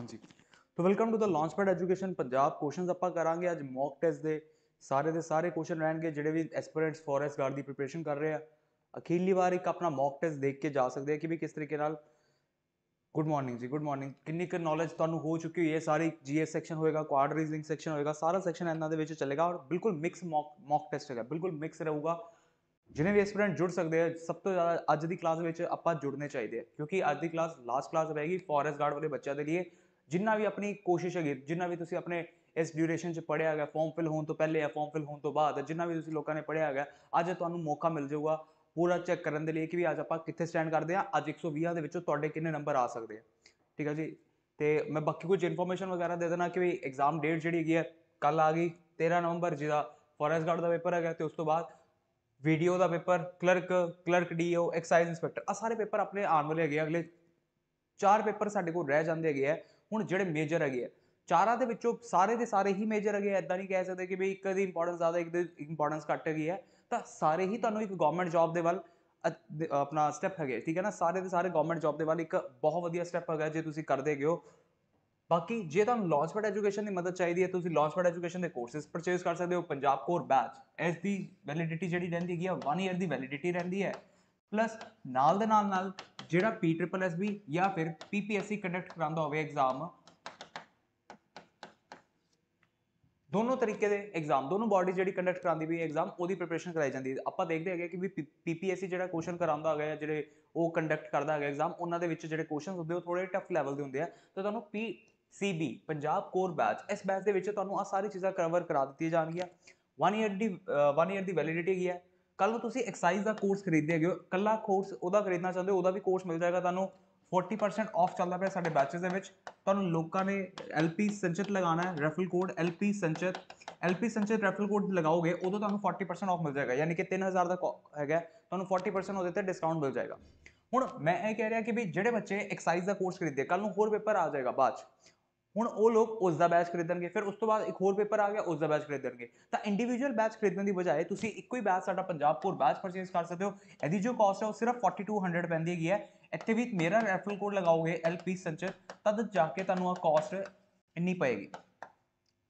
ਹਾਂਜੀ so welcome to the Launchpad Education Punjab questions ਆਪਾਂ ਕਰਾਂਗੇ ਅੱਜ ਮੌਕ ਟੈਸਟ ਦੇ ਸਾਰੇ ਦੇ ਸਾਰੇ ਕੁਐਸਚਨ ਰਹਿਣਗੇ ਜਿਹੜੇ ਵੀ ਐਸਪੀਰੈਂਟਸ ਫੋਰੈਸਟ ਗਾਰਡ ਦੀ ਪ੍ਰੀਪਰੇਸ਼ਨ ਕਰ ਰਹੇ ਆ ਅਖੀਲੀ ਵਾਰ ਇੱਕ ਆਪਣਾ ਮੌਕ ਟੈਸਟ ਦੇਖ ਕੇ ਜਾ ਸਕਦੇ ਆ ਕਿ ਵੀ ਕਿਸ ਤਰੀਕੇ ਨਾਲ ਗੁੱਡ ਮਾਰਨਿੰਗ ਜੀ ਗੁੱਡ ਮਾਰਨਿੰਗ ਕਿੰਨੀ ਕੁ ਨੌਲੇਜ ਤੁਹਾਨੂੰ ਹੋ ਚੁੱਕੀ ਹੋਈ ਹੈ ਸਾਰੀ ਜੀਐਸ ਸੈਕਸ਼ਨ ਹੋਏਗਾ ਕੁਆਡ ਰੀਜ਼ਨਿੰਗ ਸੈਕਸ਼ਨ ਹੋਏਗਾ ਸਾਰਾ ਸੈਕਸ਼ਨ ਇਹਨਾਂ ਦੇ ਵਿੱਚ ਚੱਲੇਗਾ ਔਰ ਬਿਲਕੁਲ ਮਿਕਸ ਮੌਕ ਮੌਕ ਟੈਸਟ ਹੈਗਾ ਬਿਲਕੁਲ ਮਿਕਸ ਰਹੂਗਾ ਜਿਨੇ ਵੀ ਐਸਪੀਰੈਂਟ ਜੁੜ ਸਕਦੇ ਆ ਸਭ ਤੋਂ ਜ਼ਿਆਦਾ ਅੱਜ ਦੀ ਕਲਾਸ ਵਿੱਚ ਆਪਾਂ ਜੁੜਨੇ ਚਾਹੀਦੇ ਆ ਕਿਉਂਕਿ ਅੱਜ ਦੀ ਕਲਾਸ ਲਾਸਟ ਕਲਾਸ ਰਹੇਗੀ ਫੋਰੈਸਟ ਗਾਰਡ ਵਾਲੇ ਬੱਚਿਆਂ ਦੇ ਲਈ ਜਿੰਨਾ ਵੀ ਆਪਣੀ ਕੋਸ਼ਿਸ਼ ਹੈਗੀ ਜਿੰਨਾ ਵੀ ਤੁਸੀਂ ਆਪਣੇ ਇਸ ਡਿਊਰੇਸ਼ਨ 'ਚ ਪੜਿਆ ਹੈਗਾ ਫਾਰਮ ਫਿਲ ਹੋਣ ਤੋਂ ਪਹਿਲੇ ਜਾਂ ਫਾਰਮ ਫਿਲ ਹੋਣ ਤੋਂ ਬਾਅਦ ਜਿੰਨਾ ਵੀ ਤੁਸੀਂ ਲੋਕਾਂ ਨੇ ਪੜਿਆ ਹੈਗਾ ਅੱਜ ਤੁਹਾਨੂੰ ਮੌਕਾ ਮਿਲ ਜਾਊਗਾ ਪੂਰਾ ਚੈੱਕ ਕਰਨ ਦੇ ਲਈ ਕਿ ਵੀ ਅੱਜ ਆਪਾਂ ਕਿੱਥੇ ਸਟੈਂਡ ਕਰਦੇ ਆ ਅੱਜ 120 ਦੇ ਵਿੱਚੋਂ ਤੁਹਾਡੇ ਕਿੰਨੇ ਨੰਬਰ ਆ ਸਕਦੇ ਆ ਠੀਕ ਹੈ ਜੀ ਤੇ ਮੈਂ ਬਾਕੀ ਕੁਝ ਇਨਫੋਰਮੇਸ਼ਨ ਵਗੈਰਾ ਦੇ ਦੇਣਾ ਕਿ ਵੀ ਐਗਜ਼ਾਮ ਡੇਟ ਜਿਹੜੀ ਹੈਗੀ ਹੈ ਕੱਲ ਆ ਗਈ 13 ਨਵੰਬਰ ਜਿਹਦਾ ਫੋਰੈਸਟ ਗਾਰਡ ਦਾ ਪੇਪਰ ਹੈਗਾ ਤੇ ਉਸ ਤੋਂ ਬਾਅਦ ਵੀਡੀਓ ਦਾ paper clerk clerk DO excise inspector ਆ ਸਾਰੇ ਪੇਪਰ ਆਪਣੇ ਆਉਣ ਵਾਲੇ ਹੈਗੇ ਅਗਲੇ ਚਾਰ ਪੇਪਰ ਸਾਡੇ ਕੋਲ ਰਹਿ ਜਾਂਦੇ ਹੈਗੇ ਆ ਹੁਣ ਜਿਹੜੇ ਮੇਜਰ ਹੈਗੇ ਆ ਚਾਰਾਂ ਦੇ ਵਿੱਚੋਂ ਸਾਰੇ ਦੇ ਸਾਰੇ ਹੀ ਮੇਜਰ ਹੈਗੇ ਐਦਾਂ ਨਹੀਂ ਕਹਿ ਸਕਦੇ ਕਿ ਵੀ ਇੱਕ ਦੀ ਇੰਪੋਰਟੈਂਸ ਜ਼ਿਆਦਾ ਇੱਕ ਦੀ ਇੰਪੋਰਟੈਂਸ ਘੱਟ ਹੈਗੀ ਹੈ ਤਾਂ ਸਾਰੇ ਹੀ ਤੁਹਾਨੂੰ ਇੱਕ ਗਵਰਨਮੈਂਟ ਜੌਬ ਦੇ ਵੱਲ ਆਪਣਾ ਸਟੈਪ ਹੈਗੇ ਠੀਕ ਹੈ ਨਾ ਸਾਰੇ ਦੇ ਸਾਰੇ ਗਵਰਨਮੈਂਟ ਜੌਬ ਦੇ ਵੱਲ ਇੱਕ ਬਹੁਤ ਵਧੀਆ ਸਟੈਪ ਹੈਗਾ ਜੇ ਤੁਸੀਂ ਕਰਦੇ ਗਏ ਹੋ ਬਾਕੀ ਜੇ ਤੁਹਾਨੂੰ ਲਾਂਚਪੈਡ ਐਜੂਕੇਸ਼ਨ ਦੀ ਮਦਦ ਚਾਹੀਦੀ ਹੈ ਤੁਸੀਂ ਲਾਂਚਪੈਡ ਐਜੂਕੇਸ਼ਨ ਦੇ ਕੋਰਸਸ ਪਰਚੇਸ ਕਰ ਸਕਦੇ ਹੋ ਪੰਜਾਬ ਕੋਰ ਬੈਚ ਇਸ ਦੀ ਵੈਲਿਡਿਟੀ ਜਿਹੜੀ ਰਹਿੰਦੀ ਹੈਗੀ ਆ 1 ਇਅਰ ਦੀ ਵੈਲਿਡਿਟੀ ਰਹਿੰਦੀ ਹੈ ਪਲੱਸ ਨਾਲ ਦੇ ਨਾਲ ਨਾਲ ਜਿਹੜਾ ਪੀ ਟ੍ਰਿਪਲ ਐਸ ਬੀ ਜਾਂ ਫਿਰ ਪੀਪੀਐਸਸੀ ਕੰਡਕਟ ਕਰਾਉਂਦਾ ਹੋਵੇ ਐਗਜ਼ਾਮ ਦੋਨੋਂ ਤਰੀਕੇ ਦੇ ਐਗਜ਼ਾਮ ਦੋਨੋਂ ਬਾਡੀ ਜਿਹੜੀ ਕੰਡਕਟ ਕਰਾਉਂਦੀ ਵੀ ਐਗਜ਼ਾਮ ਉਹਦੀ ਪ੍ਰੀਪਰੇਸ਼ਨ ਕਰਾਈ ਜਾਂਦੀ ਹੈ ਆਪਾਂ ਦੇਖਦੇ ਹੈਗੇ ਕਿ ਵੀ ਪੀਪੀਐਸਸੀ ਜਿਹੜਾ ਕੁਐਸਚਨ ਕਰਾਉਂਦਾ ਹੈਗਾ ਜਿਹੜੇ ਉਹ ਕੰਡਕਟ ਕਰਦਾ ਹੈਗਾ ਐਗਜ਼ਾਮ ਉਹਨਾਂ ਦੇ ਵਿੱਚ ਜਿਹੜੇ ਕੁਐਸਚਨਸ ਹੁੰਦੇ ਉਹ ਥੋੜੇ ਟਫ ਲੈਵਲ ਦੇ ਹੁੰਦੇ ਆ ਤਾਂ ਤੁਹਾਨੂੰ P CB Punjab core batch ਇਸ ਬੈਚ ਦੇ ਵਿੱਚ ਤੁਹਾਨੂੰ ਆ ਸਾਰੀ ਚੀਜ਼ਾਂ ਕਵਰ ਕਰਾ ਦਿੱਤੀਆਂ ਜਾਣਗੀਆਂ 1 ਇਅਰ ਦੀ 1 ਇਅਰ ਦੀ ਵੈਲਿਡਿਟੀ ਹੈਗੀ ਹੈ कल तुम एक्साइज का कोर्स खरीदे है कला कोर्स वह खरीदना चाहते हो भी कोर्स मिल जाएगा तुम्हें फोर्टी परसेंट ऑफ चलता पे साढ़े बैचेज लोगों ने एल पी संचित लगा है referral code L P Sanchit L P Sanchit referral code लगाओगे उदो तो फोर्टी परसेंट ऑफ मिल जाएगा यानी कि तीन हज़ार का है तो फोर्टी परसेंट वे डिस्काउंट मिल जाएगा हूँ मैं ये कह रहा कि भी जे बच्चे एक्साइज का कोर्स खरीदे कल होर पेपर आ जाएगा बाद हूँ वो लोग उसका बैच खरीदेंगे फिर उस तो बाद एक होर पेपर आ गया उसका बैच खरीदेंगे तो इंडिविजुअल बैच खरीदने की बजाय एक ही बैच सा पाब को बैच परचेज कर सकते हो यदि जो कॉस्ट है वो सिर्फ फोर्टी टू हंड्रेड पैंती हैगी है इतने भी मेरा रैफरल कोड लगाओगे एल पी संच तद जाके तुम कॉस्ट इन्नी पेगी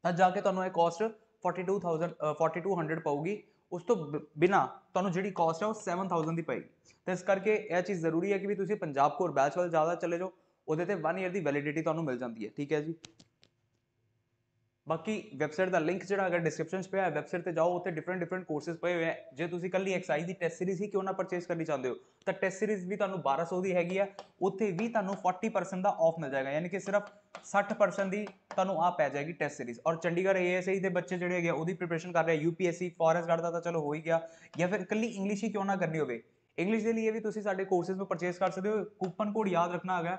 तद जाके तुम cost forty two thousand forty two hundred पेगी उस तो बिना तुम जी कॉस्ट है वो सैवन थाउजेंड की पेगी तो इस करके चीज़ जरूरी है कि भी तुम्हें पाब को बैच वाल ज़्यादा चले जाओ ਉਹਦੇ ਤੇ 1 ਇਅਰ ਦੀ ਵੈਲਿਡਿਟੀ ਤੁਹਾਨੂੰ ਮਿਲ ਜਾਂਦੀ ਹੈ ਠੀਕ ਹੈ ਜੀ ਬਾਕੀ ਵੈਬਸਾਈਟ ਦਾ ਲਿੰਕ ਜਿਹੜਾ ਅਗਰ ਡਿਸਕ੍ਰਿਪਸ਼ਨ 'ਚ ਪਿਆ ਹੈ ਵੈਬਸਾਈਟ ਤੇ ਜਾਓ ਉੱਥੇ ਡਿਫਰੈਂਟ ਡਿਫਰੈਂਟ ਕੋਰਸਸ ਪਏ ਹੋਏ ਆ ਜੇ ਤੁਸੀਂ ਕੱਲੀ ਐਕਸਰਸਾਈਜ਼ ਦੀ ਟੈਸਟ ਸੀਰੀਜ਼ ਹੀ ਕਿਉਂ ਨਾ ਪਰਚੇਸ ਕਰਨੀ ਚਾਹੁੰਦੇ ਹੋ ਤਾਂ ਟੈਸਟ ਸੀਰੀਜ਼ ਵੀ ਤੁਹਾਨੂੰ 1200 ਦੀ ਹੈਗੀ ਆ ਉੱਥੇ ਵੀ ਤੁਹਾਨੂੰ 40% ਦਾ ਆਫ ਮਿਲ ਜਾਏਗਾ ਯਾਨੀ ਕਿ ਸਿਰਫ 60% ਦੀ ਤੁਹਾਨੂੰ ਆ ਪੈ ਜਾਏਗੀ ਟੈਸਟ ਸੀਰੀਜ਼ ਔਰ ਚੰਡੀਗੜ੍ਹ ਏਐਸਆਈ ਦੇ ਬੱਚੇ ਜਿਹੜੇ ਹੈਗੇ ਉਹਦੀ ਪ੍ਰੀਪਰੇਸ਼ਨ ਕਰ ਰਹੇ ਯੂਪੀਐਸਸੀ ਫੋਰੈਂਸ ਗਾਰਡ ਦਾ ਤਾਂ ਚਲੋ ਹੋ ਹੀ ਗਿਆ ਜਾਂ ਫਿਰ ਕੱਲੀ ਇੰਗਲਿਸ਼ ਹੀ ਕਿਉਂ ਨਾ ਕਰਨੀ ਹੋਵੇ ਇੰਗਲਿਸ਼ ਦੇ ਲਈ ਵੀ ਤੁਸੀਂ ਸਾਡੇ ਕੋਰਸਸ ਨੂੰ ਪਰਚੇਸ ਕਰ ਸਕਦੇ ਹੋ ਕੂਪਨ ਕੋਡ ਯਾਦ ਰੱਖਣਾ ਹੈਗਾ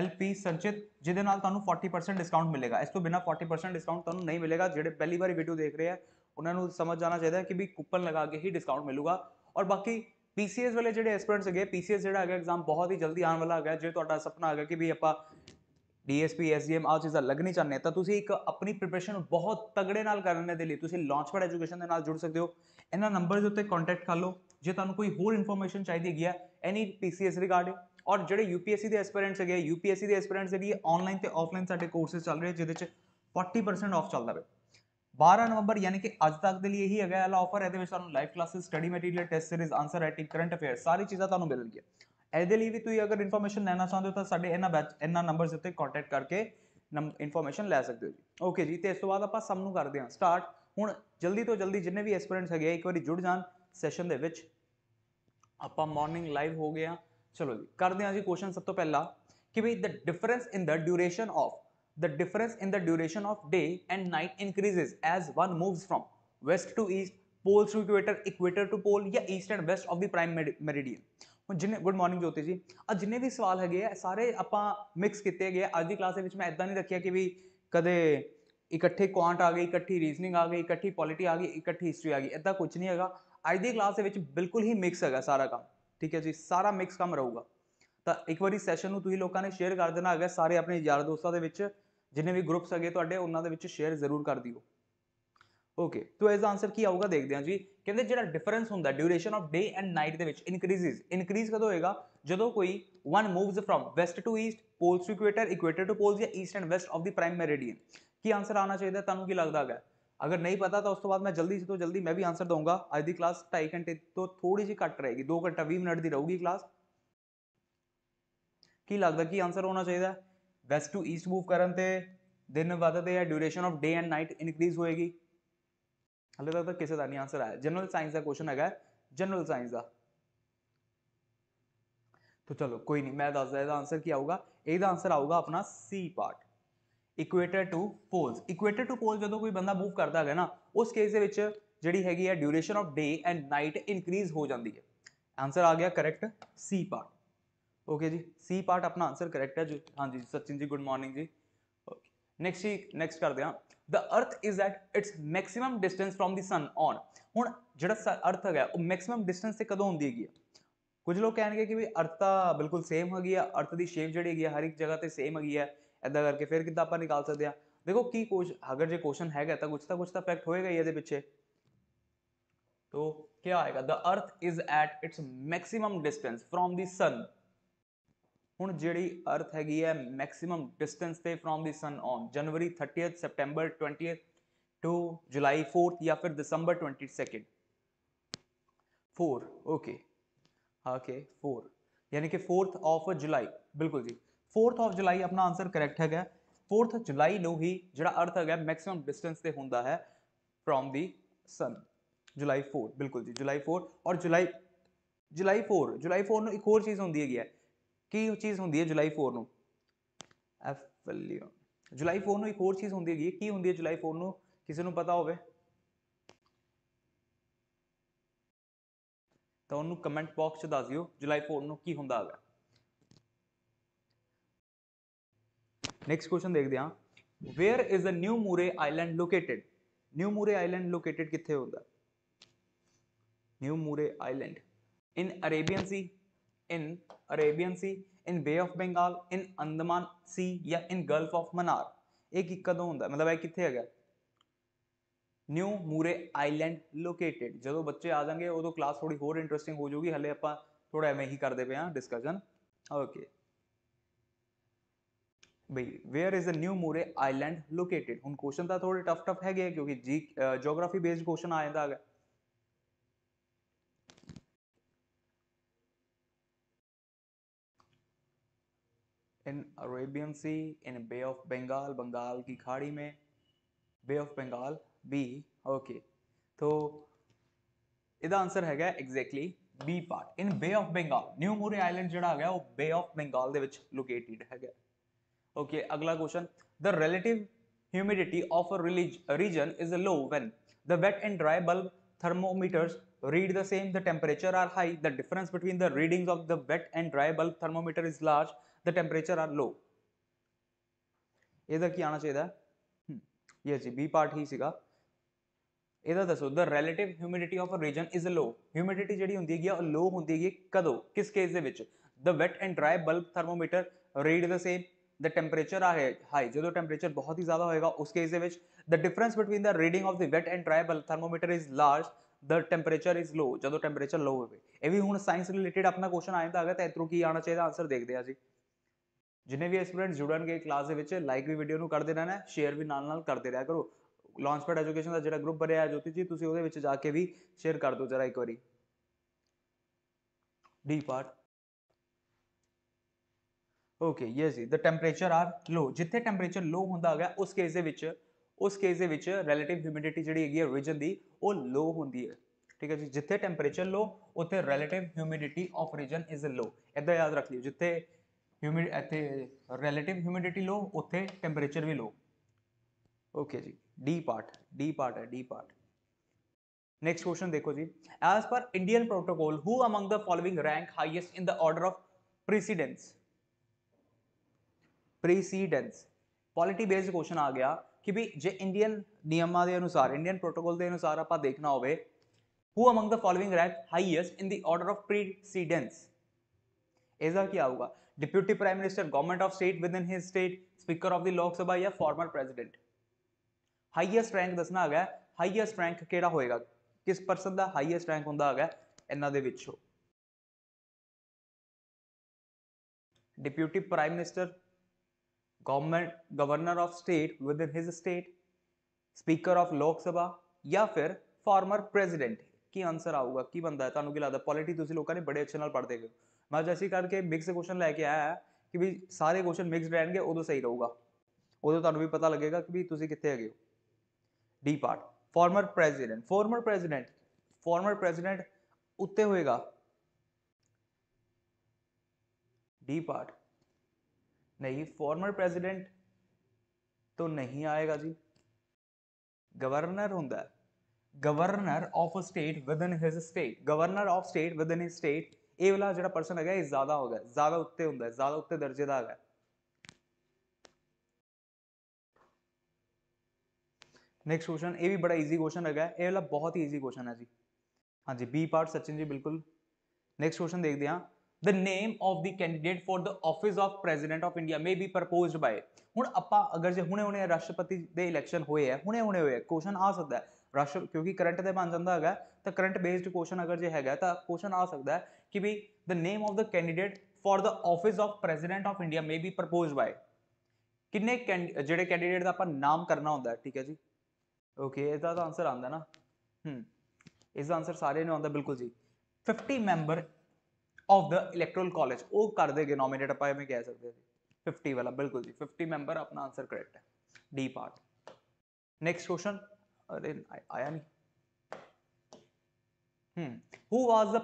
LP ਸੰਚਿਤ ਜਿਹਦੇ ਨਾਲ ਤੁਹਾਨੂੰ 40% ਡਿਸਕਾਊਂਟ ਮਿਲੇਗਾ ਇਸ ਤੋਂ ਬਿਨਾ 40% ਡਿਸਕਾਊਂਟ ਤੁਹਾਨੂੰ ਨਹੀਂ ਮਿਲੇਗਾ ਜਿਹੜੇ ਪਹਿਲੀ ਵਾਰੀ ਵੀਡੀਓ ਦੇਖ ਰਹੇ ਆ ਉਹਨਾਂ ਨੂੰ ਸਮਝ ਜਾਣਾ ਚਾਹੀਦਾ ਕਿ ਵੀ ਕੂਪਨ ਲਗਾ ਕੇ ਹੀ ਡਿਸਕਾਊਂਟ ਮਿਲੂਗਾ ਔਰ ਬਾਕੀ ਪੀਸੀਐਸ ਵਾਲੇ ਜਿਹੜੇ ਐਸਪੀਰੈਂਟਸ ਹੈਗੇ ਪੀਸੀਐਸ ਜਿਹੜਾ ਹੈਗਾ ਐਗਜ਼ਾਮ ਬਹੁਤ ਹੀ ਜਲਦੀ ਆਉਣ ਵਾਲਾ ਹੈਗਾ ਜੇ ਤੁਹਾਡਾ ਸੁਪਨਾ ਹੈਗਾ ਕਿ ਵੀ ਆਪਾਂ ਡੀਐਸਪੀ ਐਸਡੀਐਮ ਆ ਚੀਜ਼ਾਂ ਲੱਗਣੀ ਚਾਹੁੰਦੇ ਤਾਂ ਤੁਸੀਂ ਇੱਕ ਆਪਣੀ ਪ੍ਰੀਪਰੇਸ਼ਨ ਬਹੁਤ ਤਗੜੇ ਨਾਲ ਕਰਨ ਦੇ ਲਈ ਤੁਸੀਂ ਲਾਂਚਪੈਡ ਐਜੂਕੇਸ਼ਨ ਦੇ ਨਾਲ ਜੁੜ ਸਕਦੇ ਹੋ ਇਹਨਾਂ ਨੰਬਰਸ ਉੱਤੇ ਕੰਟੈਕਟ ਕਰ ਲਓ ਜੇ ਤੁਹਾਨੂੰ ਕੋਈ ਹੋਰ ਇਨਫੋਰਮੇਸ਼ਨ ਚਾਹੀਦੀ ਹੈਗੀ ਹੈ ਐਨੀ ਪੀਸੀਐਸ ਰਿਗਾਰਡਿੰਗ ਔਰ ਜਿਹੜੇ ਯੂਪੀਐਸਸੀ ਦੇ ਐਸਪੀਰੈਂਟਸ ਹੈਗੇ ਯੂਪੀਐਸਸੀ ਦੇ ਐਸਪੀਰੈਂਟਸ ਦੇ ਲਈ ਆਨਲਾਈਨ ਤੇ ਆਫਲਾਈਨ ਸਾਡੇ ਕੋਰਸਸ ਚੱਲ ਰਹੇ ਜਿਹਦੇ ਚ 40% ਆਫ ਚੱਲਦਾ ਪਿਆ 12 ਨਵੰਬਰ ਯਾਨੀ ਕਿ ਅੱਜ ਤੱਕ ਦੇ ਲਈ ਇਹੀ ਹੈਗਾ ਵਾਲਾ ਆਫਰ ਇਹਦੇ ਵਿੱਚ ਤੁਹਾਨੂੰ live classes study material test series answer writing current affair ਸਾਰੀ ਚੀਜ਼ਾਂ ਤੁਹਾਨੂੰ ਮਿਲਣਗੀਆਂ ਇਹਦੇ ਲਈ ਵੀ ਤੁਸੀਂ ਅਗਰ ਇਨਫੋਰਮੇਸ਼ਨ ਲੈਣਾ ਚਾਹੁੰਦੇ ਹੋ ਤਾਂ ਸਾਡੇ ਇਹਨਾਂ ਬੈਚ ਇਹਨਾਂ ਨੰਬਰਸ ਉੱਤੇ ਕੰਟੈਕਟ ਕਰਕੇ ਇਨਫੋਰਮੇਸ਼ਨ ਲੈ ਸਕਦੇ ਹੋ ਜੀ ਓਕੇ ਜੀ ਤੇ ਇਸ ਤੋਂ ਬਾਅਦ ਆਪਾਂ ਸਭ ਨੂੰ ਕਰਦੇ ਹਾਂ ਸਟਾਰਟ ਹੁਣ ਜਲਦੀ ਤੋਂ ਜਲਦੀ ਜਿੰਨੇ ਵੀ ਐਸਪੀਰੈਂਟਸ ਹੈਗੇ ਇੱਕ ਵਾਰੀ ਜੁੜ ਜਾਣ ਸੈਸ਼ਨ ਦੇ ਵਿੱਚ ਆਪਾਂ ਮਾਰਨਿੰਗ ਲਾਈਵ ਹੋ ਗਏ ਆ चलो जी कर दें जी क्वेश्चन सब तो पहला कि भाई the difference in the duration of the difference in the duration of day and night increases as one moves from west to east pole to equator equator to pole या east and west of the prime meridian जिन्हें good morning Jyoti ji अब जिन्हें भी सवाल है सारे आप mix किए गए अज की क्लास मैं इदा नहीं रखिया कि भी कद इकट्ठे क्वांट आ गए इकट्ठी रीजनिंग आ गई इकट्ठी पॉलिटी आ गई इकट्ठी हिस्टरी आ गई इदा कुछ नहीं है अज की क्लास बिल्कुल ही मिक्स है सारा काम ਠੀਕ ਹੈ ਜੀ ਸਾਰਾ ਮਿਕਸ ਕੰਮ ਰਹੂਗਾ ਤਾਂ ਇੱਕ ਵਾਰੀ ਸੈਸ਼ਨ ਨੂੰ ਤੁਸੀਂ ਲੋਕਾਂ ਨੇ ਸ਼ੇਅਰ ਕਰ ਦੇਣਾ ਹੈਗਾ ਸਾਰੇ ਆਪਣੇ ਯਾਰ ਦੋਸਤਾਂ ਦੇ ਵਿੱਚ ਜਿੰਨੇ ਵੀ ਗਰੁੱਪਸ ਹੈਗੇ ਤੁਹਾਡੇ ਉਹਨਾਂ ਦੇ ਵਿੱਚ ਸ਼ੇਅਰ ਜ਼ਰੂਰ ਕਰ ਦਿਓ ਓਕੇ ਤੋ ਇਸ ਆਨਸਰ ਕੀ ਆਊਗਾ ਦੇਖਦੇ ਹਾਂ ਜੀ ਕਹਿੰਦੇ ਜਿਹੜਾ ਡਿਫਰੈਂਸ ਹੁੰਦਾ duration of day and night ਦੇ ਵਿੱਚ ਇਨਕਰੀਜ਼ਸ ਇਨਕਰੀਜ਼ ਕਦੋਂ ਹੋਏਗਾ ਜਦੋਂ ਕੋਈ one moves from west to east poles to equator equator to poles ਜਾਂ east and west of the prime meridian ਕੀ ਆਨਸਰ ਆਉਣਾ ਚਾਹੀਦਾ ਤੁਹਾਨੂੰ ਕੀ ਲੱਗਦਾ ਹੈਗਾ अगर नहीं पता था उस बाद मैं जल्दी से तो जल्दी मैं भी आंसर दूंगा आज की क्लास ढाई घंटे तो थोड़ी सी कट रहेगी दो घंटा भी मिनट की रहूगी क्लास की लगता कि आंसर होना चाहिए वेस्ट टू ईस्ट मूव कर दिन बदते हैं duration of day and night increase होगी हले तक तो किसी का नहीं आंसर आया जनरल साइंस का क्वेश्चन है जनरल साइंस का तो चलो कोई नहीं मैं दस दसदा आंसर की आऊगा यदा आंसर आऊगा अपना C part equator to poles equator to pole ਜਦੋਂ ਕੋਈ ਬੰਦਾ ਮੂਵ ਕਰਦਾ ਹੈਗਾ ਨਾ ਉਸ ਕੇਸ ਦੇ ਵਿੱਚ ਜਿਹੜੀ ਹੈਗੀ ਹੈ duration of day and night increase ਹੋ ਜਾਂਦੀ ਹੈ ਆਨਸਰ ਆ ਗਿਆ correct C part okay okay जी सी पार्ट अपना आंसर करेक्ट है जो हाँ जी सचिन जी गुड मॉर्निंग जी नेक्स्ट जी नेक्स्ट करते हैं the earth is at its maximum distance from the sun on ਹੁਣ ਜਿਹੜਾ ਅਰਥ ਹੈਗਾ ਉਹ ਮੈਕਸਿਮਮ ਡਿਸਟੈਂਸ ਤੇ ਕਦੋਂ ਹੁੰਦੀ ਹੈਗੀ ਕੁਝ ਲੋਕ ਕਹਿਣਗੇ ਕਿ ਵੀ ਅਰਥ ਤਾਂ ਬਿਲਕੁਲ ਸੇਮ ਹੈਗੀ ਆ ਅਰਥ ਦੀ ਸ਼ੇਪ ਜਿਹੜੀ ਹੈਗੀ ਹਰ ਇੱਕ ਜਗ੍ਹਾ ਤੇ ਸੇਮ ਹੈਗੀ ਹੈ ऐदा करके फिर कि आप निकाल सकते हैं देखो की कुछ अगर जो क्वेश्चन है तो कुछ तो कुछ तो अफेक्ट होएगा ही ये पिछले तो क्या आएगा the earth is at its maximum distance from the sun हूँ जी अर्थ हैगी है मैक्सीम डिस्टेंस से from the sun on January thirtieth September twenty two July fourth या फिर December twenty second four okay okay four यानी कि fourth of July बिल्कुल जी 4th ਆਫ ਜੁਲਾਈ ਆਪਣਾ ਆਨਸਰ ਕਰੈਕਟ ਹੈਗਾ 4th ਜੁਲਾਈ ਨੂੰ ਹੀ ਜਿਹੜਾ ਅਰਥ ਹੈਗਾ ਮੈਕਸਿਮਮ ਡਿਸਟੈਂਸ ਤੇ ਹੁੰਦਾ ਹੈ ਫਰੋਮ ਦੀ ਸਨ ਜੁਲਾਈ 4 ਬਿਲਕੁਲ ਜੀ ਜੁਲਾਈ 4 ਔਰ ਜੁਲਾਈ ਜੁਲਾਈ 4 ਜੁਲਾਈ 4 ਨੂੰ ਇੱਕ ਹੋਰ ਚੀਜ਼ ਹੁੰਦੀ ਹੈਗੀ ਹੈ ਕੀ ਚੀਜ਼ ਹੁੰਦੀ ਹੈ ਜੁਲਾਈ 4 ਨੂੰ ਐਫਲੀਓ ਜੁਲਾਈ 4 ਨੂੰ ਇੱਕ ਹੋਰ ਚੀਜ਼ ਹੁੰਦੀ ਹੈਗੀ ਕੀ ਹੁੰਦੀ ਹੈ ਜੁਲਾਈ 4 ਨੂੰ ਕਿਸੇ ਨੂੰ ਪਤਾ ਹੋਵੇ ਤਾਂ ਉਹਨੂੰ ਕਮੈਂਟ ਬਾਕਸ 'ਚ ਦੱਸ ਦਿਓ ਜੁਲਾਈ 4 ਨੂੰ ਕੀ ਹੁੰਦਾ ਹੈਗਾ नेक्स्ट क्वेश्चन देख दिया where is the New Moore Island located New Moore Island located कितने होता है New Moore Island in Arabian Sea in Arabian Sea in Bay of Bengal in Andaman Sea या इन गल्फ ऑफ मनार एक कदों होता मतलब है कितने है New Moore Island located island बच्चे आ जाएंगे वो तो क्लास थोड़ी ਥੋੜੀ इंटरेस्टिंग हो जाएगी हले ਹਲੇ थोड़ा एवं ही करते पे हाँ डिस्कशन ओके okay. भाई where is the New Moore Island located हूँ क्वेश्चन था थोड़े टफ टफ है क्योंकि जी जोग्राफी बेस्ड क्वेश्चन आ जाता है in Arabian Sea in Bay of Bengal Bengal की खाड़ी में Bay of Bengal B okay तो ਇਹਦਾ ਆਨਸਰ ਹੈਗਾ exactly B part in Bay of Bengal New Moore Island जो ਹੈਗਾ ਉਹ ਬੇ ਆਫ ਬੰਗਾਲ ਦੇ ਵਿੱਚ ਲੋਕੇਟਿਡ ਹੈਗਾ ओके अगला question the relative humidity of region is low when the wet and dry bulb thermometers read the same the temperature are high the difference between the reading of the wet and dry bulb thermometer is large the temperature are low यदा की आना चाहिए yes जी B part ही C यदा दसो the relative humidity of a region is low humidity जी होंगी है लो होंगी है कदों किस केस के wet and dry bulb thermometer read the same the temperature are high जो टेम्परेचर बहुत ही ज़्यादा होएगा उस case which the difference between the reading of the wet and dry thermometer is large the temperature is low जो temperature लो होवे ਇਹ ਵੀ ਹੁਣ ਸਾਇੰਸ ਰਿਲੇਟਡ ਆਪਣਾ ਕੁਐਸਚਨ ਆ ਜਾਂਦਾ ਹੈਗਾ ਤਾਂ ਇਤਰੂ ਕੀ ਆਣਾ ਚਾਹੀਦਾ ਆਨਸਰ ਦੇਖਦੇ ਆ ਜੀ ਜਿੰਨੇ ਵੀ ਸਟੂਡੈਂਟ ਜੁੜਨਗੇ ਕਲਾਸ ਦੇ ਵਿੱਚ ਲਾਈਕ ਵੀ ਵੀਡੀਓ ਨੂੰ ਕਰਦੇ ਰਹਿਣਾ ਸ਼ੇਅਰ ਵੀ ਨਾਲ ਨਾਲ ਕਰਦੇ ਰਿਹਾ ਕਰੋ ਲਾਂਚਪੈਡ ਐਜੂਕੇਸ਼ਨ ਦਾ ਜਿਹੜਾ ਗਰੁੱਪ ਬਣਿਆ ਹੈ ਜੋਤੀ ਜੀ ਤੁਸੀਂ ਉਹਦੇ ਵਿੱਚ ਜਾ ਕੇ ਵੀ ਸ਼ੇਅਰ ਕਰ ਦਿਓ ਜਰਾ ਇੱਕ ਵਾਰੀ ਡੀ ਪਾਰਟ ओके यस जी द टैंपरेचर आर लो जिथे टैंपरेचर लो हों उस केस के उस केस के रैलेटिव ह्यूमिडिटी जी है रिजन की वो लो हों ठीक है जी जिथे टैंपरेचर लो उ relative humidity of region is low इदा याद रख लियो जिथे ह्यूमि इत रैलेटिव ह्यूमिडिटी लो उ टैंपरेचर भी लो ओके जी डी पार्ट डी पार्ट है डी पार्ट नेक्स्ट क्वेश्चन देखो जी as per Indian protocol who among the following rank highest in the order of precedence precedence polity based question आ गया कि भी जे इंडियन नियमों के अनुसार इंडियन प्रोटोकॉल के अनुसार आप देखना हो among the following rank highest in the order of precedence ऐसा क्या होगा deputy prime minister government of state within his state speaker of the Lok Sabha या फॉर्मर प्रेजिडेंट हाईएस्ट रैंक दसना है हाईएस्ट रैंक के होएगा किस परसन का हाईएस्ट रैंक हों इन्होंने deputy prime minister government governor of state within his state speaker of Lok Sabha या फिर फॉर्मर प्रेजिडेंट की आंसर आऊगा की बनता है तहु की लगता है पॉलिटी तुम्हें लोगों ने बड़े अच्छे पढ़ते गए मैं जैसे करके मिक्स क्वेश्चन लैके आया है कि भी सारे क्वेश्चन मिक्स रहेंगे उदो सही रहूगा उदो तुम भी पता लगेगा कि भी तुम कितने है D part former president former president former president उत्ते होएगा डी पार्ट नहीं फॉर्मर प्रेसिडेंट तो नहीं आएगा जी गवर्नर होंगे governor of a state within his state governor of state within his state A वाला जो परसन है ज्यादा होगा ज्यादा उत्ते होंगे ज्यादा उत्ते दर्जे का है नेक्स्ट क्वेश्चन ये भी बड़ा इजी क्वेश्चन है ये वाला बहुत ही इजी क्वेश्चन है जी हाँ जी बी पार्ट सचिन जी बिल्कुल नेक्स्ट क्वेश्चन देखते हैं the name of the candidate for the office of president of india may be proposed by ਹੁਣ ਆਪਾਂ ਅਗਰ ਜੇ ਹੁਣੇ ਹੁਣੇ ਰਾਸ਼ਟਰਪਤੀ ਦੇ ਇਲੈਕਸ਼ਨ ਹੋਏ ਆ ਹੁਣੇ ਹੁਣੇ ਹੋਏ ਕੁਐਸਚਨ ਆ ਸਕਦਾ ਹੈ ਰਾਸ਼ਟਰ ਕਿਉਂਕਿ ਕਰੰਟ ਤੇ ਬਣ ਜਾਂਦਾ ਹੈਗਾ ਤਾਂ ਕਰੰਟ ਬੇਸਡ ਕੁਐਸਚਨ ਅਗਰ ਜੇ ਹੈਗਾ ਤਾਂ ਕੁਐਸਚਨ ਆ ਸਕਦਾ ਹੈ ਕਿ ਵੀ the name of the candidate for the office of president of India may be proposed by ਕਿੰਨੇ ਜਿਹੜੇ ਕੈਂਡੀਡੇਟ ਦਾ ਆਪਾਂ ਨਾਮ ਕਰਨਾ ਹੁੰਦਾ ਹੈ ਠੀਕ ਹੈ ਜੀ ਓਕੇ ਇਹਦਾ ਤਾਂ ਆਨਸਰ ਆਉਂਦਾ ਨਾ ਹੂੰ ਇਸ ਦਾ ਆਨਸਰ ਸਾਰੇ ਨੂੰ ਆਉਂਦਾ ਬਿਲਕੁਲ ਜੀ 50 member of the electoral college वो कर देंगे नॉमिनेट अपाय में कह सकते थे फिफ्टी वाला बिल्कुल जी फिफ्टी मेंबर अपना आंसर करेक्ट है डी पार्ट नेक्स्ट क्वेश्चन अरे आया नहीं who was the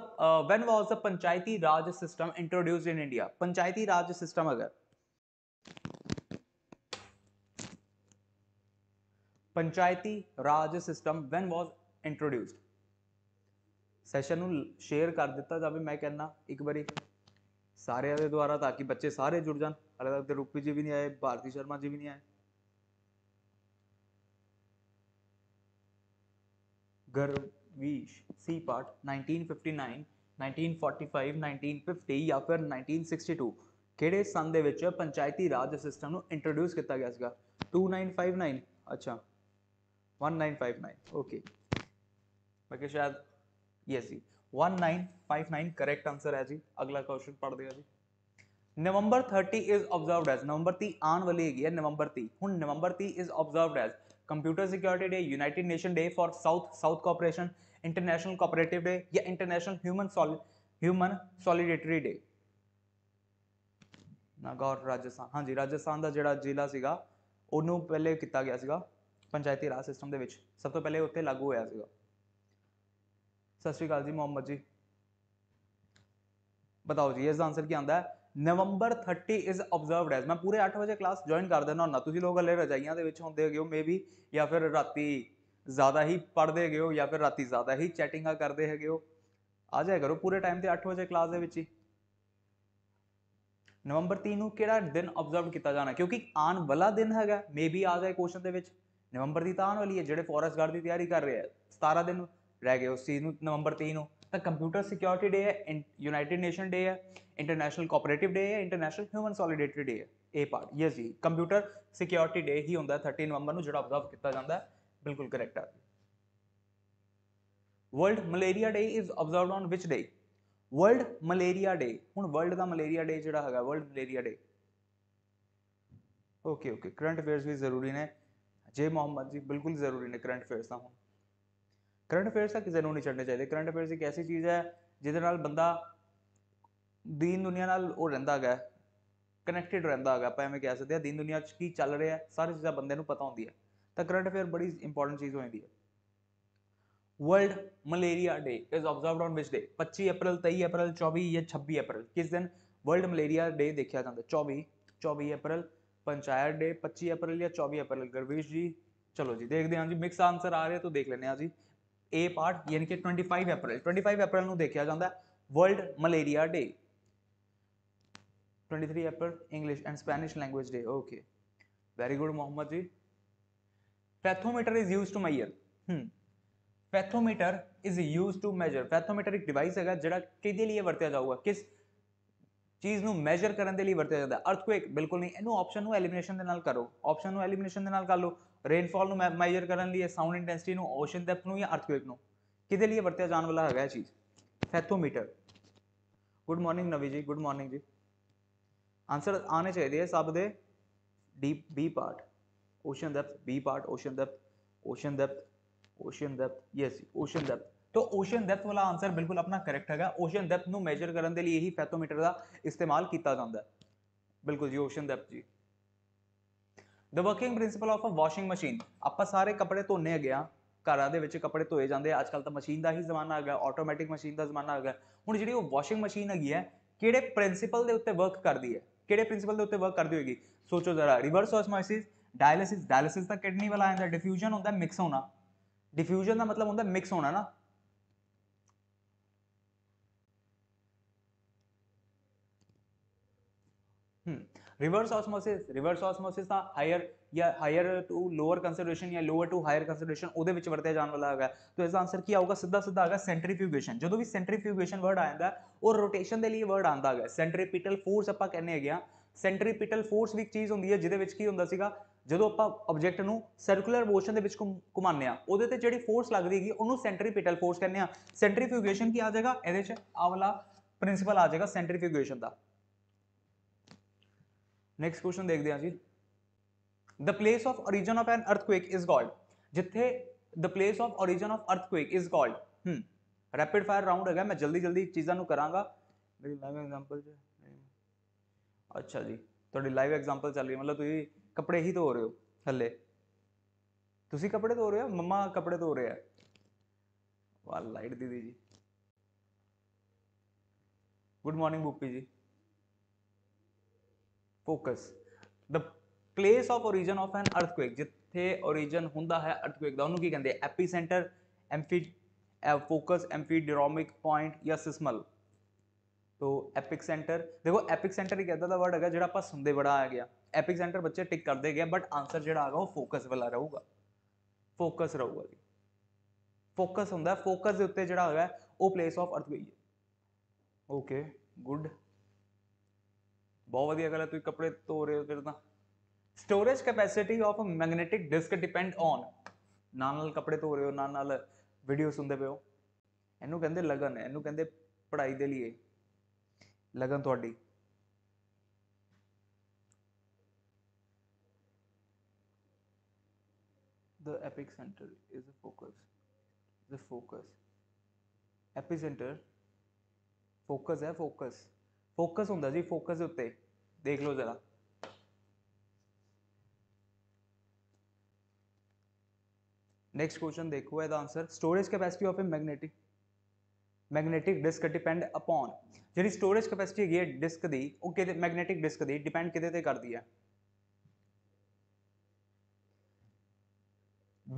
when was the panchayati raj system introduced in India panchayati raj system अगर panchayati raj system when was introduced session ਨੂੰ ਸ਼ੇਅਰ ਕਰ ਦਿੱਤਾ ਜਾਵੇ ਮੈਂ ਕਹਿੰਦਾ ਇੱਕ ਵਾਰੀ ਸਾਰਿਆਂ ਦੇ ਦੁਆਰਾ ਤਾਂ ਕਿ ਬੱਚੇ ਸਾਰੇ ਜੁੜ ਜਾਣ ਅਲੱਗ ਅਲੱਗ ਰੂਪੀ ਜੀ ਵੀ ਨਹੀਂ ਆਏ ਭਾਰਤੀ ਸ਼ਰਮਾ ਜੀ ਵੀ ਨਹੀਂ ਆਏ ਗਰਵੀਸ਼ ਸੀ ਪਾਰਟ 1959 1945 1950 ਜਾਂ ਫਿਰ 1962 ਕਿਹੜੇ ਸੰਨ ਦੇ ਵਿੱਚ ਪੰਚਾਇਤੀ ਰਾਜ ਸਿਸਟਮ ਨੂੰ ਇੰਟਰੋਡਿਊਸ ਕੀਤਾ ਗਿਆ ਸੀਗਾ 2959 ਅੱਛਾ 1959 ਓਕੇ ਬਾਕੀ ਸ਼ਾਇਦ यस जी 1959 करेक्ट आंसर है जी अगला क्वेश्चन पढ़ दिया जी November 30 is observed as November 30 आने वाली है नवंबर 30 ਹੁਣ November 30 is observed computer security day United Nation day for south south cooperation international cooperative day या international human human solidarity day Nagaur Rajasthan हाँ जी राजस्थान का जोड़ा जिला ਉਹਨੂੰ ਪਹਿਲੇ ਕੀਤਾ ਗਿਆ ਸੀਗਾ ਪੰਚਾਇਤੀ ਰਾਜ ਸਿਸਟਮ ਦੇ ਵਿੱਚ ਸਭ ਤੋਂ ਪਹਿਲੇ ਸਤਿ ਸ਼੍ਰੀ ਅਕਾਲ ਜੀ ਮੁਹੰਮਦ ਜੀ बताओ जी इसका आंसर क्या आंदा है ਨਵੰਬਰ 30 ਇਜ਼ ਆਬਜ਼ਰਵਡ ਐਸ ਮੈਂ ਪੂਰੇ 8 ਵਜੇ ਕਲਾਸ ਜੁਆਇਨ ਕਰ ਦੇਣਾ ਹੁੰਦਾ ਤੁਸੀਂ ਲੋਕ ਹਲੇ ਰਜਾਈਆਂ ਦੇ ਵਿੱਚ ਹੁੰਦੇ ਹੈਗੇ ਹੋ ਮੇਬੀ ਜਾਂ ਫਿਰ ਰਾਤੀ ਜ਼ਿਆਦਾ ਹੀ ਪੜਦੇ ਹੈਗੇ ਹੋ ਜਾਂ ਫਿਰ ਰਾਤੀ ਜ਼ਿਆਦਾ ਹੀ ਚੈਟਿੰਗਾਂ ਕਰਦੇ ਹੈਗੇ ਹੋ ਆ ਜਾਇਆ ਕਰੋ ਪੂਰੇ ਟਾਈਮ ਤੇ 8 ਵਜੇ ਕਲਾਸ ਦੇ ਵਿੱਚ ਹੀ ਨਵੰਬਰ 3 ਨੂੰ ਕਿਹੜਾ ਦਿਨ ਆਬਜ਼ਰਵ ਕੀਤਾ ਜਾਣਾ ਕਿਉਂਕਿ ਆਉਣ ਵਾਲਾ ਦਿਨ ਹੈਗਾ ਮੇਬੀ ਆ ਜਾਏ ਕੁਐਸਚਨ ਦੇ ਵਿੱਚ ਨਵੰਬਰ ਦੀ ਤਾਂ ਆਉਣ ਵਾਲੀ ਹੈ ਜਿਹੜੇ ਫੋਰੈਸਟ ਗਾਰਡ ਦੀ ਤਿਆਰੀ ਕਰ ਰਹੇ ਆ 17 ਦਿਨ रह गए हो सी नवंबर तीन हो तो कंप्यूटर सिक्योरिटी डे है यूनाइटेड नेशन डे है इंटरनेशनल कोऑपरेटिव डे है इंटरनेशनल ਹਿਊਮਨ ਸੋਲੀਡੇਟਰੀ ਡੇ ਹੈ ਇਹ ਪਾਰਟ ਯੈਸ ਜੀ ਕੰਪਿਊਟਰ ਸਿਕਿਉਰਿਟੀ ਡੇ ਹੀ ਹੁੰਦਾ 30 ਨਵੰਬਰ ਨੂੰ ਜਿਹੜਾ ਆਬਜ਼ਰਵ ਕੀਤਾ ਜਾਂਦਾ ਹੈ ਬਿਲਕੁਲ ਕਰੈਕਟ ਆ world malaria day is observed on which day world malaria day ਹੁਣ ਵਰਲਡ ਦਾ ਮਲੇਰੀਆ ਡੇ ਜਿਹੜਾ ਹੈਗਾ world malaria day okay okay current affairs ਵੀ ਜ਼ਰੂਰੀ ਨੇ ਜੇ ਮੁਹੰਮਦ ਜੀ ਬਿਲਕੁਲ ਜ਼ਰੂਰੀ ਨੇ ਕਰੰਟ ਅਫੇਅਰਸ ਤਾਂ ਹੁਣ ਕਰੰਟ ਅਫੇਅਰਸ ਤਾਂ ਕਿਸੇ ਨੂੰ ਨਹੀਂ ਛੱਡਣੇ ਚਾਹੀਦੇ ਕਰੰਟ ਅਫੇਅਰਸ ਇੱਕ ਐਸੀ ਚੀਜ਼ ਹੈ ਜਿਹਦੇ ਨਾਲ ਬੰਦਾ ਦੀਨ ਦੁਨੀਆ ਨਾਲ ਉਹ ਰਹਿੰਦਾ ਹੈਗਾ ਕਨੈਕਟਡ ਰਹਿੰਦਾ ਹੈਗਾ ਆਪਾਂ ਐਵੇਂ ਕਹਿ ਸਕਦੇ ਆ ਦੀਨ ਦੁਨੀਆ 'ਚ ਕੀ ਚੱਲ ਰਿਹਾ ਸਾਰੀ ਚੀਜ਼ਾਂ ਬੰਦੇ ਨੂੰ ਪਤਾ ਹੁੰਦੀ ਹੈ ਤਾਂ ਕਰੰਟ ਅਫੇਅਰ ਬੜੀ ਇੰਪੋਰਟੈਂਟ ਚੀਜ਼ ਹੋ ਜਾਂਦੀ ਹੈ world malaria day is observe on which day 25 April 23 April 24 या 26 अप्रैल किस दिन वर्ल्ड मलेरिया डे देखा जाता 24 24 अप्रैल पंचायत डे 25 अप्रैल या 24 अप्रैल गर्वेश जी चलो जी देखते हैं जी मिक्स आंसर आ रहे हैं तो देख लेने जी A ਪਾਰਟ ਯਾਨੀ ਕਿ 25 ਅਪ੍ਰੈਲ 25 ਅਪ੍ਰੈਲ ਨੂੰ ਦੇਖਿਆ ਜਾਂਦਾ world malaria day 23 April English and Spanish language day okay very good Muhammad ji fathometer is use to measure fathometer is use to measure fathometer एक डिवाइस है ਜਿਹੜਾ ਕਿਹਦੇ ਲਈ ਵਰਤਿਆ ਜਾਊਗਾ ਕਿਸ ਚੀਜ਼ ਨੂੰ ਮੈਜਰ ਕਰਨ ਦੇ ਲਈ ਵਰਤਿਆ ਜਾਂਦਾ ਅਰਥਕੁਏਕ ਬਿਲਕੁਲ ਨਹੀਂ ਇਹਨੂੰ ਆਪਸ਼ਨ ਨੂੰ ਐਲੀਮੀਨੇਸ਼ਨ ਦੇ ਨਾਲ ਕਰੋ ਆਪਸ਼ਨ ਨੂੰ ਐਲੀਮੀਨੇਸ਼ਨ ਦੇ ਨਾਲ ਕਰ ਲਓ રેનફોલનું મેજર ਕਰਨ ਲਈ ਸਾਊਂਡ ਇੰਟੈਂਸਿਟੀ ਨੂੰ ਓਸ਼ਨ ਡੈਪਥ ਨੂੰ ਜਾਂ ਅਰਥਕਵੇਕ ਨੂੰ ਕਿਹਦੇ ਲਈ ਵਰਤਿਆ ਜਾਣ ਵਾਲਾ ਹੈਗਾ ਇਹ ਚੀਜ਼ ਫੈਥੋਮੀਟਰ ਗੁੱਡ ਮਾਰਨਿੰਗ ਨਵੀ ਜੀ ਗੁੱਡ ਮਾਰਨਿੰਗ ਜੀ ਆਨਸਰ ਆਨੇ ਚਾਹੀਦੇ ਆ ਸਭ ਦੇ D B part ocean depth B part ocean depth ocean depth ocean depth yes ocean depth तो ओशन डेप्थ ਵਾਲਾ ਆਨਸਰ ਬਿਲਕੁਲ ਆਪਣਾ ਕਰੈਕਟ ਹੈਗਾ ਓਸ਼ਨ ਡੈਪਥ ਨੂੰ ਮੈਜ਼ਰ ਕਰਨ ਦੇ ਲਈ ਇਹੀ ਫੈਥੋਮੀਟਰ ਦਾ ਇਸਤੇਮਾਲ ਕੀਤਾ ਜਾਂਦਾ ਹੈ ਬਿਲਕੁਲ ਜੀ ਓਸ਼ਨ ਡੈਪਥ ਜੀ the working principle of a washing machine ਆਪਾਂ ਸਾਰੇ ਕੱਪੜੇ ਧੋਨੇ ਹੈਗੇ ਆ ਘਰਾਂ ਦੇ ਵਿੱਚ ਕੱਪੜੇ ਧੋਏ ਜਾਂਦੇ ਆ ਅੱਜ ਕੱਲ ਤਾਂ ਮਸ਼ੀਨ ਦਾ ਹੀ ਜ਼ਮਾਨਾ ਆ ਗਿਆ ਆਟੋਮੈਟਿਕ ਮਸ਼ੀਨ ਦਾ ਜ਼ਮਾਨਾ ਆ ਗਿਆ ਹੁਣ ਜਿਹੜੀ ਉਹ ਵਾਸ਼ਿੰਗ ਮਸ਼ੀਨ ਹੈਗੀ ਹੈ ਕਿਹੜੇ ਪ੍ਰਿੰਸੀਪਲ ਦੇ ਉੱਤੇ ਵਰਕ ਕਰਦੀ ਹੈ ਕਿਹੜੇ ਪ੍ਰਿੰਸੀਪਲ ਦੇ ਉੱਤੇ ਵਰਕ ਕਰਦੀ ਹੋਏਗੀ ਸੋਚੋ ਜ਼ਰਾ ਰਿਵਰਸ ਆਸਮੋਸਿਸ ਡਾਇਲਿਸਿਸ ਡਾਇਲਿਸਿਸ ਦਾ ਕਿਡਨੀ ਵਾਲਾ ਆਂਦਾ ਡਿਫਿਊਜ਼ਨ ਹੁੰਦਾ ਮਿਕਸ ਹੋਣਾ ਡਿਫਿਊਜ਼ਨ ਦਾ ਮਤਲਬ ਹੁੰਦਾ ਮਿਕਸ ਹੋਣਾ ਨਾ रिवर्स ऑस्मोसिस रिवर्स ऑस्मोसिस ਦਾ ਹਾਇਰ ਜਾਂ ਹਾਇਰ ਟੂ ਲੋਅਰ ਕੰਸੈਂਟ੍ਰੇਸ਼ਨ ਜਾਂ ਲੋਅਰ ਟੂ ਹਾਇਰ ਕੰਸੈਂਟ੍ਰੇਸ਼ਨ ਉਹਦੇ ਵਿੱਚ ਵਰਤਿਆ ਜਾਣ ਵਾਲਾ ਹੈਗਾ ਤਾਂ ਇਸ ਦਾ ਆਨਸਰ ਕੀ ਆਊਗਾ ਸਿੱਧਾ ਸਿੱਧਾ ਆਗਾ ਸੈਂਟਰੀਫਿਊਗੇਸ਼ਨ ਜਦੋਂ ਵੀ ਸੈਂਟਰੀਫਿਊਗੇਸ਼ਨ ਵਰਡ ਆ ਜਾਂਦਾ ਉਹ ਰੋਟੇਸ਼ਨ ਦੇ ਲਈ ਵਰਡ ਆਂਦਾ ਹੈਗਾ ਸੈਂਟਰੀਪੀਟਲ ਫੋਰਸ ਆਪਾਂ ਕਹਿੰਦੇ ਹੈਗੇ ਆ ਸੈਂਟਰੀਪੀਟਲ ਫੋਰਸ ਵੀ ਇੱਕ ਚੀਜ਼ ਹੁੰਦੀ ਹੈ ਜਿਹਦੇ ਵਿੱਚ ਕੀ ਹੁੰਦਾ ਸੀਗਾ ਜਦੋਂ ਆਪਾਂ ਆਬਜੈਕਟ ਨੂੰ ਸਰਕੂਲਰ ਮੋਸ਼ਨ ਦੇ ਵਿੱਚ ਘੁਮਾਉਂਦੇ ਆ ਉਹਦੇ ਤੇ ਜਿਹੜੀ ਫੋਰਸ ਲੱਗਦੀ ਹੈਗੀ ਉਹਨੂੰ ਸੈਂਟਰੀਪੀਟਲ ਫੋਰਸ ਕਹਿੰਦੇ ਆ ਸੈਂਟਰੀਫਿਊਗੇਸ਼ਨ ਕੀ ਆ ਜਾਏਗਾ ਇਹਦੇ ਚ ਆਵਲਾ ਪ੍ਰਿੰਸੀਪਲ ਆ ਜਾਏਗਾ ਸੈਂਟਰੀਫਿਊਗੇਸ਼ਨ ਦਾ ਨੈਕਸਟ ਕੁਐਸਚਨ ਦੇਖਦੇ ਹਾਂ ਜੀ the place of origin of an earthquake is called ਜਿੱਥੇ the place of origin of earthquake is called ਹਮ ਰੈਪਿਡ ਫਾਇਰ ਰਾਉਂਡ ਹੈਗਾ ਮੈਂ ਜਲਦੀ ਜਲਦੀ ਚੀਜ਼ਾਂ ਨੂੰ ਕਰਾਂਗਾ ਮੇਰੀ ਲਾਈਵ ਐਗਜ਼ਾਮਪਲ ਚ ਅੱਛਾ ਜੀ ਤੁਹਾਡੀ ਲਾਈਵ ਐਗਜ਼ਾਮਪਲ ਚੱਲ ਰਹੀ ਮਤਲਬ ਤੁਸੀਂ ਕੱਪੜੇ ਹੀ ਧੋ ਰਹੇ ਹੋ ਥੱਲੇ ਤੁਸੀਂ ਕੱਪੜੇ ਧੋ ਰਹੇ ਹੋ ਮਮਾ ਕੱਪੜੇ ਧੋ ਰਹੇ ਆ ਵਾਹ ਲਾਈਟ ਦੀਦੀ ਜੀ good morning Buppi ji focus the place of origin of an earthquake ਜਿੱਥੇ ओरिजन ਹੁੰਦਾ अर्थक्वेक का उन्होंने की कहें एपी सेंटर एम्फी फोकस एम्फी डिरोमिक पॉइंट या सिसमल तो एपिक सेंटर देखो एपिक सेंटर एक ऐसा वर्ड है जो आप सुनते बड़ा आ गया एपिक सेंटर बच्चे टिक करते गए बट आंसर जो है वो फोकस वाला रहेगा फोकस रहेगा जी फोकस होंगे फोकस के उत्ते जो है वो प्लेस ऑफ अर्थ गई है ओके गुड ਬਹੁਤ ਵਧੀਆ ਗੱਲ ਹੈ ਤੁਸੀਂ ਕੱਪੜੇ ਧੋ ਰਹੇ ਹੋ ਫਿਰ ਤਾਂ storage capacity of a magnetic disk depend on ਨਾਲ ਨਾਲ ਕੱਪੜੇ ਧੋ ਰਹੇ ਹੋ ਨਾਲ ਨਾਲ ਵੀਡੀਓ ਸੁਣਦੇ ਪਏ ਹੋ ਇਹਨੂੰ ਕਹਿੰਦੇ ਲਗਨ ਇਹਨੂੰ ਕਹਿੰਦੇ ਪੜ੍ਹਾਈ ਦੇ ਲਈ ਲਗਨ ਤੁਹਾਡੀ the epicenter is the focus the focus epicenter focus ਹੈ focus focus ਹੁੰਦਾ ਜੀ focus ਦੇ ਉੱਤੇ देख लो ज़रा नेक्स्ट क्वेश्चन देखो है the answer storage capacity of a magnetic magnetic disk depend upon जी स्टोरेज कैपेसिटी है डिस्क दी वो मैग्नेटिक डिस्क दी डिपेंड कि दी है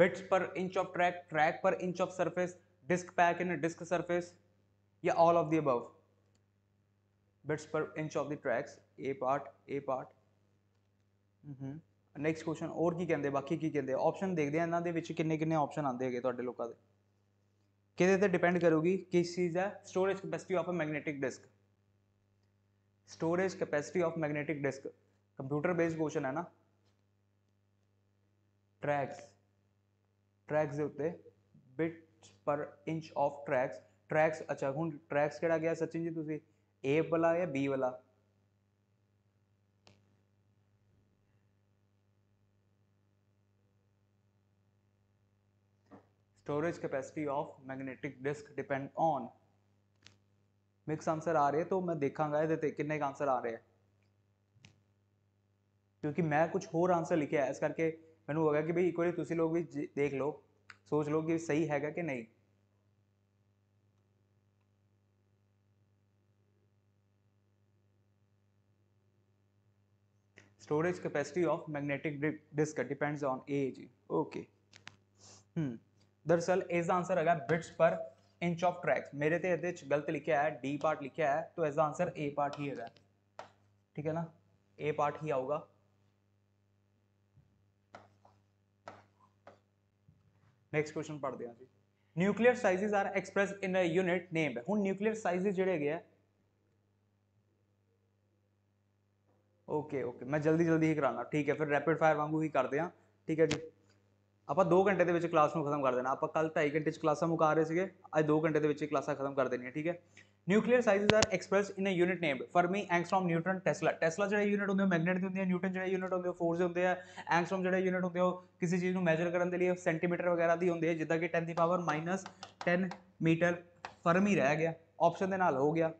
bits per inch of track track per inch of surface disk pack in disk surface या all of the above bits per inch of the tracks a part A part mm next question और की कहें बाकी की कहें option देखते हैं इन्होंने किन्ने किन्ने ऑप्शन आते हैं थोड़े लोगों के कि डिपेंड करेगी किस चीज़ है storage capacity of magnetic disk storage capacity of magnetic disk computer based question है ना ट्रैक्स ट्रैक्स के उत्ते बिट पर इंच ऑफ ट्रैक्स ट्रैक्स अच्छा हूँ ट्रैक्स कहड़ा गया सचिन जी तुम्हें ए वाला या बी वाला storage capacity of magnetic disk depend on mix answer आ रहे तो मैं देखा कितने का आंसर आ रहे हैं क्योंकि मैं कुछ होर आंसर लिखे है इस करके मैं हो गया कि भाई एक बार तुम लोग भी देख लो सोच लो कि सही है कि नहीं storage capacity of magnetic disk depends on AAG okay हम्म दरअसल इस आंसर है bits per inch of track मेरे तो ये गलत लिखा है डी पार्ट लिखा है तो एज आंसर ए पार्ट ही है ठीक है ना ए पार्ट ही आऊगा नेक्स्ट क्वेश्चन पढ़ दिया जी nuclear sizes are express in a unit name हूँ न्यूक्लियर साइजेस जोड़े गए ओके ओके ਮੈਂ ਜਲਦੀ ਜਲਦੀ ਹੀ ਕਰਾਣਾ ਠੀਕ ਹੈ ਫਿਰ ਰੈਪਿਡ ਫਾਇਰ ਵਾਂਗੂ ਹੀ ਕਰਦੇ ਆ ਠੀਕ ਹੈ ਜੀ ਆਪਾਂ 2 ਘੰਟੇ ਦੇ ਵਿੱਚ ਕਲਾਸ ਨੂੰ ਖਤਮ ਕਰ ਦੇਣਾ ਆਪਾਂ ਕੱਲ 2.5 ਘੰਟੇ ਚ ਕਲਾਸਾਂ ਮੁਕਾ ਰਹੇ ਸੀਗੇ ਅੱਜ 2 ਘੰਟੇ ਦੇ ਵਿੱਚ ਕਲਾਸਾਂ ਖਤਮ ਕਰ ਦੇਣੀਆਂ ਠੀਕ ਹੈ nuclear sizes are expressed in a unit named fermi angstrom newton tesla tesla ਜਿਹੜਾ ਯੂਨਿਟ ਹੁੰਦੇ ਉਹ ਮੈਗਨੇਟ ਦੇ ਹੁੰਦੇ ਆ ਨਿਊਟਨ ਜਿਹੜਾ ਯੂਨਿਟ ਹੁੰਦੇ ਉਹ ਫੋਰਸ ਦੇ ਹੁੰਦੇ ਆ ਐਂਗਸਟ੍ਰੋਮ ਜਿਹੜਾ ਯੂਨਿਟ ਹੁੰਦੇ ਉਹ ਕਿਸੇ ਚੀਜ਼ ਨੂੰ ਮੈਜ਼ਰ ਕਰਨ ਦੇ ਲਈ ਸੈਂਟੀਮੀਟਰ ਵਗੈਰਾ ਦੀ ਹੁੰਦੇ ਆ ਜਿੱਦਾਂ ਕਿ 10 ਦੀ ਪਾਵਰ -10 ਮੀਟਰ ਫਰਮੀ ਰਹਿ ਗਿਆ ਆਪਸ਼ਨ ਦੇ ਨਾਲ ਹੋ ਗਿਆ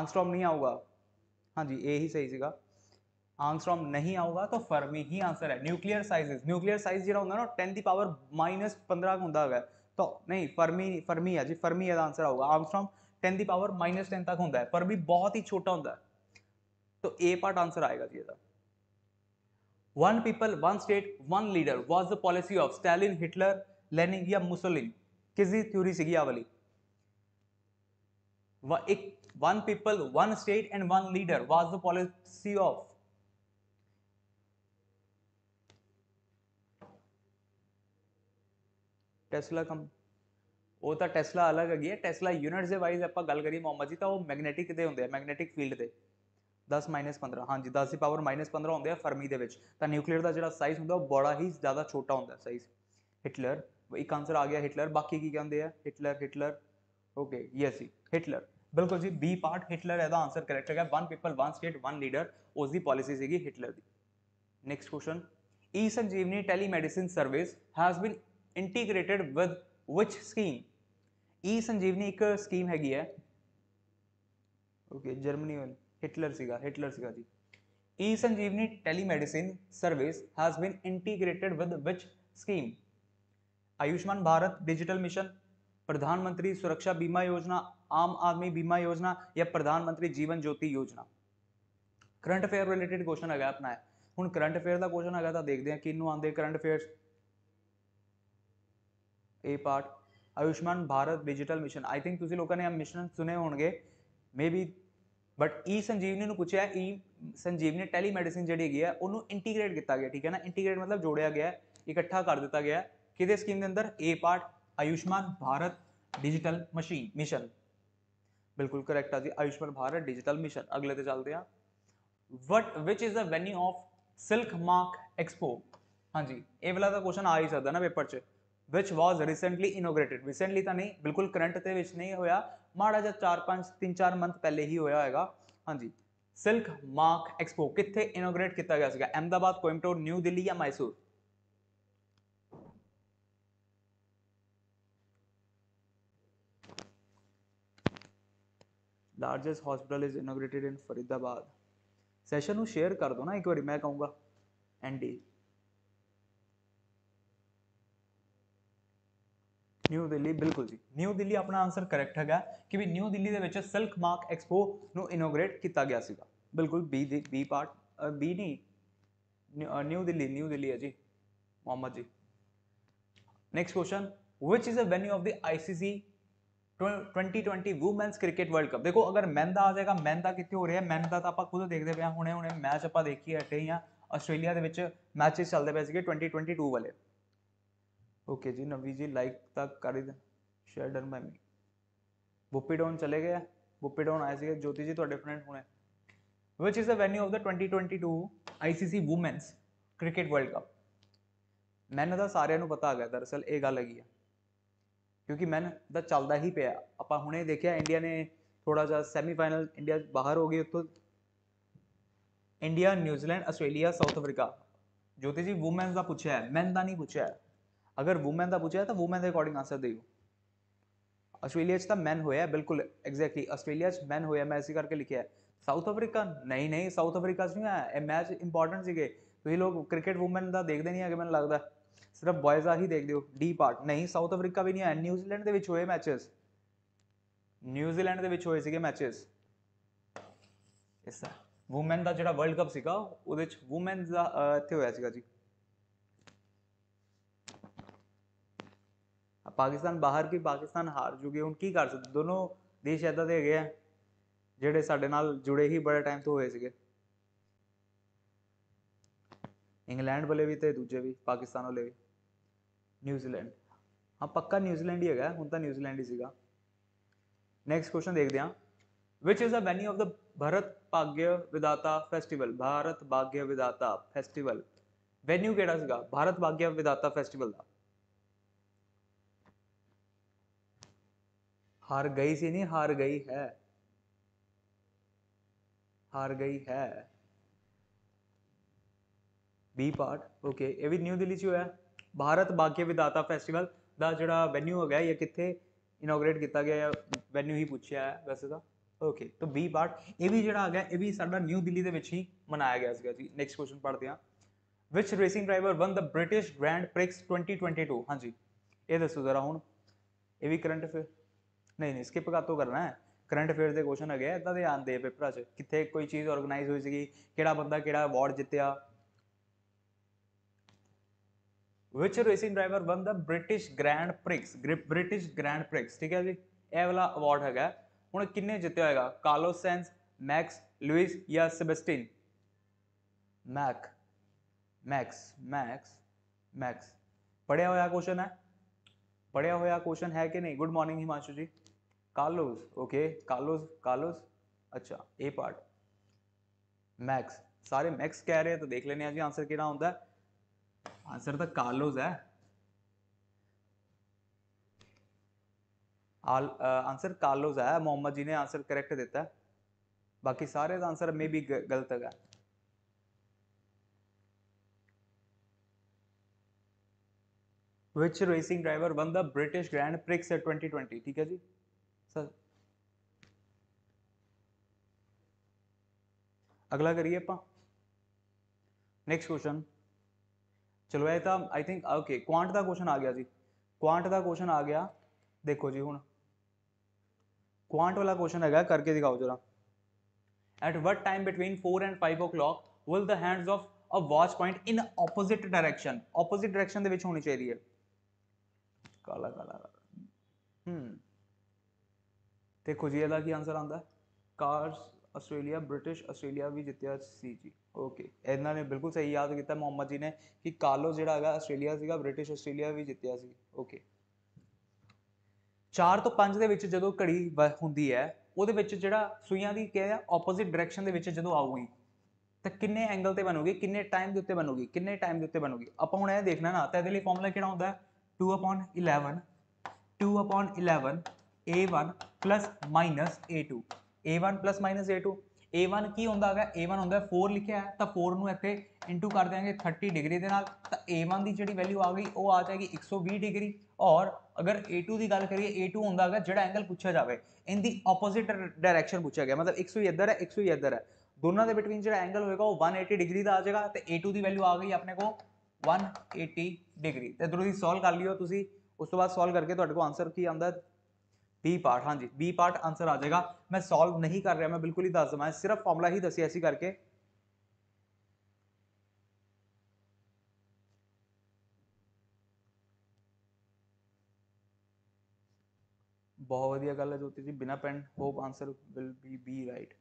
ਐਂਗਸਟ੍ਰੋਮ ਨਹੀਂ ਆਊਗਾ ਹਾਂਜੀ ਇਹ ਹੀ ਸਹੀ ਸੀਗਾ आंसर नहीं आऊगा तो फर्मी ही आंसर है न्यूक्लियर साइज न्यूक्लियर साइज जो होंगे ना टेन की पावर माइनस पंद्रह का होंगे अगर तो नहीं फर्मी फर्मी है जी फर्मी यदि आंसर आऊगा आंसर टेन की पावर माइनस टेन तक होंगे फर्मी बहुत ही छोटा होंगे तो ए पार्ट आंसर आएगा जी one people one state one leader was the policy of Stalin Hitler Lenin या मुसोलिन किसी थ्योरी सी वाली one people one state and one leader was the policy of tesla ਕੰਮ ਉਹ ਤਾਂ ਟੈਸਲਾ ਅਲੱਗ ਹੈਗੀ ਹੈ ਟੈਸਲਾ ਯੂਨਿਟਸ ਦੇ ਵਾਈਜ਼ ਆਪਾਂ ਗੱਲ ਕਰੀ ਮੁਹੰਮਦ ਜੀ ਤਾਂ ਉਹ ਮੈਗਨੇਟਿਕ ਦੇ ਹੁੰਦੇ ਆ ਮੈਗਨੇਟਿਕ ਫੀਲਡ ਦੇ 10 15 ਹਾਂਜੀ 10 ਦੀ ਪਾਵਰ 15 ਹੁੰਦੇ ਆ ਫਰਮੀ ਦੇ ਵਿੱਚ ਤਾਂ ਨਿਊਕਲੀਅਰ ਦਾ ਜਿਹੜਾ ਸਾਈਜ਼ ਹੁੰਦਾ ਉਹ ਬੜਾ ਹੀ ਜ਼ਿਆਦਾ ਛੋਟਾ ਹੁੰਦਾ ਸਾਈਜ਼ ਹਿਟਲਰ ਇੱਕ ਆਨਸਰ ਆ ਗਿਆ ਹਿਟਲਰ ਬਾਕੀ ਕੀ ਕਹਿੰਦੇ ਆ Hitler Hitler okay yes Hitler ਬਿਲਕੁਲ ਜੀ ਬੀ ਪਾਰਟ ਹਿਟਲਰ ਇਹਦਾ ਆਨਸਰ ਕਰੈਕਟ ਹੈਗਾ one people one state one leader ਉਸ ਦੀ ਪਾਲਿਸੀ ਸੀਗੀ ਹਿਟਲਰ ਦੀ next question e Sanjeevani telemedicine service has been integrated with which scheme e Sanjeevani ਇੱਕ ਸਕੀਮ ਹੈਗੀ ਹੈ ਓਕੇ ਜਰਮਨੀ ਵਾਲੀ ਹਿਟਲਰ ਸੀਗਾ ਹਿਟਲਰ ਸੀਗਾ ਜੀ e Sanjeevani telemedicine service has been integrated with which scheme Ayushman Bharat digital mission प्रधानमंत्री सुरक्षा बीमा योजना आम आदमी बीमा योजना या प्रधानमंत्री जीवन ज्योति योजना करंट अफेयर रिलेटेड क्वेश्चन ਹੈਗਾ ਆਪਣਾ ਹੁਣ ਕਰੰਟ ਅਫੇਅਰ ਦਾ ਕੁਐਸਚਨ ਹੈਗਾ ਤਾਂ ਦੇਖਦੇ ਹਾਂ ਕਿੰਨੂੰ ਆਉਂਦੇ current affairs A part Ayushman Bharat digital mission I think लोगों ने मिशन सुने हो गए मे बी बट ई संजीवनी पूछा ई संजीवनी टैलीमेडिसिन जी है इंटीग्रेट किया गया ठीक है ना इंटीग्रेट मतलब जोड़िया गया इकट्ठा कर दिया गया कि स्कीम के अंदर A part Ayushman Bharat digital machine mission बिल्कुल करैक्ट आज आयुष्मान भारत डिजिटल मिशन अगले तो चलते हैं what which is the venue of silk mark expo हाँ जी ए वाला तो क्वेश्चन आ ही सकता ना पेपर से which was recently inaugurated recently तो नहीं बिल्कुल करंट के विच नहीं होया माड़ा जहा चार पाँच तीन चार मंथ पहले ही होया है हाँ जी सिल्क मार्क एक्सपो कितने इनोग्रेट किया गया अहमदाबाद कोयम्बटोर न्यू दिल्ली या Mysore largest hospital is inaugurated in Faridabad session share कर दो ना एक बार मैं कहूँगा एंडी डी ਨਿਊ ਦਿੱਲੀ ਬਿਲਕੁਲ ਜੀ ਨਿਊ ਦਿੱਲੀ ਆਪਣਾ ਆਨਸਰ ਕਰੈਕਟ ਹੈਗਾ ਕਿ ਵੀ ਨਿਊ ਦਿੱਲੀ ਦੇ ਵਿੱਚ ਸਿਲਕ ਮਾਰਕ ਐਕਸਪੋ ਨੂੰ ਇਨੋਗ੍ਰੇਟ ਕੀਤਾ ਗਿਆ ਸੀਗਾ ਬਿਲਕੁਲ ਬੀ ਦੇ ਬੀ ਪਾਰਟ ਬੀ ਨਹੀਂ ਨਿਊ ਦਿੱਲੀ ਨਿਊ ਦਿੱਲੀ ਹੈ ਜੀ Muhammad ji next question which is a venue of the ICC 2020 women's cricket world cup देखो अगर मैन का आ जाएगा मैन का कितने हो रहे हैं मैन का तो आप खुद देखते पे हमने हमने मैच आप देखिए हटे हैं ਆਸਟ੍ਰੇਲੀਆ ਦੇ ਵਿੱਚ ਮੈਚਸ ਚੱਲਦੇ ਪਏ ਸੀਗੇ 2022 ਵਾਲੇ ओके जी नवी जी लाइक तक कर ही share done by me down चले गए बुप्पी डाउन आए थे ज्योति जी थोड़े फ्रेंड हूँ which is the venue of the twenty twenty two I C C women's cricket world cup मैन का सारे पता है दरअसल ये गल हैगी क्योंकि मैन का चलता ही पाया आप हमने देखिए इंडिया ने थोड़ा जा फाइनल इंडिया बाहर हो गई उतो India New Zealand Australia South Africa Jyoti ji women's का पूछे है मैन का नहीं पूछा है अगर वुमेन ਦਾ ਪੁੱਛਿਆ ਤਾਂ ਵੂਮਨ ਦੇ ਅਕੋਰਡਿੰਗ ਆਨਸਰ ਦਿਓ ਆਸਟ੍ਰੇਲੀਆ 'ਚ ਤਾਂ ਮੈਨ ਹੋਇਆ ਬਿਲਕੁਲ ਐਗਜ਼ੈਕਟਲੀ ਆਸਟ੍ਰੇਲੀਆ 'ਚ ਮੈਨ ਹੋਇਆ ਮੈਂ ਇਸੇ ਕਰਕੇ ਲਿਖਿਆ ਸਾਊਥ ਅਫਰੀਕਾ ਨਹੀਂ ਨਹੀਂ ਸਾਊਥ ਅਫਰੀਕਾ 'ਚ ਨਹੀਂ ਆਇਆ ਇਹ ਮੈਚ ਇੰਪੋਰਟੈਂਟ ਸੀਗੇ ਤੁਸੀਂ ਲੋਕ ਕ੍ਰਿਕਟ ਵੂਮਨ ਦਾ ਦੇਖਦੇ ਨਹੀਂ ਹੈਗੇ ਮੈਨੂੰ ਲੱਗਦਾ ਸਿਰਫ ਬॉयਜ਼ ਆ ਹੀ ਦੇਖਦੇ ਹੋ ਡੀ ਪਾਰਟ ਨਹੀਂ ਸਾਊਥ ਅਫਰੀਕਾ ਵੀ ਨਹੀਂ ਆਇਆ ਨਿਊਜ਼ੀਲੈਂਡ ਦੇ ਵਿੱਚ ਹੋਏ ਮੈਚਸ ਨਿਊਜ਼ੀਲੈਂਡ ਦੇ ਵਿੱਚ ਹੋਏ ਸੀਗੇ ਮੈਚਸ ਇਸ ਵੂਮਨ ਦਾ ਜਿਹੜਾ ਵਰਲਡ ਕੱਪ ਸੀਗਾ ਉਹਦੇ ਵਿੱਚ ਵੂਮਨ ਦਾ ਇੱਥੇ ਹੋਇਆ ਸੀਗਾ ਜੀ पाकिस्तान बाहर की पाकिस्तान हार चुके हूँ की कर सकते दोनों देश ऐसा दे गए जेडे साढ़े नाल जुड़े ही बड़े टाइम तो हुए थे इंग्लैंड वाले भी तो दूजे भी पाकिस्तान वाले भी न्यूजीलैंड हाँ पक्का न्यूजीलैंड ही है हूँ तो न्यूजीलैंड ही सगा नैक्सट क्वेश्चन देखते हैं which is the venue of the Bharat Bhagya Vidhata festival Bharat Bhagya Vidhata festival venue कहड़ा सगा भारत भाग्य विधाता फैसटिवल का हार गई सी नहीं हार गई है हार गई है बी पार्ट ओके ये भी न्यू दिल्ली च हो भारत बाग्य विदाता फेस्टिवल का जोड़ा वेन्यू है या कितने इनोग्रेट किया गया या वेन्यू ही पूछा है वैसे तो ओके तो बी पार्ट ये भी जोड़ा है ये भी सा न्यू दिल्ली के मनाया गया जी नैक्सट क्वेश्चन पढ़ते हैं which racing driver won the British Grand Prix twenty twenty two हाँ जी ये दसो जरा हूँ ये भी करंट अफेयर नहीं नहीं स्किप का तो करना है करंट अफेयर के क्वेश्चन है इदा दे आते पेपर च कितने कोई चीज़ ऑर्गनाइज हुई थी कि बंद कि अवार्ड जितया which racing driver won the British Grand Prix ग्रिप ब्रिटिश ग्रैंड प्रिक्स ठीक है जी ए वाला अवार्ड है हूँ किन्ने जितया होगा कालोसेंस मैक्स लुइस या सबस्टीन मैक मैक्स मैक्स मैक्स पढ़िया हुआ क्वेश्चन है पढ़िया हुआ क्वेश्चन है कि नहीं good morning Himanshu ji Carlos, okay Carlos, Carlos, अच्छा ए पार्ट मैक्स सारे मैक्स कह रहे हैं तो देख लेने जी आंसर कि आंसर तो कार्लोज है आल, आंसर कार्लोज है मोहम्मद जी ने आंसर करेक्ट देता है बाकी सारे आंसर मे भी गलत है which racing driver won the British Grand Prix twenty twenty ठीक है जी सर अगला करिए अपना नेक्स्ट क्वेश्चन चलो ये तो आई थिंक ओके क्वांट का क्वेश्चन आ गया जी क्वांट का क्वेश्चन आ गया देखो जी हूँ क्वांट वाला क्वेश्चन है करके दिखाओ जरा at what time between four and five o'clock will the hands of a watch point in opposite direction opposite direction होनी चाहिए काला काला हम्म ਦੇਖੋ ਜੀ ਇਹਦਾ ਕੀ ਆਨਸਰ ਆਉਂਦਾ ਕਾਰਸ ਆਸਟ੍ਰੇਲੀਆ ਬ੍ਰਿਟਿਸ਼ ਆਸਟ੍ਰੇਲੀਆ ਵੀ ਜਿੱਤਿਆ ਸੀ ਜੀ ਓਕੇ ਇਹਨਾਂ ਨੇ ਬਿਲਕੁਲ ਸਹੀ ਯਾਦ ਕੀਤਾ ਮੁਹੰਮਦ ਜੀ ਨੇ ਕਿ ਕਾਲੋ ਜਿਹੜਾ ਹੈਗਾ ਆਸਟ੍ਰੇਲੀਆ ਸੀਗਾ ਬ੍ਰਿਟਿਸ਼ ਆਸਟ੍ਰੇਲੀਆ ਵੀ ਜਿੱਤਿਆ ਸੀ ਓਕੇ 4 ਤੋਂ 5 ਦੇ ਵਿੱਚ ਜਦੋਂ ਘੜੀ ਹੁੰਦੀ ਹੈ ਉਹਦੇ ਵਿੱਚ ਜਿਹੜਾ ਸੂਈਆਂ ਦੀ ਕਿਹਾ ਆਪੋਜ਼ਿਟ ਡਾਇਰੈਕਸ਼ਨ ਦੇ ਵਿੱਚ ਜਦੋਂ ਆਊਗੀ ਤਾਂ ਕਿੰਨੇ ਐਂਗਲ ਤੇ ਬਣੂਗੀ ਕਿੰਨੇ ਟਾਈਮ ਦੇ ਉੱਤੇ ਬਣੂਗੀ ਕਿੰਨੇ ਟਾਈਮ ਦੇ ਉੱਤੇ ਬਣੂਗੀ ਆਪਾਂ ਹੁਣ ਇਹ ਦੇਖਣਾ ਨਾ ਤਾਂ ਇਹਦੇ ਲਈ ਫਾਰਮੂਲਾ ਕਿਹੜਾ ਹੁੰਦਾ 2 11 2 11 a one plus minus a two a one plus -a2 a1 ਕੀ ਹੁੰਦਾ ਹੈਗਾ a1 ਹੁੰਦਾ 4 ਲਿਖਿਆ ਹੈ ਤਾਂ 4 ਨੂੰ ਇੱਥੇ ਇਨਟੂ ਕਰ ਦਿਆਂਗੇ 30 ਡਿਗਰੀ ਦੇ ਨਾਲ ਤਾਂ a1 ਦੀ ਜਿਹੜੀ ਵੈਲਿਊ ਆ ਗਈ ਉਹ ਆ ਜਾਏਗੀ 120 ਡਿਗਰੀ ਔਰ ਅਗਰ a2 ਦੀ ਗੱਲ ਕਰੀਏ a2 ਹੁੰਦਾ ਹੈਗਾ ਜਿਹੜਾ ਐਂਗਲ ਪੁੱਛਿਆ ਜਾਵੇ ਇਨ ਦੀ ਆਪੋਜ਼ਿਟ ਡਾਇਰੈਕਸ਼ਨ ਪੁੱਛਿਆ ਗਿਆ ਮਤਲਬ 120 ਇੱਧਰ ਹੈ 120 ਇੱਧਰ ਹੈ ਦੋਨਾਂ ਦੇ ਬਿਟਵੀਨ ਜਿਹੜਾ ਐਂਗਲ ਹੋਏਗਾ ਉਹ 180 ਡਿਗਰੀ ਦਾ ਆ ਜਾਏਗਾ ਤੇ a2 ਦੀ ਵੈਲਿਊ ਆ ਗਈ ਆਪਣੇ ਕੋ 180 ਡਿਗਰੀ ਤੇ ਤੁਸੀਂ ਸੋਲਵ ਕਰ ਲਿਓ ਤੁਸੀਂ ਉਸ ਤੋਂ ਬਾਅਦ ਸੋਲਵ ਕਰਕੇ ਤੁਹਾਡੇ ਕੋ ਆਨਸਰ ਕੀ ਆਉਂਦਾ बी पार्ट हाँ जी बी पार्ट आंसर आ जाएगा मैं सॉल्व नहीं कर रहा मैं बिल्कुल ही दस दमा सिर्फ फॉर्मूला ही दसी ऐसी करके बहुत बढ़िया गल है ज्योति जी बिना pen hope answer will be B right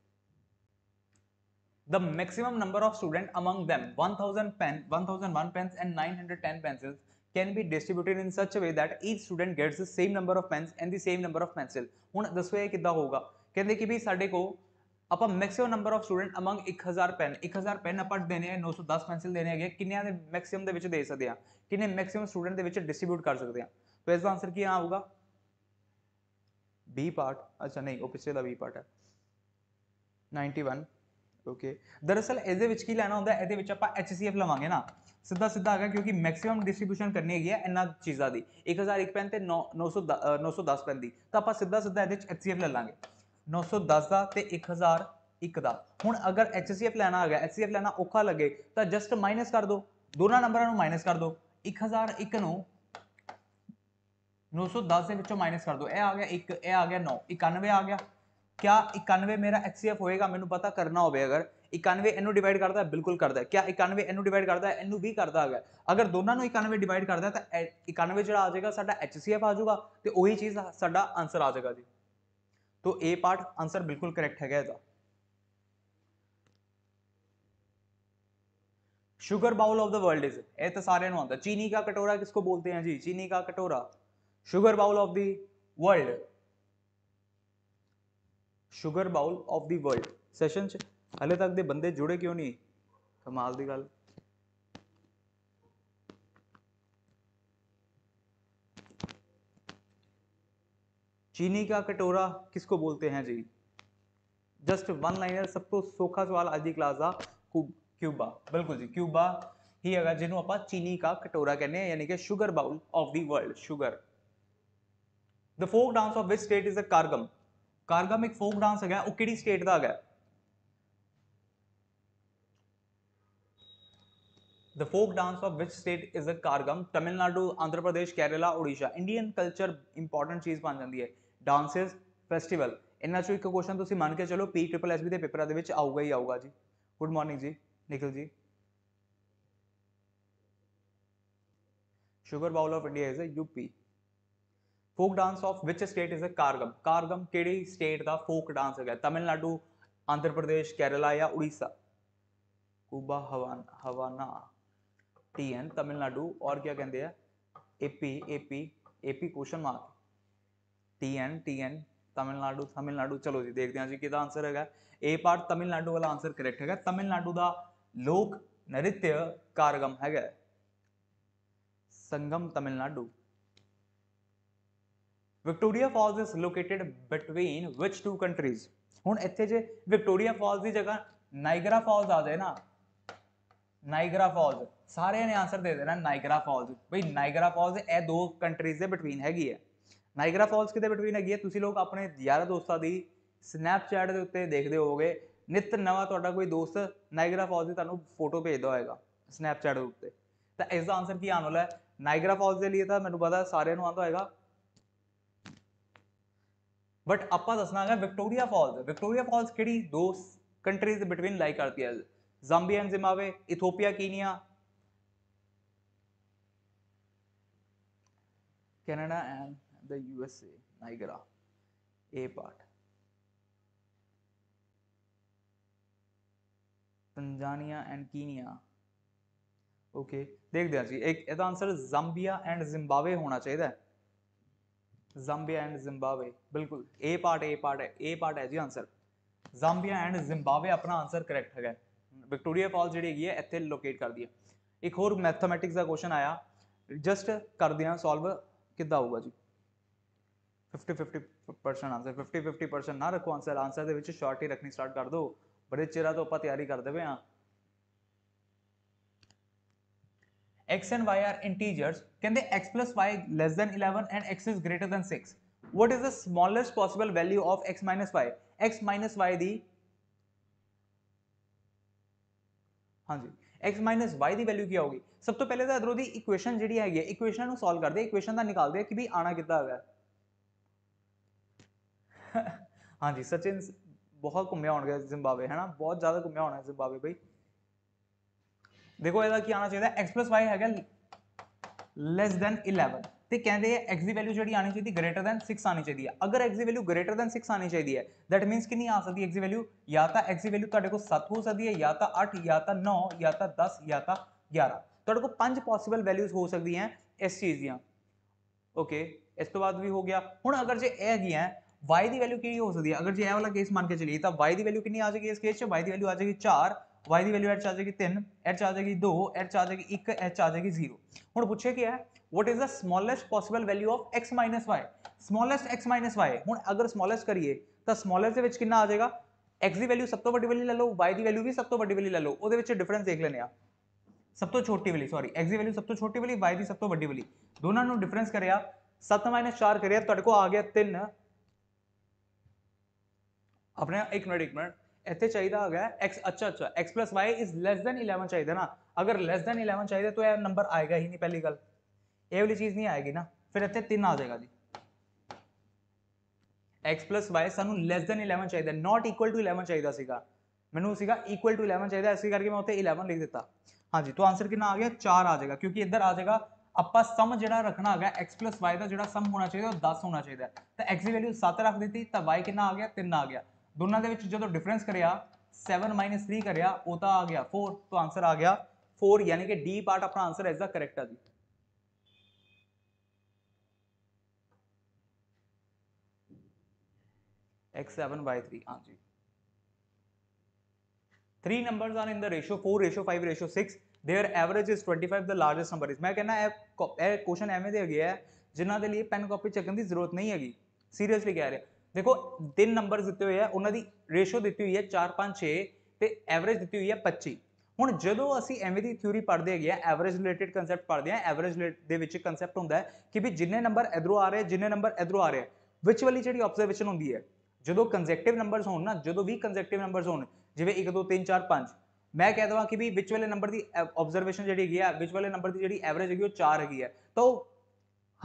the maximum number of student among them 1000 pen 1001 pens and 910 pencils can be distributed in such way that each student gets same number of pens and the same number of pencil हूँ दसवें कि होगा कहें कि भी साढ़े को आप maximum number of student among एक हज़ार पेन एक हज़ार पेन आप देने नौ सौ दस पेंसिल देने है कि मैक्सीम दे सकते हैं किन्ने मैक्सीम स्टूडेंट डिस्ट्रीब्यूट कर सकते हैं तो इसका आंसर की आऊगा बी पार्ट अच्छा नहीं वो पिछले का बी पार्ट है नाइनटी वन ओके दरअसल ए लैना होंगे ये आप एच सी एफ लवेंगे ना ਸਿੱਧਾ ਸਿੱਧਾ ਆ ਗਿਆ ਕਿਉਂਕਿ ਮੈਕਸਿਮਮ ਡਿਸਟ੍ਰੀਬਿਊਸ਼ਨ ਕਰਨੀ ਹੈਗੀ ਹੈ ਇਹਨਾਂ ਚੀਜ਼ਾਂ ਦੀ 1001 ਪੈਨ ਤੇ 910 910 ਪੈਨ ਦੀ ਤਾਂ ਆਪਾਂ ਸਿੱਧਾ ਸਿੱਧਾ ਇਹਦੇ ਵਿੱਚ HCF ਲੈ ਲਾਂਗੇ 910 ਦਾ ਤੇ 1001 ਦਾ ਹੁਣ ਅਗਰ HCF ਲੈਣਾ ਆ ਗਿਆ HCF ਲੈਣਾ ਔਖਾ ਲੱਗੇ ਤਾਂ ਜਸਟ ਮਾਈਨਸ ਕਰ ਦੋ ਦੋਨਾਂ ਨੰਬਰਾਂ ਨੂੰ ਮਾਈਨਸ ਕਰ ਦੋ 1001 ਨੂੰ 910 ਦੇ ਵਿੱਚੋਂ ਮਾਈਨਸ ਕਰ ਦੋ ਇਹ ਆ ਗਿਆ 1 ਇਹ ਆ ਗਿਆ 9 91 ਆ ਗਿਆ ਕਿਆ 91 ਮੇਰਾ HCF ਹੋਏਗਾ ਮੈਨੂੰ ਪਤਾ ਕਰਨਾ ਹੋਵੇ ਅਗਰ इक्यानवे एनू डिवाइड करता है बिल्कुल करता है क्या इक्यानवे एनू डिवाइड करता है एनू भी ਕਰਦਾ ਹੈਗਾ ਅਗਰ ਦੋਨਾਂ ਨੂੰ 91 ਡਿਵਾਈਡ ਕਰਦਾ ਤਾਂ 91 ਜਿਹੜਾ ਆ ਜਾਏਗਾ ਸਾਡਾ HCF ਆ ਜਾਊਗਾ ਤੇ ਉਹੀ ਚੀਜ਼ ਸਾਡਾ ਆਨਸਰ ਆ ਜਾਏਗਾ ਜੀ तो ए पार्ट आंसर तो तो बिल्कुल करेक्ट है sugar bowl of the world is A तो सारे आता चीनी का कटोरा किसको बोलते हैं जी चीनी का कटोरा sugar bowl of the world sugar bowl of the world session हले तक दे बंदे जुड़े क्यों नहीं कमाल की गल चीनी का कटोरा किसको बोलते हैं जी जस्ट वन लाइनर सब तो सौखा सवाल आज की क्लास का क्यूबा बिल्कुल जी क्यूबा ही है जिन्होंने आप चीनी का कटोरा कहने यानी कि sugar bowl of the world sugar the folk dance of which state is a Karagam Karagam एक फोक डांस है वह कि स्टेट का है the folk dance of which state is a Karagam Tamil Nadu Andhra Pradesh Kerala Orissa Indian culture important चीज़ बन जाती है डांसिज फैसटिवल इन्ना चो एक क्वेश्चन तुम मन के चलो पी ट्रिपल एस बी के पेपर आऊगा ही आऊगा जी गुड मॉर्निंग जी Nikhil ji sugar bowl of India is a UP folk dance of which state is a Karagam Karagam कि स्टेट का फोक डांस है तमिलनाडु आंध्र प्रदेश केरला या Orissa Cuba Havana Havana T N Tamil Nadu और क्या कहते हैं AP AP AP question mark T N T N Tamil Nadu Tamil Nadu चलो जी देखते हैं जी कि आंसर है ए पार्ट तमिलनाडु वाला आंसर करेक्ट है तमिलनाडु का लोक नृत्य कारगम है संगम Tamil Nadu Victoria Falls is located between which two countries हूँ इतने ਜੇ विक्टोरिया फॉल्स की जगह नाइगरा फॉल्स आ जाए ना नाइग्रा फॉल्स सारे ने आंसर दे देना नाइग्रा फॉल्स भाई नाइग्रा फॉल्स यह दो कंट्रीज के बिटवीन हैगी है नाइग्रा फॉल्स कि बिटवीन हैगी है तुम लोग अपने यार दोस्तों की स्नैपचैट के उत्ते देखते हो गए नित नवा तो कोई दोस्त नाइगरा फॉल्स की तुम फोटो भेजता होगा स्नैपचैट के उत्ते तो इसका आंसर की आने वाला है नाइग्रा फॉल्स के लिए तो मैं पता सारे आता है बट आप दसना है विक्टोरिया फॉल्स विक्टोरिया फॉल्स कि दो कंट्रीज बिटवीन लाइक करती है Zambia and Zimbabwe Ethiopia Kenya Canada and the USA Niagara A part Tanzania and Kenya okay देख दिया जी एक आंसर जाम्बिया एंड जिम्बावे होना चाहिए जाम्बिया एंड जिम्बावे बिल्कुल ए पार्ट ए पार्ट है ए पार्ट है जी आंसर जाम्बिया एंड जिम्बावे अपना आंसर करेक्ट है विक्टोरिया फॉल्स जी है इतने लोकेट कर दी है एक होर मैथमैटिक्स का क्वेश्चन आया जस्ट कर दें सॉल्व कि आऊगा जी fifty fifty percent answer fifty fifty percent ना रखो आंसर आंसर के शॉर्ट ही रखनी स्टार्ट कर दो बड़े चिरा तो आप तैयारी कर देवे हाँ x and y are integers कहते x plus y less than eleven and x is greater than six what is the smallest possible value of x minus y x minus y की हाँ जी एक्स माइनस वाई की value क्या होगी सब तो पहले तो इधरों की इक्वेशन जी है इक्वेशन में सॉल्व कर दे इक्वेशन का निकाल दे कि भी आना कि है हाँ जी सचिन बहुत घूमया हो जिम्बावे है ना बहुत ज्यादा घूमया होना जिम्बावे बी देखो यदा की आना चाहिए एक्स प्लस वाई है लैस दैन इलेवन ਤੇ ਕਹਿੰਦੇ ਆ x ਦੀ ਵੈਲਿਊ ਜਿਹੜੀ ਆਣੀ ਚਾਹੀਦੀ ਗ੍ਰੇਟਰ ਦੈਨ 6 ਆਣੀ ਚਾਹੀਦੀ ਹੈ ਅਗਰ x ਦੀ ਵੈਲਿਊ ਗ੍ਰੇਟਰ ਦੈਨ 6 ਆਣੀ ਚਾਹੀਦੀ ਹੈ ਦੈਟ ਮੀਨਸ ਕਿੰਨੀ ਆ ਸਕਦੀ ਹੈ x ਦੀ ਵੈਲਿਊ ਜਾਂ ਤਾਂ x ਦੀ ਵੈਲਿਊ ਤੁਹਾਡੇ ਕੋਲ 7 ਹੋ ਸਕਦੀ ਹੈ ਜਾਂ ਤਾਂ 8 ਜਾਂ ਤਾਂ 9 ਜਾਂ ਤਾਂ 10 ਜਾਂ ਤਾਂ 11 ਤੁਹਾਡੇ ਕੋਲ ਪੰਜ ਪੋਸੀਬਲ ਵੈਲਿਊਜ਼ ਹੋ ਸਕਦੀਆਂ ਇਸ ਚੀਜ਼ ਦੀਆਂ ਓਕੇ ਇਸ ਤੋਂ ਬਾਅਦ ਵੀ ਹੋ ਗਿਆ ਹੁਣ ਅਗਰ ਜੇ ਇਹ ਗਿਆ y ਦੀ ਵੈਲਿਊ ਕੀ ਹੋ ਸਕਦੀ ਹੈ ਅਗਰ ਜੇ ਇਹ ਵਾਲਾ ਕੇਸ ਮੰਨ ਕੇ ਚਲੀਏ ਤਾਂ y ਦੀ ਵੈਲਿਊ ਕਿੰਨੀ ਆ ਜਾਏਗੀ ਇਸ ਕੇਸ 'ਚ y ਦੀ ਵੈਲਿਊ ਆ ਜਾਏਗੀ 4 y ਦੀ ਵੈਲਿਊ ਐਟ ਚ ਆ ਜਾਏਗੀ 3 ਐਟ ਚ ਆ ਜਾਏਗੀ 2 ਐਟ ਚ ਆ ਜਾਏਗੀ 1 ਐਟ ਚ ਆ ਜਾਏਗੀ 0 ਹੁਣ ਪੁੱਛੇ ਕੀ ਹੈ what is the smallest possible value of x minus y? Smallest x minus y. मुन अगर smallest करिए, तो smallest से विच आ जाएगा? x की value सब तो बड़ी वाली ललो, y की value भी सब तो बड़ी वाली ललो, उधर विच difference देख लेने सब तो छोटी वाली, sorry, x की value सब तो छोटी वाली, y की सब तो बड़ी वाली। दोनों नो difference करिए आ, चार करिए, तो अड़को आ गया तीन। अपने एक मिनट एक मिनट इतने चाहिए आ गया अच्छा अच्छा x plus y is less than eleven चाहिए ना अगर लैस दैन इलेवन चाहिए तो यह नंबर आएगा ही नहीं पहली गल ए वाली चीज़ नहीं आएगी ना फिर इतने तीन आ जाएगा जी एक्स प्लस वाई सू लैस दैन इलेवन चाहिए नॉट इक्वल टू इलेवन चाहिए सीगा मैंने सीगा टू इलेवन चाहिए ऐसे करके मैं उसे इलेवन लिख देता हाँ जी तो आंसर कितना आ गया चार आ जाएगा क्योंकि इधर आ जाएगा अपना सम जरा रखना ਹੈਗਾ x y ਦਾ ਜਿਹੜਾ ਸਮ ਹੋਣਾ ਚਾਹੀਦਾ ਉਹ 10 ਹੋਣਾ ਚਾਹੀਦਾ ਤਾਂ x ਦੀ ਵੈਲਿਊ 7 ਰੱਖ ਦਿੱਤੀ ਤਾਂ y ਕਿੰਨਾ ਆ ਗਿਆ 3 ਆ ਗਿਆ ਦੋਨਾਂ ਦੇ ਵਿੱਚ ਜਦੋਂ ਡਿਫਰੈਂਸ ਕਰਿਆ 7 3 ਕਰਿਆ ਉਹ ਤਾਂ ਆ ਗਿਆ 4 ਤਾਂ ਆਨਸਰ ਆ ਗਿਆ 4 ਯਾਨੀ ਕਿ d ਪਾਰਟ ਆਪਣਾ ਆਨਸਰ ਇਸ ਦਾ correct x seven by three हाँ जी three numbers are in the ratio 4 ratio 5 ratio 6 their average is 25 the largest number is मैं कहना है क्वेश्चन एवें दिया गया है ਜਿਨ੍ਹਾਂ ਦੇ ਲਈ ਪੈਨ ਕਾਪੀ ਚੱਕਣ ਦੀ ਜ਼ਰੂਰਤ ਨਹੀਂ ਹੈਗੀ ਸੀਰੀਅਸਲੀ ਕਹਿ ਰਿਹਾ ਦੇਖੋ ਤਿੰਨ ਨੰਬਰ ਦਿੱਤੇ ਹੋਏ ਆ ਉਹਨਾਂ ਦੀ ਰੇਸ਼ੋ ਦਿੱਤੀ ਹੋਈ ਹੈ 4 5 6 ਤੇ ਐਵਰੇਜ ਦਿੱਤੀ ਹੋਈ ਹੈ 25 ਹੁਣ ਜਦੋਂ ਅਸੀਂ ਐਵੇਂ ਦੀ ਥਿਊਰੀ ਪੜ੍ਹਦੇ ਹੈਗੇ ਆ ਐਵਰੇਜ ਰਿਲੇਟਡ ਕਨਸੈਪਟ ਪੜ੍ਹਦੇ ਆ ਐਵਰੇਜ ਦੇ ਵਿੱਚ ਕਨਸੈਪਟ ਹੁੰਦਾ ਹੈ ਕਿ ਵੀ ਜਿੰਨੇ ਨੰਬਰ ਇਧਰੋਂ ਆ ਰਹੇ ਜਿੰਨੇ ਨੰਬਰ ਇਧਰੋਂ ਆ ਰਹੇ ਵਿਚ ਵਾਲੀ ਜਿਹੜੀ ਆਬਜ਼ਰਵੇਸ਼ਨ ਹੁੰਦੀ ਹੈ ਜਦੋਂ ਕੰਜੈਕਟਿਵ ਨੰਬਰਸ ਹੋਣ ਨਾ ਜਦੋਂ ਵੀ ਕੰਜੈਕਟਿਵ ਨੰਬਰਸ ਹੋਣ ਜਿਵੇਂ 1 2 3 4 5 ਮੈਂ ਕਹਿ ਦਵਾਂ ਕਿ ਵੀ ਵਿੱਚ ਵਾਲੇ ਨੰਬਰ ਦੀ ਆਬਜ਼ਰਵੇਸ਼ਨ ਜਿਹੜੀ ਹੈਗੀ ਆ ਵਿੱਚ ਵਾਲੇ ਨੰਬਰ ਦੀ ਜਿਹੜੀ ਐਵਰੇਜ ਹੈਗੀ ਉਹ 4 ਹੈਗੀ ਆ ਤਾਂ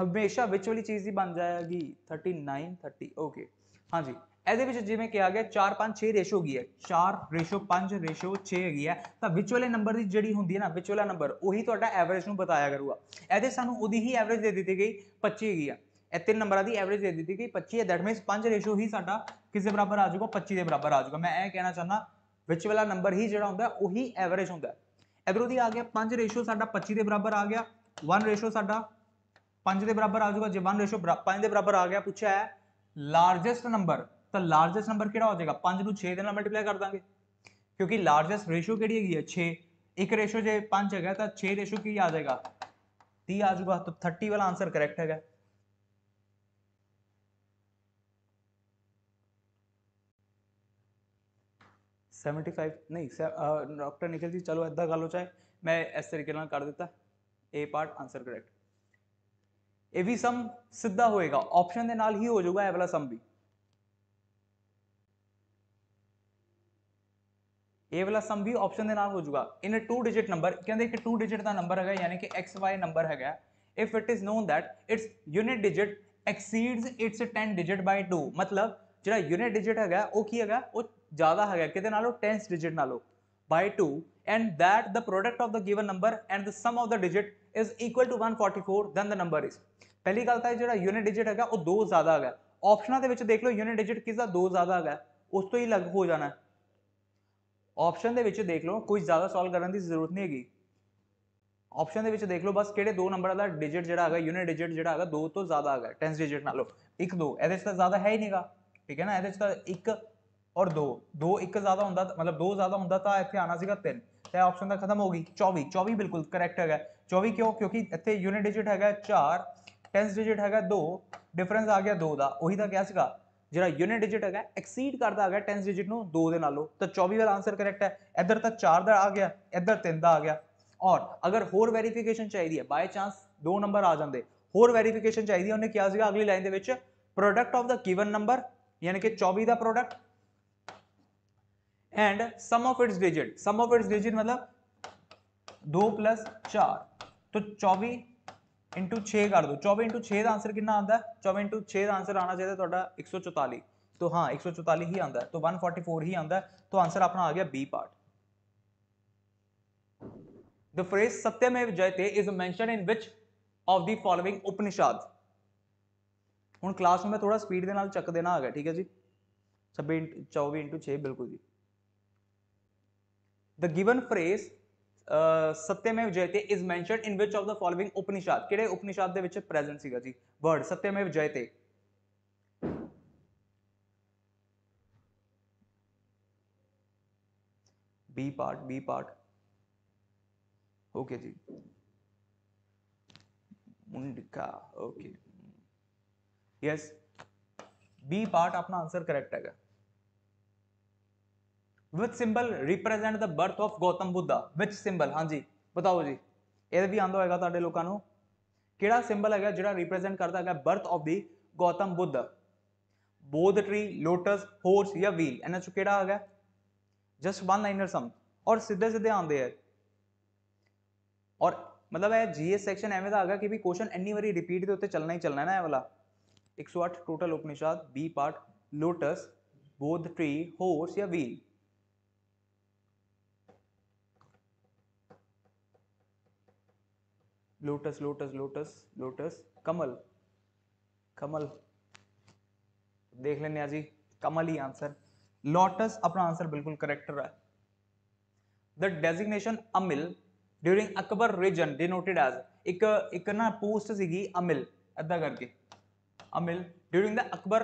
ਹਮੇਸ਼ਾ ਵਿੱਚ ਵਾਲੀ ਚੀਜ਼ ਦੀ ਬਣ ਜਾਏਗੀ 39 30 ਓਕੇ ਹਾਂਜੀ ਇਹਦੇ ਵਿੱਚ ਜਿਵੇਂ ਕਿਹਾ ਗਿਆ 4 5 6 ਰੇਸ਼ੋ ਹੈਗੀ ਹੈ 4 ਰੇਸ਼ੋ 5 ਰੇਸ਼ੋ 6 ਹੈਗੀ ਹੈ ਤਾਂ ਵਿੱਚ ਵਾਲੇ ਨੰਬਰ ਦੀ ਜਿਹੜੀ ਹੁੰਦੀ ਹੈ ਨਾ ਵਿੱਚ ਵਾਲਾ ਨੰਬਰ ਉਹੀ ਤੁਹਾਡਾ ਐਵਰੇਜ ਨੂੰ ਬਤਾਇਆ ਕਰੂਗਾ ਇਹਦੇ ਸਾਨੂੰ ਉਹਦੀ ਹੀ ਐਵਰੇਜ ਦੇ ਦਿੱਤੀ ਗਈ 25 ਹੈਗੀ ਆ तीन नंबर की एवरेज दे दी थी कि पच्ची है दैट मीनस पांच रेशो ही साढ़ा किस बराबर आ जाऊगा पच्ची के बराबर आ जाऊगा मैं यह कहना चाहना विच वाला नंबर ही जो उवरेज उ एवरेज होंगे इधर उदी आ गया पं रेशो सा पच्ची के बराबर आ गया वन रेशो साडा पंज के बराबर आ जाऊगा जो वन रेशो बराज के बराबर आ गया पूछा है लार्जेस्ट नंबर तो लार्जेस्ट नंबर कि हो जाएगा पं छे मल्टीप्लाई कर देंगे क्योंकि लार्जेस्ट रेशो कि है छे एक रेशो जो पं है तो छे रेशो की आ जाएगा ती आ जाऊगा तो थर्टी वाला आंसर करैक्ट है सेवेंटी फाइव नहीं डॉक्टर निखिल जी चलो अद्धा गालो चाहे मैं इस तरीके ਨਾਲ ਕਰ ਦਿੱਤਾ A ਪਾਰਟ ਆਨਸਰ ਕਰੈਕਟ ਇਹ ਵੀ ਸਮ ਸਿੱਧਾ ਹੋਏਗਾ ਆਪਸ਼ਨ ਦੇ ਨਾਲ ਹੀ ਹੋ ਜਾਊਗਾ ਇਹ ਵਾਲਾ ਸਮ ਵੀ ਇਹ ਵਾਲਾ ਸਮ ਵੀ ਆਪਸ਼ਨ ਦੇ ਨਾਲ ਹੋ ਜਾਊਗਾ ਇਨ ਅ 2 ਡਿਜਿਟ ਨੰਬਰ ਕਹਿੰਦੇ ਕਿ 2 ਡਿਜਿਟ ਦਾ ਨੰਬਰ ਹੈਗਾ ਯਾਨੀ ਕਿ xy ਨੰਬਰ ਹੈਗਾ if it is known that its unit digit exceeds its 10 digit by 2 ਮਤਲਬ ਜਿਹੜਾ ਯੂਨਿਟ ਡਿਜਿਟ ਹੈਗਾ ਉਹ ਕੀ ਹੈਗਾ ਉਹ ज़्यादा है कि tens digit no by two and that the product of the given number and the sum of the digit is equal to one forty four than the number is पहली गलत है जो यूनिट डिजिट है वो दो ज़्यादा है option के देख लो यूनिट डिजिट किसका दो ज़्यादा है उस तो ही अलग हो जाना है ऑप्शन के देख लो कुछ ज़्यादा सॉल्व करने की जरूरत नहीं हैगी ऑप्शन के देख लो बस कि दो नंबर का डिजिट जो है यूनिट डिजिट जो है दो तो ज़्यादा है टेंस डिजिट नो एक दो ज़्यादा है ही नहीं गा ठीक है ना एक और दो दो एक ज्यादा होंगे मतलब दो ज्यादा होंगे तो इतने आना सी तीन तो ऑप्शन का खत्म होगी चौबी चौबी बिल्कुल करैक्ट है चौबी क्यों क्योंकि इतने यूनिट डिजिट है चार टेंथ डिजिट है दो डिफरेंस आ गया दो का उही तो क्या सगा यूनिट डिजिट है एक्सीड करता है टेंथ डिजिट न दो दे तो चौबी वाला आंसर करैक्ट है इधर तक चार का आ गया इधर तीन का आ गया और अगर होर वेरीफिकेशन चाहिए बाय चांस दो नंबर आ जाते होर वेरीफिकेशन चाहिए उन्हें क्या अगली लाइन के product of the given number यानी कि चौबी का product and sum of its digit sum of its digit मतलब दो प्लस चार तो चौबी इंटू छे कर दो चौबी इंटू छे का आंसर कितना आता है चौबी इंटू छे का आंसर आना चाहिए थोड़ा एक सौ चौताली तो हाँ एक सौ चौताली ही आता है तो वन फोर्टी फोर ही आता है तो आंसर अपना आ गया बी पार्ट द फ्रेज सत्यमेव जयते is mention in which of the following Upanishad हूँ क्लास में थोड़ा स्पीड के चक देना आ गया ठीक है जी छब्बी चौबी इंटू छे बिल्कुल जी द गिवन फ्रेज सत्यमेव जयते इज मैं in which of the following Upanishad कि ਉਪਨਿਸ਼ਦ ਦੇ ਵਿੱਚ ਪ੍ਰੈਜ਼ੈਂਟ वर्ड सत्यमेव जयते B part B part okay जी Mundaka okay yes B part अपना आंसर करेक्ट है which symbol represent the birth of Gautam Buddha which symbol हाँ जी बताओ जी ये भी आंदा होगा तो लोगों को किबल है जो रिप्रजेंट करता है birth of the Gautam Buddha Bodh tree lotus horse या व्हील इन्हें चु कि आ जस्ट वन लाइनर सम और सीधे सीधे आते हैं और मतलब है जी एस सैक्शन एवं का है कि भी क्वेश्चन इन्नी बारी रिपीट के उत्ते चलना ही चलना है ना ये वाला एक सौ अठ total Upanishad B part lotus Bodh tree horse या wheel lotus lotus lotus lotus कमल कमल देख लेने जी कमल ही आंसर लोटस अपना आंसर बिल्कुल करेक्ट रहा है द डेजिग्नेशन अमिल during Akbar reign denoted as एक एक ना पोस्ट सी अमिल ऐदा करके अमिल during the Akbar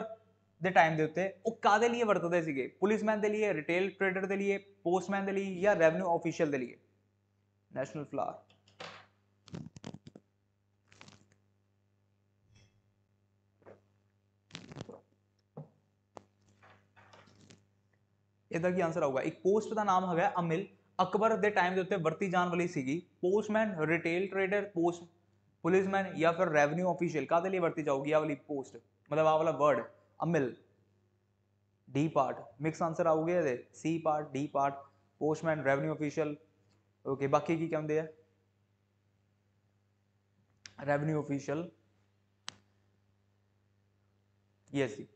the time के उत्ते का लिए वरतते थे पुलिसमैन दे लिए रिटेल ट्रेडर के लिए पोस्टमैन दे लिए या रेवन्यू ऑफिशियल के लिए नैशनल फ्लावर इधर की आंसर आऊगा एक पोस्ट का नाम है अमिल अकबर के टाइम के उत्ते वर्ती जाने वाली सी postman retail trader post policeman या फिर रेवन्यू ऑफिशियल का वर्ती जाऊगी आ वाली पोस्ट मतलब आ वाला वर्ड अमिल डी पार्ट मिक्स आंसर आऊंगे ये C part D part postman revenue official okay बाकी की कहते हैं है रेवन्यू ऑफिशियल यस जी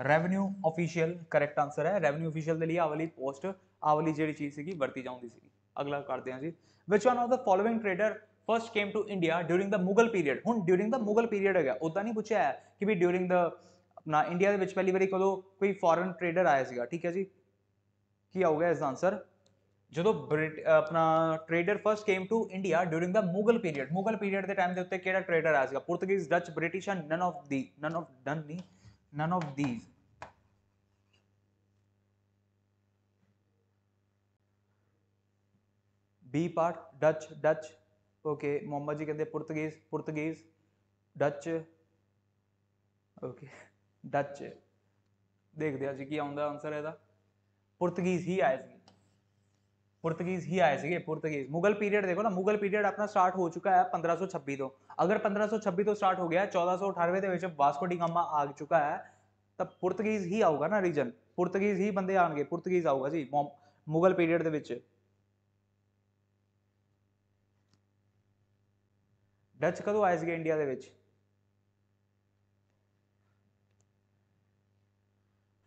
रेवेन्यू ऑफिशियल करेक्ट आंसर है रेवेन्यू ऑफिशियल ਦੇ ਲਈ ਆ ਵਾਲੀ ਪੋਸਟ ਆ ਵਾਲੀ ਜਿਹੜੀ ਚੀਜ਼ ਸੀਗੀ ਵਰਤੀ ਜਾਂਦੀ ਸੀਗੀ ਅਗਲਾ ਕਰਦੇ ਹਾਂ ਜੀ which one of the following trader first came to India during the Mughal period ਹੁਣ ਡਿਊਰਿੰਗ ਦਾ ਮੁਗਲ ਪੀਰੀਅਡ ਹੈਗਾ ਉਦਾਂ ਨਹੀਂ ਪੁੱਛਿਆ ਹੈ ਕਿ ਵੀ ਡਿਊਰਿੰਗ ਦਾ ਆਪਣਾ ਇੰਡੀਆ ਦੇ ਵਿੱਚ ਪਹਿਲੀ ਵਾਰੀ ਕਦੋਂ ਕੋਈ ਫੋਰਨ ਟ੍ਰੇਡਰ ਆਇਆ ਸੀਗਾ ਠੀਕ ਹੈ ਜੀ ਕੀ ਆਊਗਾ ਇਸ ਦਾ ਆਨਸਰ ਜਦੋਂ ਆਪਣਾ trader first came to India during the Mughal period Mughal period ਦੇ ਟਾਈਮ ਦੇ ਉੱਤੇ ਕਿਹੜਾ ਟ੍ਰੇਡਰ ਆਇਆ ਸੀਗਾ Portuguese Dutch British and none of the none of ਡਨ ਨਹੀਂ none of these B part Dutch Dutch okay Mohammad ji कहते Portuguese Portuguese Dutch okay Dutch ਦੇਖਦੇ ਆ ਜੀ ਕੀ ਆਉਂਦਾ ਆਨਸਰ ਇਹਦਾ ਪੁਰਤਗੀਜ਼ ਹੀ ਆਏ ਸੀਗੇ ਪੁਰਤਗੀਜ਼ ਹੀ ਆਏ ਸੀਗੇ ਪੁਰਤਗੀਜ਼ ਮੁਗਲ ਪੀਰੀਅਡ ਦੇਖੋ ਨਾ ਮੁਗਲ ਪੀਰੀਅਡ ਆਪਣਾ ਸਟਾਰਟ ਹੋ ਚੁੱਕਾ ਹੈ 1526 ਤੋਂ अगर 1526 तो स्टार्ट हो गया चौदह सौ अठारवे डिगामा आ चुका है तब पुर्तगीज ही आऊगा ना रीजन पुर्तगीज ही बंदे आएंगे पुर्तगीज आऊगा जी मुगल पीरियड डच कदों आए थे India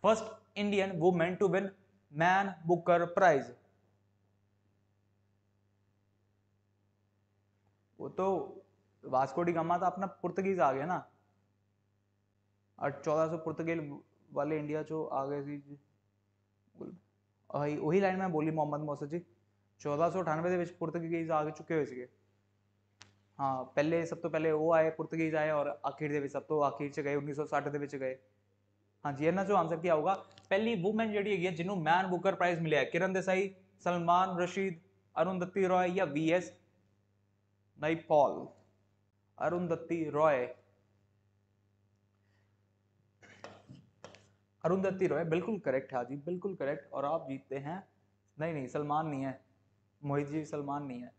first Indian women to win Man Booker Prize वो तो वास्को डी गम्मा तो अपना पुर्तगीज आ गया ना और चौदह सौ पुर्तगेल वाले इंडिया जो आ गए सी वही लाइन में बोली मोहम्मद मौसर जी चौदह सौ अठानवे के पुर्तगीज आ चुके हुए थे हाँ पहले सब तो पहले वो आए पुर्तगीज आए और आखिर के सब तो आखिर से गए उन्नीस सौ साठ के गए हाँ जी इन्हों जो आंसर क्या होगा पहली वूमेन जी है जिन्होंने मैन बुकर प्राइज मिले किरण देसाई सलमान रशीद अरुण दत्ती रॉय या V S Naipaul Arundhati Roy Arundhati Roy बिल्कुल करेक्ट है जी बिल्कुल करेक्ट और आप जीतते हैं नहीं नहीं सलमान नहीं है मोहित जी सलमान नहीं है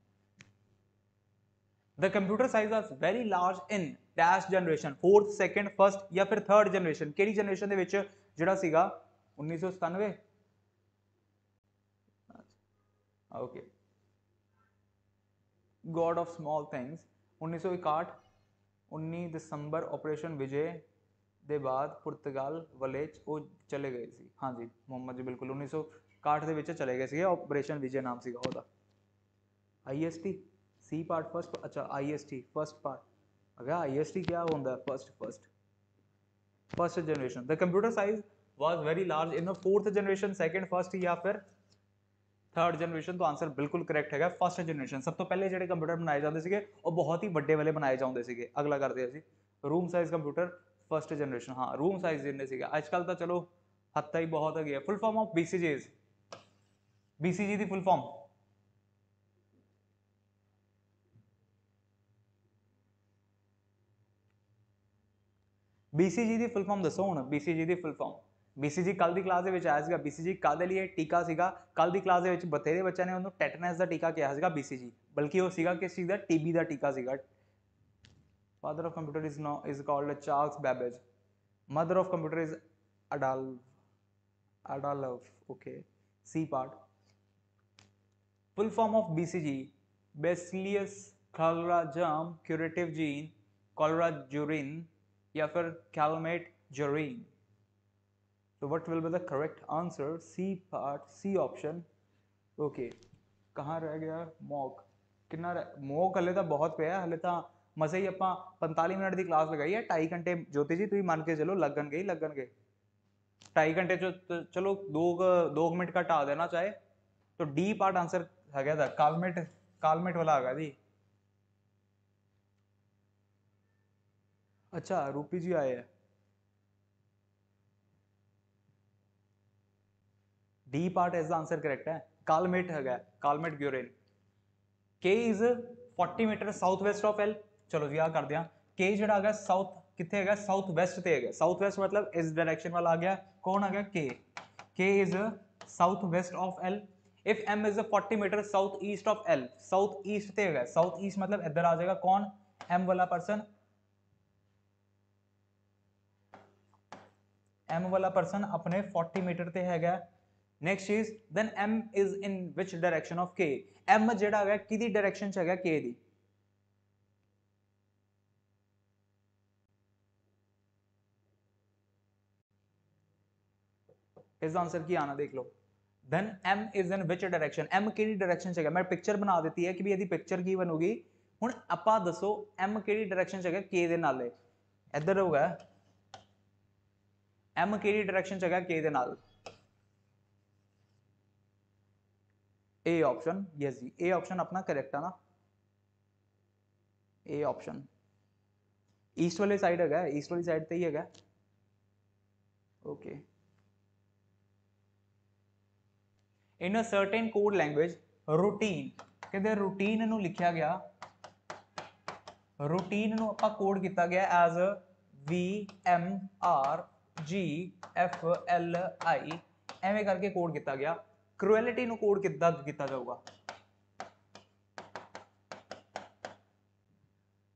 the computer size of very large in डੈਸ਼ ਜਨਰੇਸ਼ਨ ਫੋਰਥ ਸੈਕੰਡ ਫਰਸਟ ਜਾਂ ਫਿਰ ਥਰਡ ਜਨਰੇਸ਼ਨ ਕਿਹੜੀ ਜਨਰੇਸ਼ਨ ਦੇ ਵਿੱਚ ਜਿਹੜਾ ਸੀਗਾ 1997 okay God of small things उन्नीस दिसंबर ऑपरेशन विजय दे बाद पुर्तगाल वलेच वो चले गए थे हाँ जी मोहम्मद जी बिल्कुल उन्नीस सौ इकाहठ के चले गए थे ऑपरेशन विजय नाम से I S T C part first अच्छा I S T first part अगर आई एस टी क्या होंगे first first first generation the computer size was very large in the fourth generation second first या फिर third generation तो answer बिल्कुल correct है first generation सब तो पहले जो कंप्यूटर बनाए जाते थे और बहुत ही बड़े वाले बनाए जाते थे अगला करते हैं room size computer first generation हाँ रूम साइज जिन्हें से अजकल तो चलो हत्या ही बहुत है फुल फॉर्म ऑफ बीसी जी बीसीजी की फुल फॉर्म बीसीजी की फुल फॉर्म दसो हूँ बीसीजी की फुल फॉर्म जी कल की क्लास में आया सगा जी कल लिए टीका सगा कल की क्लास के बथेरे बच्चों ने उन्होंने टैटनैस का टीका किया है जी बल्कि वह किस चीज़ का टीबी का टीका mother of computer is no is called Charles Babbage mother of computer is अडाल अडाल okay C part full form of BCG जी खलरा जम क्यूरेटिव जीन कॉलरा जुरीन या फिर कैलमेट जुरीन तो what will be the correct answer c part c option okay कहाँ रह गया मॉक कि मॉक हले तो बहुत पे है हले तो मजे ही अपना पंताली मिनट की क्लास लगाई है ढाई घंटे ज्योति जी तुम मन के चलो लगन गए लगन गए ढाई घंटे चो तो चलो दो दो मिनट घटा देना चाहे तो डी पार्ट आंसर है गया था कालमेट कालमेट वाला है जी अच्छा रूपी जी आए हैं D part is the answer correct है कालमेट है Calmette Guerin K is 40 metre south west of L चलो विह कर दिया के जरा है साउथ कितने है साउथ वेस्ट से है साउथ वेस्ट मतलब इस डायरेक्शन वाला आ गया कौन आ गया के K is south west of L if M is 40 metre south east of L south east से है साउथ ईस्ट मतलब इधर आ जाएगा कौन एम वाला पर्सन एम वाला पर्सन अपने फोर्टी मीटर से है next is than M is in which direction of K M जो है कि डायरेक्शन है के दी इस आंसर की आना देख लो than M is in which direction M कि डायरेक्शन है मैं पिक्चर बना दी है कि भी यदि पिक्चर की बनूगी हूँ आप दसो एम के डायरेक्शन है के दे इधर होगा एम कि डायरेक्शन है के दे ए ऑप्शन यस जी ए ऑप्शन अपना करेक्ट है ना ए ऑप्शन ईस्ट वाले साइड है ईस्ट वाली साइड पे ही है okay in a certain code language routine कहते रूटीन लिखा गया रूटीन ਰੂਟੀਨ कोड किया गया एज ਗਿਆ as V M R G F L I ਐਵੇਂ ਕਰਕੇ ਕੋਡ ਕੀਤਾ क्रुएलिटी कोड किता जाऊगा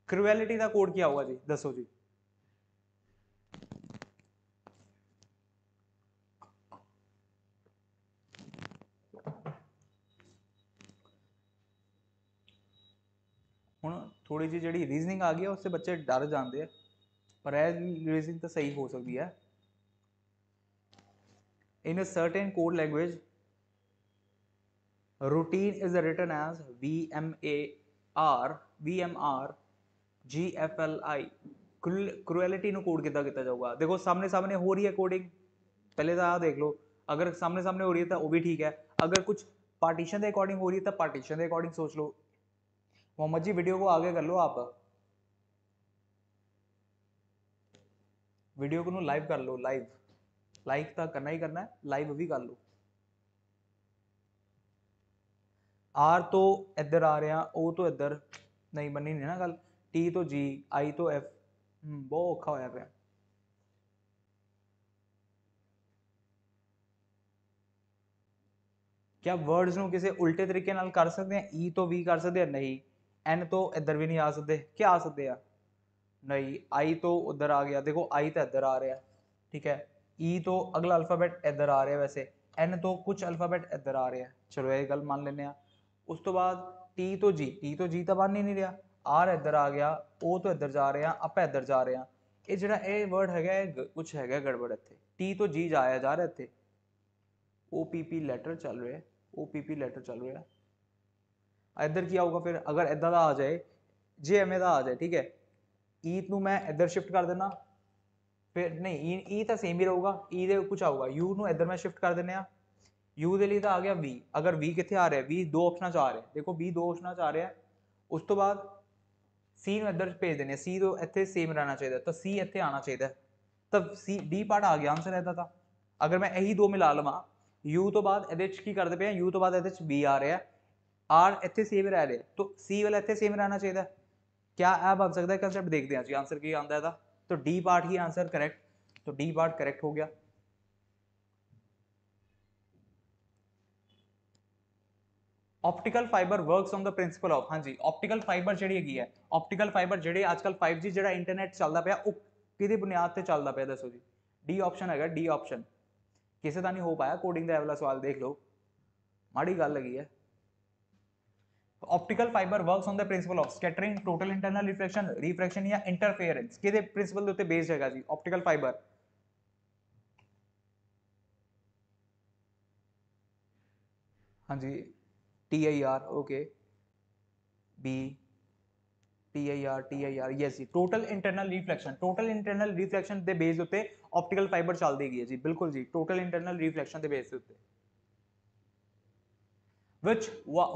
क्रुएलिटी का कोड क्या होगा जी दसो जी हूँ थोड़ी जी जी रीजनिंग आ गई है उससे बच्चे डर जाते हैं पर यह रीजनिंग तो सही हो सकती है in a certain code language routine is written as VMAR, VMR, GFLI. Cruelty code code ਕਿੱਦਾਂ जाऊगा देखो सामने सामने हो रही है कोडिंग पहले तो ਤਾਂ ਆ ਦੇਖ ਲਓ सामने सामने ਸਾਹਮਣੇ ਹੋ ਰਹੀ ਹੈ ਤਾਂ ਉਹ ਵੀ ਠੀਕ अगर कुछ पार्टीशन के अकॉर्डिंग हो रही है तो पार्टीशन के अकॉर्डिंग तो सोच लो मोहम्मद जी वीडियो को आगे कर लो आप वीडियो को लाइव कर लो लाइव लाइव तो करना ही करना है लाइव भी कर लो आर तो इधर आ रहा ओ तो इधर नहीं बनी नहीं ना गल टी तो जी आई तो एफ हम्म, बहुत औखा हो क्या वर्ड्स नो किसी उल्टे तरीके नाल कर सकते हैं ई तो वी कर सकते हैं नहीं एन तो इधर भी नहीं आ सकते क्या आ सकते हैं नहीं आई तो उधर आ गया देखो आई तो इधर आ रहा ठीक है ई तो अगला अल्फाबैट इधर आ रहा वैसे एन तो कुछ अल्फाबैट इधर आ रहा चलो ये गल मान लेने हैं ਉਸ ਤੋਂ ਬਾਅਦ T ਤੋਂ G T ਤੋਂ G ਤਾਂ ਬਣ ਹੀ ਨਹੀਂ ਰਿਹਾ R ਇੱਧਰ ਆ ਗਿਆ O ਤੋਂ ਇੱਧਰ ਜਾ ਰਹੇ ਆ ਆਪਾਂ ਇੱਧਰ ਜਾ ਰਹੇ ਆ ਇਹ ਜਿਹੜਾ ਇਹ ਵਰਡ ਹੈਗਾ ਇਹ ਕੁਝ ਹੈਗਾ ਗੜਬੜ ਇੱਥੇ T ਤੋਂ G ਜਾਇਆ ਜਾ ਰਿਹਾ ਇੱਥੇ OPP ਲੈਟਰ ਚੱਲ ਰਿਹਾ OPP ਲੈਟਰ ਚੱਲ ਰਿਹਾ ਇੱਧਰ ਕੀ ਆਊਗਾ ਫਿਰ ਅਗਰ ਇਦਾਂ ਦਾ ਆ ਜਾਏ ਜੇ ਐਵੇਂ ਦਾ ਆ ਜਾਏ ਠੀਕ ਹੈ E ਨੂੰ ਮੈਂ ਇੱਧਰ ਸ਼ਿਫਟ ਕਰ ਦੇਣਾ ਫਿਰ ਨਹੀਂ E ਤਾਂ ਸੇਮ ਹੀ ਰਹੂਗਾ E ਦੇ ਕੁਝ ਆਊਗਾ U ਨੂੰ ਇੱਧਰ ਮੈਂ ਸ਼ਿਫਟ ਕਰ ਦਿੰਨੇ ਆ यू दे लिए तो आ गया वी अगर वी कितने आ रहा है वी दो ऑप्शन आ रहे हैं देखो वी दो ऑप्शन आ रहे हैं उस तो बाद सी इधर भेज देने सी तो इतने सेम रहना चाहिए तो सी इतने आना चाहिए तो सी डी पार्ट आ गया आंसर इदा था अगर मैं यही दो मिला लवा यू तो बाद करते पे यू तो बाद बी आ रहा है आर इतने सेम रह रहे तो सी वाला इतने सेम रहना चाहिए क्या ऐ बन सकता है कंसैप्ट देखते हैं जी आंसर की आंदा है तो डी पार्ट ही आंसर करैक्ट तो डी पार्ट करैक्ट हो गया optical fibre works on the principle of हाँ जी ऑप्टिकल फाइबर जी है ऑप्टिकल फाइबर जी अजक फाइव जी जो इंटरनेट चलता पाया कि बुनियाद से चलता पाया दसो जी डी ऑप्शन है डी ऑप्शन किसी का नहीं हो पाया कोडिंग का अवला सवाल देख लो माड़ी गल है optical fibre works on the principle of scattering total internal reflection reflection या इंटरफेयरेंस कि प्रिंसिपल उत्ते बेस्ड है जी ऑप्टिकल फाइबर हाँ जी T I R okay B T I R T I R yes जी total internal reflection total internal reflection के base उत्ते ऑप्टिकल फाइबर चल देगी है जी बिल्कुल जी टोटल इंटरनल रिफ्लेक्शन के बेस उत्ते which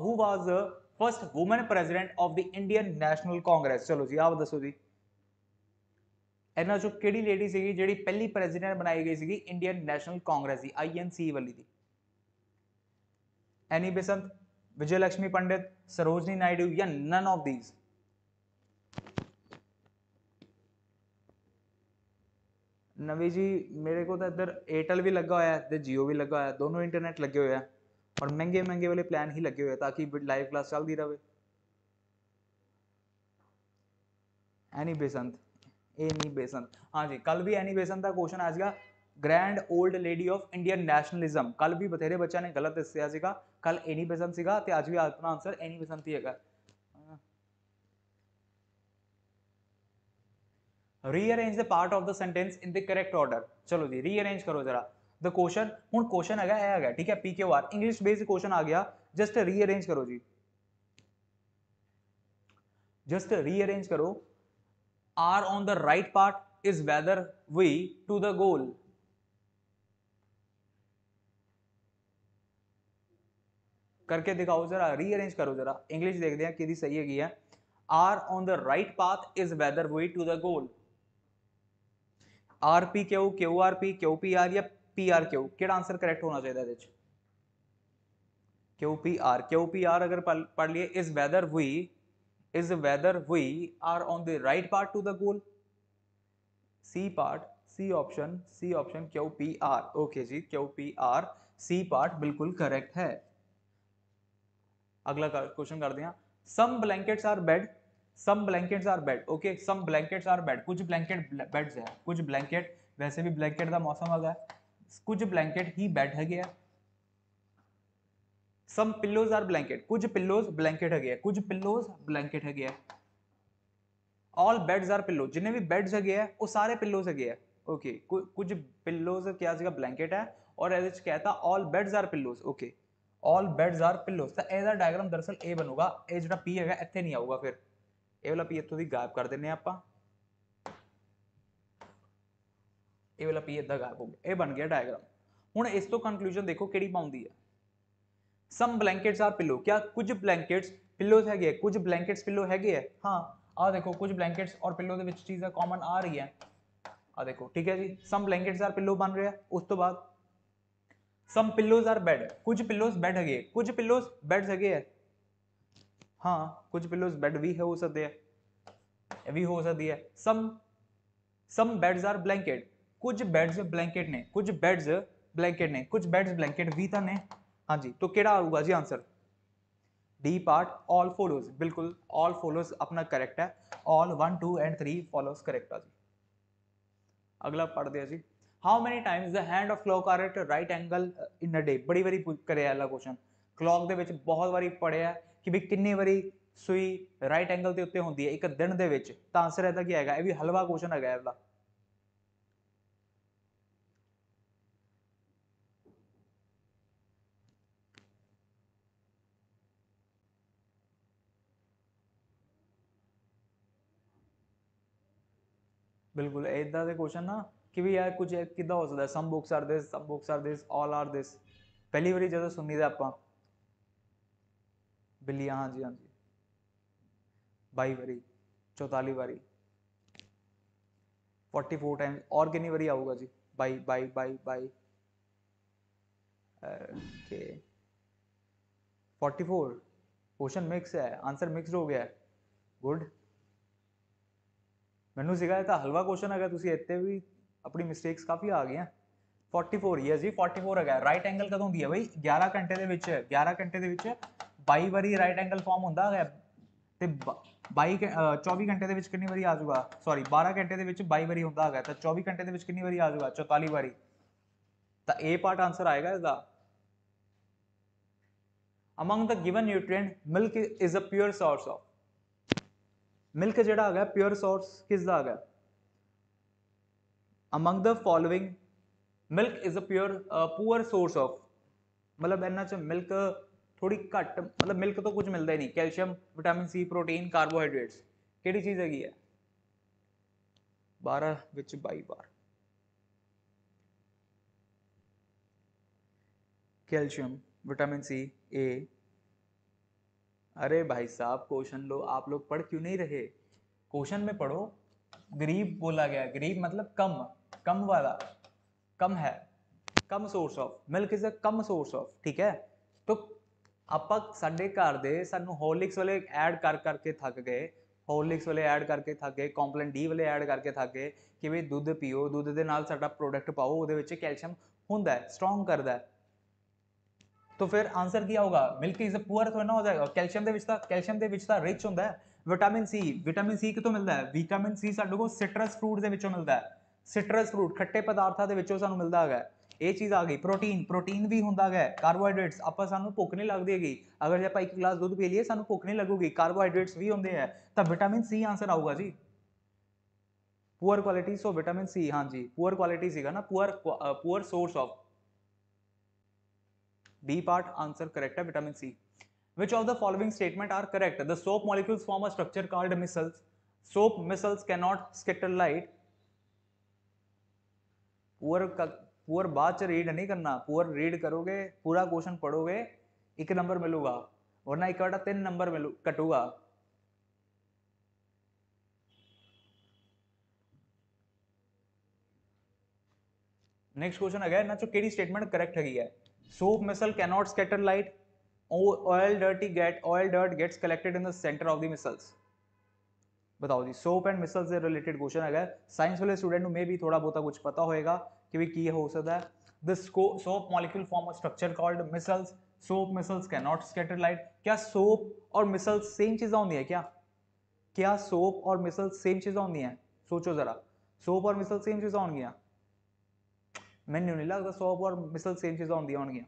who was the first women president of the Indian National Congress चलो जी आप दसो जी इन्होंने कि लेडी सी जी पहली प्रेजिडेंट बनाई गई थी इंडियन नैशनल कांग्रेस की आई वाली की एनी बेसंत विजयलक्ष्मी पंडित सरोजनी नायडू या none of these Navi ji मेरे को तो इधर एयरटेल भी लगा हुआ है इधर जियो भी लगा हुआ है दोनों इंटरनेट लगे हुए हैं और महंगे महंगे वाले प्लान ही लगे हुए हैं ताकि लाइव क्लास चलती रहे एनी बेसंत एनी बेसंत हाँ जी कल भी एनी बेसंत का क्वेश्चन आ जाएगा grand old lady of Indian nationalism कल भी बथेरे बच्चा ने गलत हिस्सा सीखा कल एनी बेसंत सीखा अज भी अपना आंसर एनी बेसंत ही है rearrange the part of the sentence in the correct order चलो जी रीअरेंज करो जरा द क्वेश्चन हूँ क्वेश्चन है यह है ठीक है पी के आर इंग्लिश बेस्ड क्वेश्चन आ गया जस्ट रीअरेंज करो जी जस्ट रीअरेंज करो are on the right part is whether we to the goal करके दिखाओ जरा रीअरेंज करो जरा इंग्लिश देख दिया कि सही है की है are on the right path is whether we to the goal R P Q Q R P Q P R या पी आर क्यू कि आंसर करेक्ट होना चाहिए Q P R Q P R अगर पढ़ लिए is whether we is whether we are on the right part to the goal C part C option C option Q P R okay जी Q P R C part बिल्कुल correct है अगला question कर दिया some blankets are bed some blankets are bed okay some blankets are bed कुछ blanket beds है कुछ blanket वैसे भी ब्लैंकेट का मौसम आ गया कुछ ब्लैंकेट ही बेड है गया सम पिल्लोज आर ब्लैंकेट कुछ पिल्लोज ब्लैंकेट है गया कुछ पिल्लोज ब्लैंकेट है गया ऑल बेड्स आर पिल्लो जिन्हें भी बेड्स है गया वो सारे पिल्लोज है गया ओके okay. कुछ पिल्लोज क्या ब्लैंकेट है और एज कहता all beds are pillows okay all beds are pillows diagram दरअसल ये बनूगा यह जो पी है इतने नहीं आऊगा फिर ये वाला पी इतों की गायब कर दें आप वाला पी इदा गायब हो गया यह बन गया डायग्राम हूँ इस तो कंकलूजन देखो कि पाँदी है सम ब्लैकेट्स आर पिलो क्या कुछ ब्लैकेट्स पिलोज है कुछ ब्लैकेट्स पिलो है हाँ आ देखो कुछ ब्लैकेट्स और पिलो चीज़ कॉमन आ रही है आ देखो ठीक है जी सम ब्लैकेट्स आर पिलो बन रहा उस तो बाद सम पिल्लोज आर बेड कुछ पिल्लोज बेड है कुछ पिल्लोज बेड है हाँ कुछ पिल्लोज बेड भी है हो सकते हैं भी हो सकती है some some beds are blanket कुछ बेड्स ब्लैंकेट ने कुछ बेड्स ब्लैंकेट ने कुछ बेड्स ब्लैंकेट भी था तो ने हाँ जी तो केड़ा आऊगा जी answer D part all follows बिल्कुल ऑल फॉलोज अपना करेक्ट है all one two and three follows correct है जी अगला पढ़ दिया जी how many times the hand of clock are at right angle in a day ਬੜੀ ਵਾਰੀ ਕਰਿਆ ਇਹ ਕੁਐਸਚਨ ਕਲੌਕ ਦੇ ਵਿੱਚ ਬਹੁਤ ਵਾਰੀ ਪੜਿਆ ਕਿ ਵੀ ਕਿੰਨੇ ਵਾਰੀ ਸੂਈ ਰਾਈਟ ਐਂਗਲ ਦੇ ਉੱਤੇ ਹੁੰਦੀ ਹੈ ਇੱਕ ਦਿਨ ਦੇ ਵਿੱਚ ਤਾਂ ਆਨਸਰ ਇਹਦਾ ਕੀ ਆਏਗਾ ਇਹ ਵੀ ਹਲਵਾ ਕੁਐਸਚਨ ਹੈਗਾ ਇਹਦਾ ਬਿਲਕੁਲ ਇਦਾਂ ਦੇ ਕੁਐਸਚਨ ਨਾ कि भी यार कुछ कि हो सकता है some books are this some books are this all are this पहली बारी जो तो सुनी आप बिल्ली हाँ जी हाँ जी बई बारी चौताली बारी फोर्टी फोर टाइम और कि बारी आऊगा जी bye bye bye bye okay forty four question mix है आंसर मिक्स हो गया है गुड मैनू सिखाया हलवा क्वेश्चन अगर तुम इतने भी अपनी मिस्टेक्स काफ़ी आ गई हैं फोर्टी फोर ईयर जी फोर्टी फोर है राइट एंगल कदों की है बई ग्यारह घंटे के ग्यारह घंटे के बई बारी राइट एंगल फॉर्म हों तो बई चौबी घंटे कि आजगा सॉरी बारह घंटे बई बारी हों तो चौबी घंटे कि आजगा चौताली बारी तो ए पार्ट आंसर आएगा इसका among the given nutrient milk is a pure source of milk जोड़ा है प्योर सोर्स किसका है among the following milk is a pure poor source of मतलब एना मिल्क थोड़ी घट मतलब मिल्क तो कुछ मिलता ही नहीं calcium vitamin C protein carbohydrates कि चीज़ हैगी है बारह विच बाई बार कैल्शियम विटामिन सी ए अरे भाई साहब क्वेश्चन लो आप लोग पढ़ क्यों नहीं रहे क्वेश्चन में पढ़ो गरीब बोला गया गरीब मतलब कम कम वाला कम है कम source of milk is a ਕਮ ਸੋਰਸ ਆਫ ਠੀਕ ਹੈ ਤੋ ਆਪਾਂ ਸਾਡੇ ਘਰ ਦੇ ਸਾਨੂੰ ਹੌਲਿਕਸ ਵਾਲੇ ਐਡ ਕਰ ਕਰਕੇ ਥੱਕ ਗਏ ਹੌਲਿਕਸ ਵਾਲੇ ਐਡ ਕਰਕੇ ਥੱਕ ਗਏ ਕੰਪਲੈਨ ਡੀ ਵਾਲੇ ਐਡ ਕਰਕੇ ਥੱਕ ਗਏ ਕਿ ਵੀ ਦੁੱਧ ਪੀਓ ਦੁੱਧ ਦੇ ਨਾਲ ਸਾਡਾ ਪ੍ਰੋਡਕਟ ਪਾਓ ਉਹਦੇ ਵਿੱਚ ਕੈਲਸ਼ੀਅਮ ਹੁੰਦਾ ਹੈ ਸਟਰੋਂਗ ਕਰਦਾ ਹੈ तो फिर आंसर क्या होगा मिल्क इज पुअर तो ना हो जाएगा कैल्शियम के कैल्शियम के रिच होंगे विटामिन सी विटामिन सी कितों मिलता है विटामिन सी साढ़े को सिट्रस फ्रूट के मिलता है सिट्रस फ्रूट खट्टे पदार्था के मिलता है यह चीज़ आ गई प्रोटीन प्रोटीन भी होंगे है कार्बोहाइड्रेट्स आप भुख नहीं लगती है अगर जो आप एक गिलास दुध पी लिए सू भुख नहीं लगेगी कार्बोहाइड्रेट्स भी होंगे है तो विटामिन सी आंसर आऊगा जी poor quality so vitamin C हाँ जी पुअर क्वालिटी से poor poor source of D part answer correct है vitamin C which of the following statement are correct the soap molecules form a structure called micelles soap micelles can not scatter light poor का poor बात read नहीं करना poor read करोगे पूरा question पढ़ोगे एक number मिलूगा वरना एक बटा तीन नंबर मिलू कटूगा नेक्स्ट क्वेश्चन अगर ना जो केड़ी स्टेटमेंट करेक्ट हैगी है soap micelle can not scatter light oil dirty get oil dirt gets collected in the centre of the micelles बताओ जी सोप एंड मिसल से रिलेटेड क्वेश्चन अगर साइंस वाले स्टूडेंट में भी थोड़ा बहुत कुछ पता होएगा कि भी की हो सकता है this soap molecule form a structure called micelles soap micelles can not scatter light क्या सोप और मिसल्स सेम चीज़ें होती है क्या क्या सोप और मिसल्स सेम चीज़ें होती है सोचो ज़रा सोप और मिसल सेम चीज़ें होंगी मैं नहीं लगता सोप और मिसल सेम चीज़ें होंगी होंगी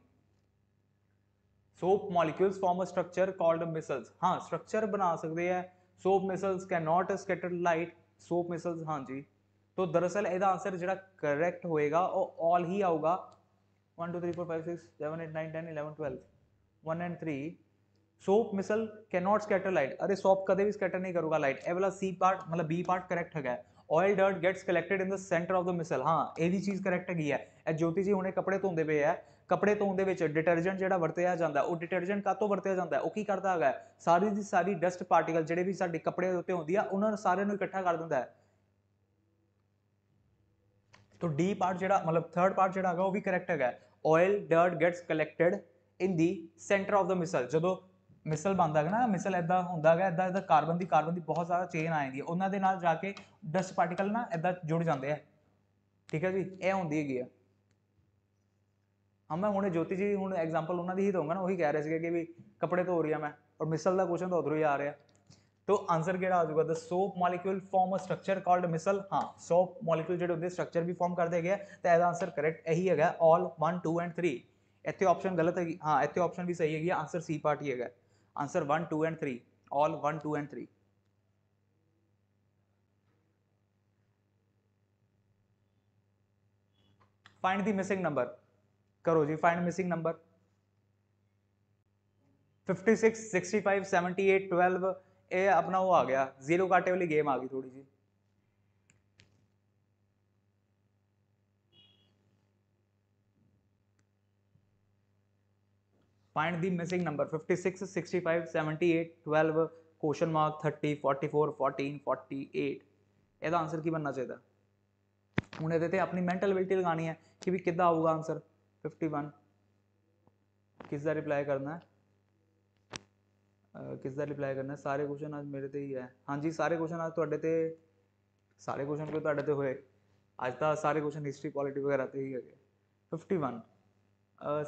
soap molecules form a structure called micelles हाँ स्ट्रक्चर बना सकते हैं soap micelles can not scatter light soap micelles हाँ जी तो दरअसल ਇਹਦਾ आंसर जो करैक्ट होएगा ਉਹ ऑल ही आऊगा one two three four five six 7 eight nine ten eleven 12 one and three soap micelle can not scatter light अरे सोप कदम भी स्कैटर नहीं करूंगा लाइट ए वाला सी पार्ट मतलब बी पार्ट करेक्ट है oil dirt gets collected in the centre of the micelle हाँ यही चीज ਚੀਜ਼ ਕਰੈਕਟ ਹੈਗੀ ਹੈ ਇਹ ਜੋਤੀ ਜੀ ਹੁਣੇ ਕੱਪੜੇ ਕਪੜੇ ਧੋਣ ਦੇ ਵਿੱਚ ਡਿਟਰਜੈਂਟ ਜਿਹੜਾ ਵਰਤਿਆ ਜਾਂਦਾ ਉਹ ਡਿਟਰਜੈਂਟ ਕਾਤੋਂ ਵਰਤਿਆ ਜਾਂਦਾ ਉਹ ਕੀ ਕਰਦਾ ਹੈਗਾ ਸਾਰੀ ਦੀ ਸਾਰੀ ਡਸਟ ਪਾਰਟੀਕਲ ਜਿਹੜੇ ਵੀ ਸਾਡੇ ਕੱਪੜੇ ਦੇ ਉੱਤੇ ਹੁੰਦੀ ਆ ਉਹਨਾਂ ਨੂੰ ਸਾਰਿਆਂ ਨੂੰ ਇਕੱਠਾ ਕਰ ਦਿੰਦਾ ਹੈ ਤੋਂ ਡੀ ਪਾਰਟ ਜਿਹੜਾ ਮਤਲਬ ਥਰਡ ਪਾਰਟ ਜਿਹੜਾ ਹੈਗਾ ਉਹ ਵੀ ਕਰੈਕਟ ਹੈਗਾ oil dirt gets collected in the centre of the micelle ਜਦੋਂ ਮਿਸਲ ਬਣਦਾ ਹੈਗਾ ਨਾ ਮਿਸਲ ਐਦਾਂ ਹੁੰਦਾ ਹੈਗਾ ਐਦਾਂ ਐਦਾਂ ਕਾਰਬਨ ਦੀ ਕਾਰਬਨ ਦੀ ਬਹੁਤ ਜ਼ਿਆਦਾ ਚੇਨ ਆ ਜਾਂਦੀ ਹੈ ਉਹਨਾਂ ਦੇ ਨਾਲ ਜਾ ਕੇ ਡਸਟ ਪਾਰਟੀਕਲ ਨਾ ਐਦਾਂ ਜੁੜ ਜਾਂਦੇ ਆ ਠੀਕ ਹੈ ਜੀ ਇਹ ਹੁੰਦੀ ਹੈਗੀ ਆ ਹਾਂ हाँ, मैं ਹੁਣੇ ज्योति जी हूँ एग्जाम्पल उन्होंने ही दूंगा तो ना ਨਾ कह रहे थे कि भी कपड़े धो तो रही ਆ हाँ मैं और मिसल का क्वेश्चन तो ਉਧਰੋਂ ही आ रहा तो आंसर कह आ जाएगा the soap molecule form a structure called micelle हाँ सोप मॉलिक्यूल जो होते स्ट्रक्चर भी फॉर्म करते हैं तो एज आंसर करैक्ट यही है all one two and three इतने ऑप्शन गलत है हाँ इतने ऑप्शन भी सही है आंसर सी पार्ट ही है answer one two and three all one two and three find the missing number करो जी फाइंड मिसिंग नंबर 56, 65, 78, 12 ए अपना वो आ गया जीरो काटे वाली गेम आ गई थोड़ी सी find the missing number 56, 65, 78, 12 question mark 30, 44, 14, 48 ਇਹਦਾ आंसर की बनना चाहिए हूँ ਇਹਦੇ अपनी मेंटल एबिलिटी लगानी है कि भी ਵੀ ਕਿੱਦਾਂ ਆਊਗਾ 51 किसका रिप्लाई करना है किसका रिप्लाई करना है सारे क्वेश्चन आज मेरे ते ही है हाँ जी सारे क्वेश्चन आज थोड़े तो सारे क्वेश्चन कोई थोड़े तो हुए आज तो सारे क्वेश्चन हिस्ट्री पॉलिटी वगैरह ही है fifty one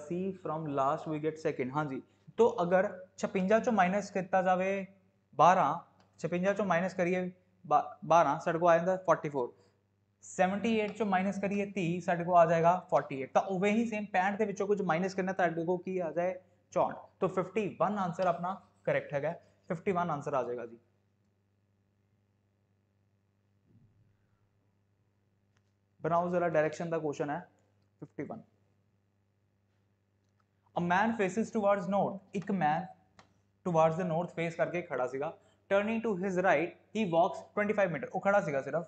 C from last we get second हाँ जी तो अगर छपंजा चो माइनस किया जाए बारह छपंजा चो माइनस करिए बारह सड़कों आ फोर्टी फोर सैवनटी एट चो माइनस करिए तीह साढ़े को आ जाएगा फोर्टी एट तो उ ही सेम पैंठ के कुछ माइनस करना तो को की आ जाए चौंठ तो फिफ्टी वन आंसर अपना करैक्ट है फिफ्टी वन आंसर आ जाएगा जी बनाओ जरा डायरेक्शन का क्वेश्चन है fifty one a man faces towards north एक man towards the north face करके खड़ा सिगा turning to his right he walks twenty five metre वो खड़ा सिर्फ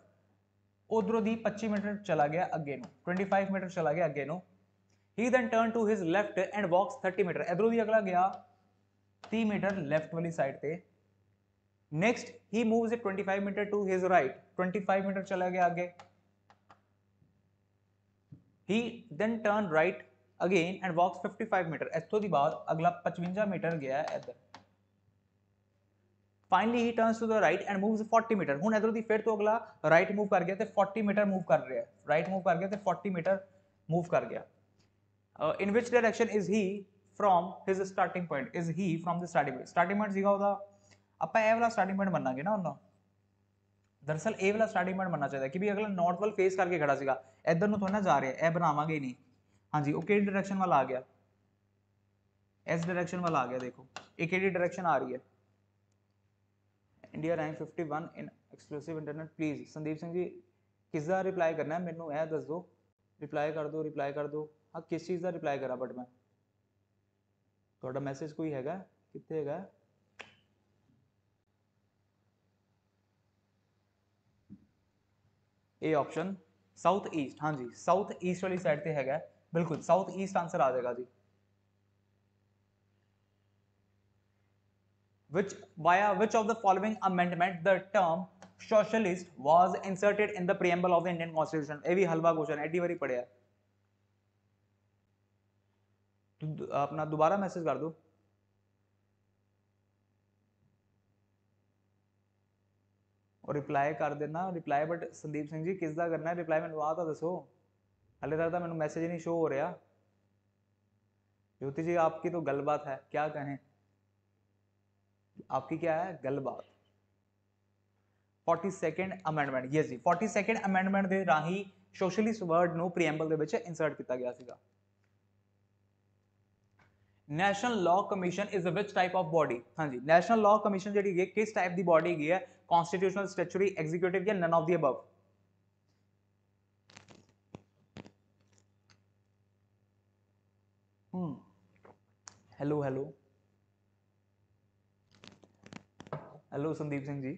उधरों दी पच्ची मीटर चला गया अगे नो ट्वेंटी फाइव मीटर चला गया अगे नो he then turn to his left and walks thirty metre इधरों एद्रोदी अगला गया 30 मीटर लैफ्ट वाली साइड पर next he move twenty five metre to his right twenty five metre चला गया अगे he then turn right again and walks fifty five metre इतों की बाद अगला पचवंजा मीटर गया इधर finally he turns to the right and moves 40 metre हूँ इधर फिर तो अगला राइट मूव कर गया तो मीटर मूव कर रहा है राइट मूव कर गया तो मीटर मूव कर गया in which direction is he from his starting point is he from the starting point starting point जी का आप वाला स्टार्टिंग पॉइंट मना ना उन्होंने दरअसल ए वाला स्टार्टिंग पॉइंट मनना चाहिए कि भी अगला नॉर्थ वाल फेस करके खड़ा सेगा इधर न थोड़ा तो जा रहा है यह बनावे नहीं हाँ जी वो कि डायरेक्शन वाल आ गया इस डायरेक्शन वाल आ गया देखो एक डायरेक्शन आ रही है India rank fifty one in exclusive internet please Sandeep Singh ji किसका रिप्लाई करना है मैनू यह दस दो रिप्लाई कर दो रिप्लाई कर दो हाँ किस चीज़ का रिप्लाई करा बट मैं थोड़ा मैसेज कोई हैगा कितने हैगा ए ऑप्शन साउथ ईस्ट हाँ जी साउथ ईस्ट वाली साइड से है बिल्कुल साउथ ईस्ट आंसर आ जाएगा जी which via which of the following amendment the term socialist was inserted in the preamble of the Indian Constitution? ये भी हलवा क्वेश्चन है बारी पढ़े यार अपना दोबारा मैसेज कर दो और रिप्लाई कर देना रिप्लाई बट संदीप सिंह जी किसका करना है रिप्लाई मैं आता दसो हले तक तो मैं मैसेज नहीं शो हो रहा ज्योति जी आपकी तो गलबात है क्या कहें आपकी क्या है गलबात फोर्टी सैकेंड अमेंडमेंट यस जी फोर्टी सैकेंड अमेंडमेंट के राही सोशलिस्ट वर्ड नीएम्बल इंसर्ट किया गया national law commission is which type of body हाँ जी नैशनल लॉ कमीशन जी किस टाइप की बॉडी है कॉन्स्टिट्यूशनल स्टेचुरी एग्जीक्यूटिव या none of the above hello hello hello Sandeep Singh ji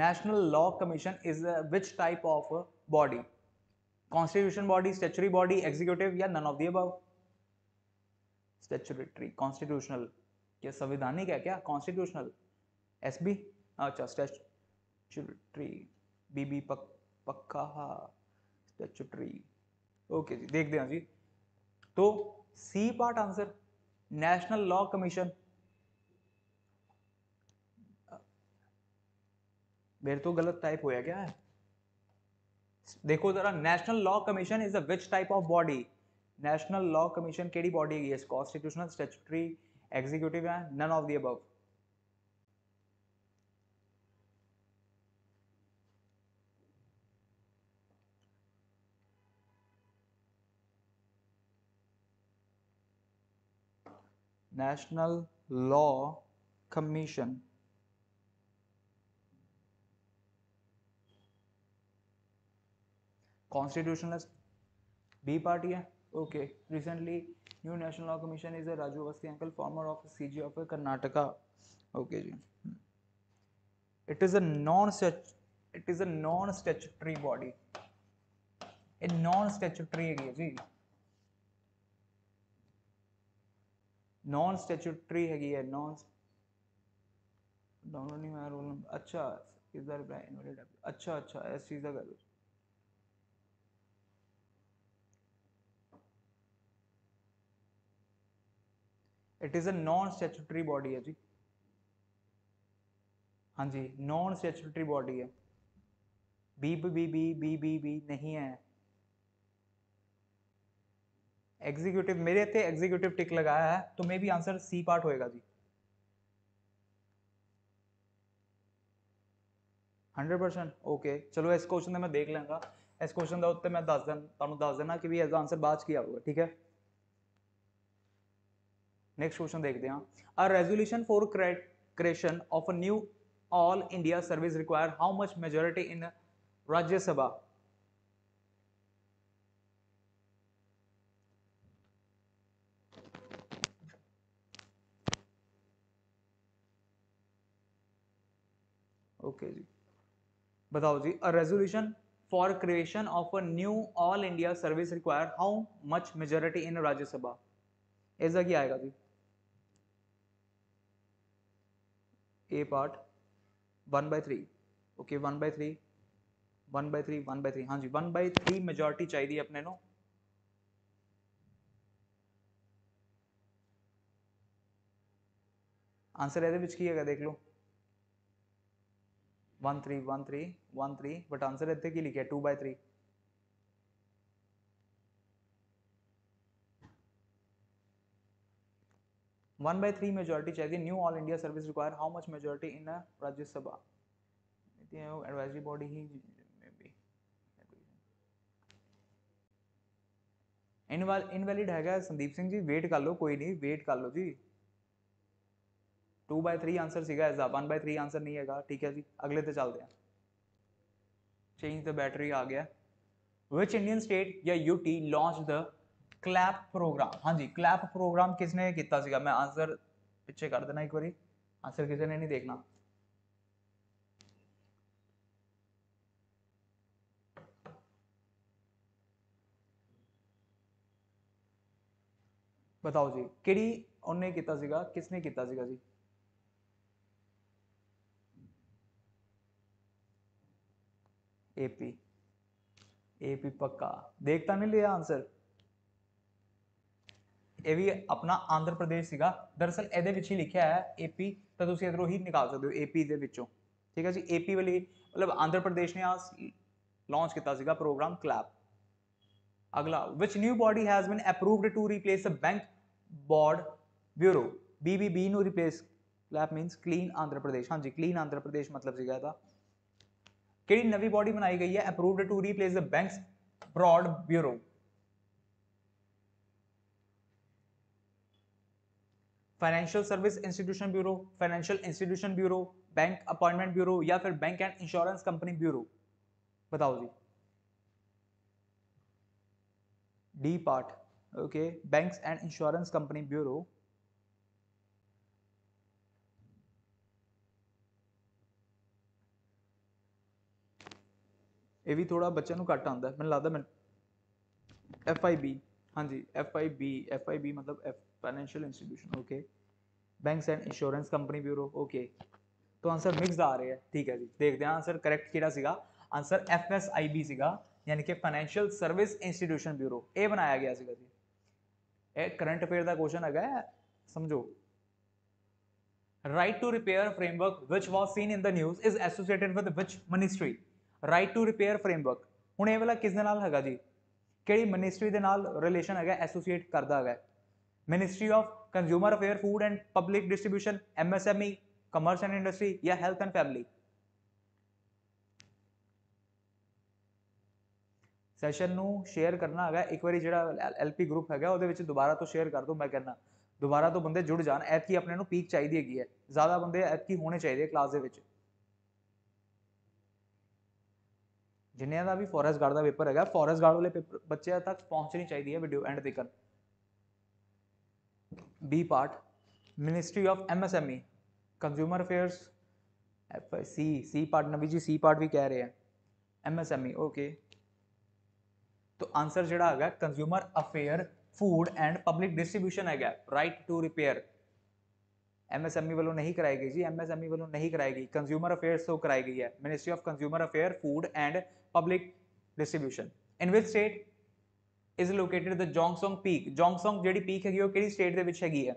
national law commission is which type of body constitution body statutory body executive या none of the above statutory constitutional क्या संविधानिक है क्या constitutional S B अच्छा स्टेचुरेटरी बीबी पक, पक्का हा ओके जी देख दें जी तो C part answer national law commission मेरे तो गलत टाइप होया क्या है देखो जरा national law commission is a which type of body national law commission केड़ी बॉडी है यस कॉन्स्टिट्यूशनल स्टैट्यूटरी एग्जीक्यूटिव है none of the above national law commission constitutionalist B party है okay recently new national law commission is a Raju Awasthi uncle former of C G of Karnataka okay जी it is a non it is a non statutory body a non statutory है जी non स्टेचुटरी है non download नहीं हुआ roll number अच्छा इधर अच्छा अच्छा ऐसी जगह it is a non statutory body है जी हाँ जी नॉन स्टैचूटरी बॉडी है B B B B B B B नहीं है एग्जीक्यूटिव मेरे थे एग्जीक्यूटिव टिक लगाया है तो मे भी आंसर सी पार्ट होएगा जी हंड्रेड परसेंट ओके चलो इस क्वेश्चन मैं देख लेंगे इस क्वेश्चन का उत्तर मैं दस दिन तुम दस देना कि भी इसका आंसर बाद ठीक है नेक्स्ट क्वेश्चन देखते हैं a resolution for creation of a new all India service require how much majority in Rajya Sabha okay जी बताओ जी a resolution for creation of a new all India service require how much majority in Rajya Sabha ऐसा क्या आएगा जी A part one by three okay one by three one by three one by three हाँ जी one by three majority चाहिए अपने no answer low one three one three one three but answer इतने की लिखे two by three one by three majority चाहिए new all India service require how much majority in a Rajya Sabha advisory body ही invalid है संदीप सिंह जी wait कर लो कोई नहीं wait कर लो जी टू बाय थ्री आंसर ਸੀਗਾ ਇਸਦਾ 1 ਬਾਈ 3 ਆਨਸਰ ਨਹੀਂ है ਠੀਕ ਹੈ ਜੀ ਅਗਲੇ ਤੇ ਚੱਲਦੇ ਹਾਂ ਚੇਂਜ ਦ ਬੈਟਰੀ ਆ ਗਿਆ which indian state ya ut launched the CLAP programme हाँ जी क्लैप प्रोग्राम किसने किया मैं आंसर पीछे कर देना एक बार आंसर किसी ने नहीं देखना बताओ जी कि उन्हें किया किसने किया जी एपी एपी पक्का देखता नहीं लिया आंसर भी अपना आंध्र प्रदेश है दरअसल ए लिखा है ए पी तो इधरों ही निकाल सकते हो ए पी के ठीक है जी ए पी वाली मतलब आंध्र प्रदेश ने आज लॉन्च किया प्रोग्राम क्लैप अगला which new body has been approved to replace the bank board bureau B B B नू replace CLAP means clean Andhra Pradesh हाँ जी क्लीन आंध्र प्रदेश मतलब कि नवी बॉडी बनाई गई है approved to replace the bank broad bureau financial service institution bureau financial institution bureau bank appointment bureau या फिर bank and insurance company bureau बताओ जी D part okay banks and insurance company bureau थोड़ा ਵੀ ਥੋੜਾ आता है मैं लगता ਮੈਨੂੰ एफ आई बी हाँ जी F I B F I B मतलब F F financial institution okay banks and insurance company bureau okay तो आंसर मिक्स आ रहे हैं ठीक है जी देखते हैं आंसर करेक्ट किड़ा answer F S I B सिगा यानी कि फाइनेंशियल सर्विस इंस्टीट्यूशन ब्यूरो ए बनाया गया सिगा जी ए करंट अफेयर का क्वेश्चन है समझो right to repair framework which was seen in the news is associated with which ministry right to repair framework हूँ ये वाला किसने जी कि मिनिस्ट्री के नाल रिलेशन है एसोसिएट करता है ministry of consumer affair food and public distribution MSME commerce and industry या हेल्थ एंड फैमिली ਸੈਸ਼ਨ ਨੂੰ ਸ਼ੇਅਰ ਕਰਨਾ ਹੈਗਾ ਇੱਕ ਵਾਰੀ ਜਿਹੜਾ ਐਲਪੀ ਗਰੁੱਪ ਹੈਗਾ ਉਹਦੇ ਵਿੱਚ ਦੁਬਾਰਾ ਤੋਂ ਸ਼ੇਅਰ ਕਰ ਦੋ ਮੈਂ ਕਹਿੰਦਾ ਦੁਬਾਰਾ ਤੋਂ ਬੰਦੇ ਜੁੜ ਜਾਣ ਐਤਕੀ ਆਪਣੇ ਨੂੰ ਪੀਕ ਚਾਹੀਦੀ ਹੈਗੀ ਹੈ ਜ਼ਿਆਦਾ ਬੰਦੇ ਐਤਕੀ ਹੋਣੇ ਚਾਹੀਦੇ ਕਲਾਸ ਦੇ ਵਿੱਚ ਜਿੰਨਿਆਂ ਦਾ ਵੀ ਫੋਰੈਸਟ ਗਾਰਡ ਦਾ ਪੇਪਰ ਹੈਗਾ ਫੋਰੈਸਟ ਗਾਰਡ ਵਾਲੇ ਪੇਪਰ ਬੱਚਿਆਂ ਤੱਕ ਪਹੁੰਚਣੀ ਚਾਹੀਦੀ ਹੈ ਵੀਡੀਓ ਐਂਡ ਤੱਕ B part ministry of MSME consumer affairs F C C part Nabi ji C part भी कह रहे हैं एमएसएमई ओके e, तो आंसर जो है consumer affair food and public distribution है राइट टू रिपेयर एमएसएमई वालों नहीं कराई गई जी एमएसएमई e वालों नहीं कराई गई कंज्यूमर अफेयर्स तो कराई गई है ministry of consumer affair food and public distribution in which state is located the Jongsong peak Jongsong जड़ी पीक है कि वो किस स्टेट ਦੇ ਵਿੱਚ ਹੈਗੀ ਹੈ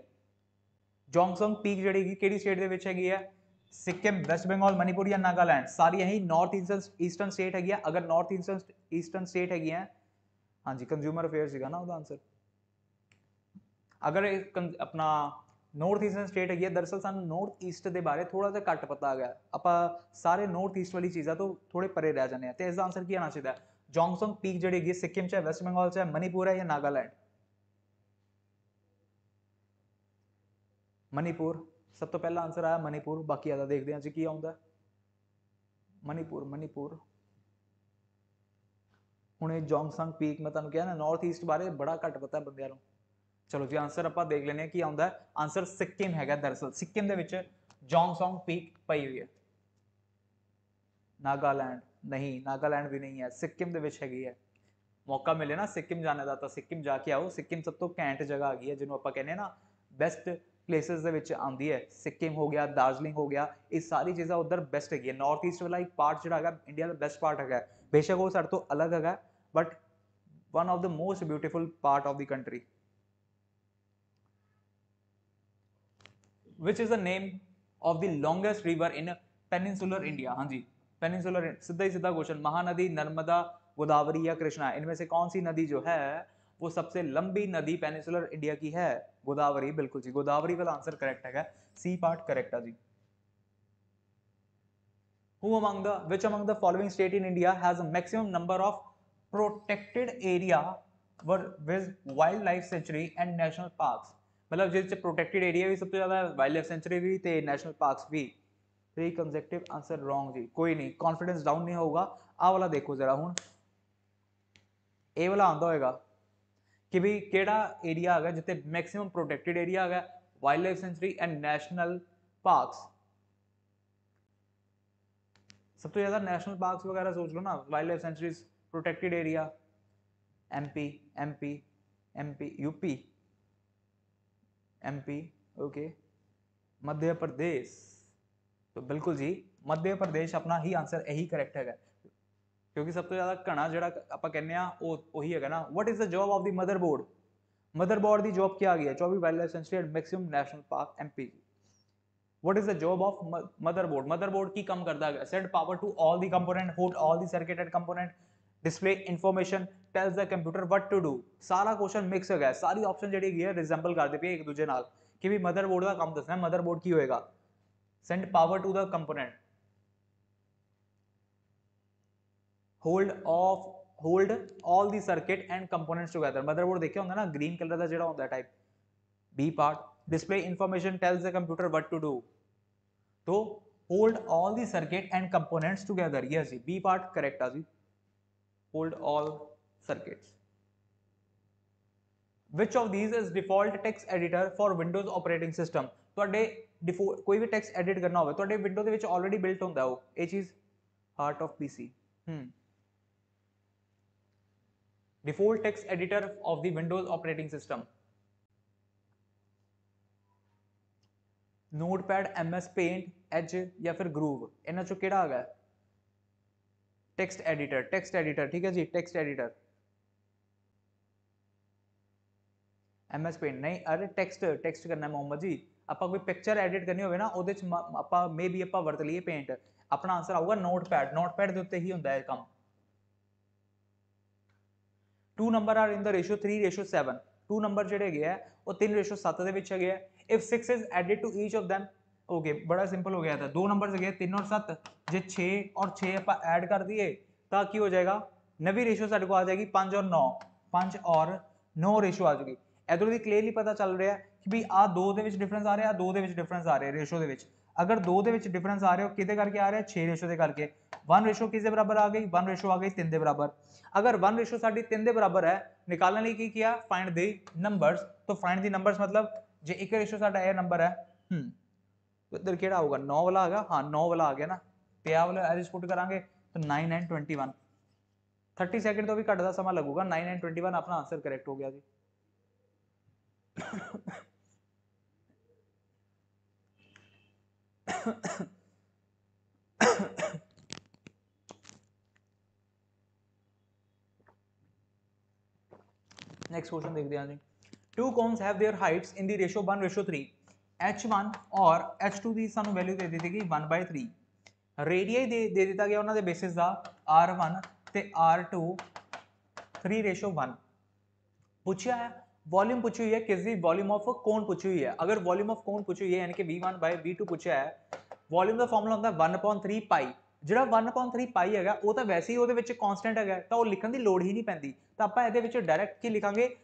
जोंगसोंग पीक ਜਿਹੜੀ ਕਿ ਕਿਹੜੀ ਸਟੇਟ ਦੇ ਵਿੱਚ ਹੈਗੀ ਹੈ सिक्किम वेस्ट बंगाल मणिपुर या नागालैंड सारी यही नॉर्थ ईस्टर्न स्टेट हैगी है अगर नॉर्थ ईस्टर्न स्टेट हैगी है हाँ जी कंज्यूमर अफेयर है ना आंसर अगर अपना नॉर्थ ईस्टर्न स्टेट हैगी है दरअसल सू नॉर्थ ईस्ट के बारे थोड़ा सा घट पता है आप सारे नॉर्थ ईस्ट वाली चीज़ा तो थोड़े परे रह जाने तो इसका आंसर की आना चाहिए जोंगसोंग पीक जड़ी है सिक्किम है वेस्ट बंगाल है मणिपुर है या नागालैंड मणिपुर सब तो पहला आंसर आया मणिपुर बाकी आता देखते हैं जी की आता मणिपुर मणिपुर हूँ जोंगसोंग पीक मैं तुम्हें क्या ना नॉर्थ ईस्ट बारे बड़ा घट पता है बंद चलो जी आंसर आप देख लें कि आंदा आंसर सिक्किम है दरअसल सिक्किम के जोंगसोंग पीक पई हुई है नागालैंड नहीं नागालैंड भी नहीं है सिक्किम के हैगी है मौका मिले ना सिक्किम जाने का तो सिक्किम जाके आओ सिक्किम सब तो घेंट जगह हैगी है जिन्होंने आप कहने ना बेस्ट प्लेसिस आती है सिक्किम हो गया दार्जिलिंग हो गया ये सारी चीज़ें उधर बेस्ट हैगी है नॉर्थ ईस्ट वाला एक पार्ट जो है इंडिया का बेस्ट पार्ट है बेशक वो तो सर अलग है but one of the most beautiful part of the country which is the name of the longest river in peninsular India हाँ जी पेनिसुलर सीधा ही सीधा क्वेश्चन महानदी नर्मदा गोदावरी या कृष्णा इनमें से कौन सी नदी जो है वो सबसे लंबी नदी पेनिसुलर इंडिया की है गोदावरी बिल्कुल जी गोदावरी वाला आंसर करेक्ट है सी पार्ट करेक्ट है जी Who among the which among the following state in India has a maximum number of protected with wild life sanctuary and national parks मतलब जिस प्रोटेक्टेड एरिया भी सबसे ज़्यादा वाइल्ड लाइफ सेंचुरी भी थे नेशनल पार्क्स भी थ्री कंजेक्टिव आंसर रॉन्ग जी कोई नहीं कॉन्फिडेंस डाउन नहीं होगा आ वाला देखो जरा हूँ ए वाला आंदा होएगा कि भी केड़ा एरिया आ गया जितने मैक्सिमम प्रोटेक्टेड एरिया आ गया wild life sanctuary and national parks सब तो ज़्यादा नेशनल पार्क वगैरह सोच लो ना wild life sanctuaries protected area MP MP MP UP MP okay Madhya Pradesh तो बिल्कुल जी मध्य प्रदेश अपना ही आंसर यही करेक्ट है क्योंकि सब तो ज्यादा घना जरा आप कहने वही है ना what is the job of the mother board mother board की जॉब क्या आ गई है चौबीस wild life sanctuary and maximum national park M P what is the job of mother board mother board की कम करता है set power to all the component hold all the circuited component display information tells the computer what to do सारा question mix हो गया सारी option जी है resemble करते पे एक दूजे कि भी मदर बोर्ड का काम दसना मदर बोर्ड की होएगा send power to the component hold off hold all the circuit and components together motherboard देखे होंगे ना ग्रीन कलर का जेड़ा होंगे type B part display information tells the computer what to do तो hold all the circuit and components together yes जी B part correct आ जी hold all circuits which of these is default text editor for windows operating system ਤੁਹਾਡੇ तो डिफो कोई भी tax edit करना हो तो के ऑलरेडी बिल्ट हों चीज heart of PC default text editor of the Windows operating system Notepad M S Paint एच या फिर ग्रूव इन्हों चो कि आ गया टेक्सट एडिटर टेक्सट एडिटर ठीक है जी text editor M S Paint नहीं अरे टेक्सट टेक्सट करना मोहम्मद जी अपना कोई पिक्चर एडिट करनी हो ना वे मे बी आप वरत लीए पेंट अपना आंसर आऊगा नोटपैड नोटपैड के उत्ते ही होंगे come two number are in the ratio three ratio seven two number जोड़े है वो तीन रेशो सत्त है if six is added to each of them okay बड़ा सिंपल हो गया था दो नंबर है तीन और सत्त जे छे और छे आप एड कर दिए तो की हो जाएगा नवी रेशो साढ़े को आ जाएगी पांच और नौ पांच और नौ रेशो आ जाएगी इधरों की क्लीयरली पता चल रहा है भी आ दो डिफरेंस आ रहा दो डिफरेंस आ रहा रेशो के अगर दो डिफरेंस आ रहे हो कि करके आ रहा छे रेशो के करके वन रेशो किस बराबर आ गई वन रेशो आ गई तीन के बराबर अगर वन रेशो सा तीन के बराबर है निकालने की किया फाइंड द नंबर तो फाइंड द नंबर मतलब जो एक रेशो सा नंबर है हम्म, तो इधर कहड़ा होगा नौ वाला आ गया हाँ नौ वाला आ गया ना पिया तो वाला एज पुट करा तो nine and twenty one thirty second तो भी घटता समा लगेगा नाइन एंड ट्वेंटी वन अपना आंसर करेक्ट हो गया जी नेक्स्ट क्वेश्चन देख दिया जी two cones have their heights in the ratio 1 ratio 3 h1 और h2 दी सानू वैल्यू दे दी थी वन बाय 3 रेडियस दे दे देता गया उन्होंने बेसिस दा r1 ते r2 3 रेशियो 1 रेशो पूछा है वॉल्यूम पूछी हुई है किसी वॉल्यूम ऑफ कौन पूछी हुई है अगर वॉल्यूम ऑफ कौन पूछी हुई है यानी कि v1 वन बाय वी पूछा है ਵੋਲਿਊਮ ਦਾ ਫਾਰਮੂਲਾ ਹੁੰਦਾ 1/3 ਪਾਈ ਜਿਹੜਾ 1/3 ਪਾਈ ਹੈਗਾ ਉਹ ਤਾਂ ਵੈਸੇ ਹੀ ਉਹਦੇ ਵਿੱਚ ਕਨਸਟੈਂਟ ਹੈਗਾ ਤਾਂ ਉਹ ਲਿਖਣ ਦੀ ਲੋੜ ਹੀ ਨਹੀਂ ਪੈਂਦੀ ਤਾਂ ਆਪਾਂ ਇਹਦੇ ਵਿੱਚ ਡਾਇਰੈਕਟ ਕੀ ਲਿਖਾਂਗੇ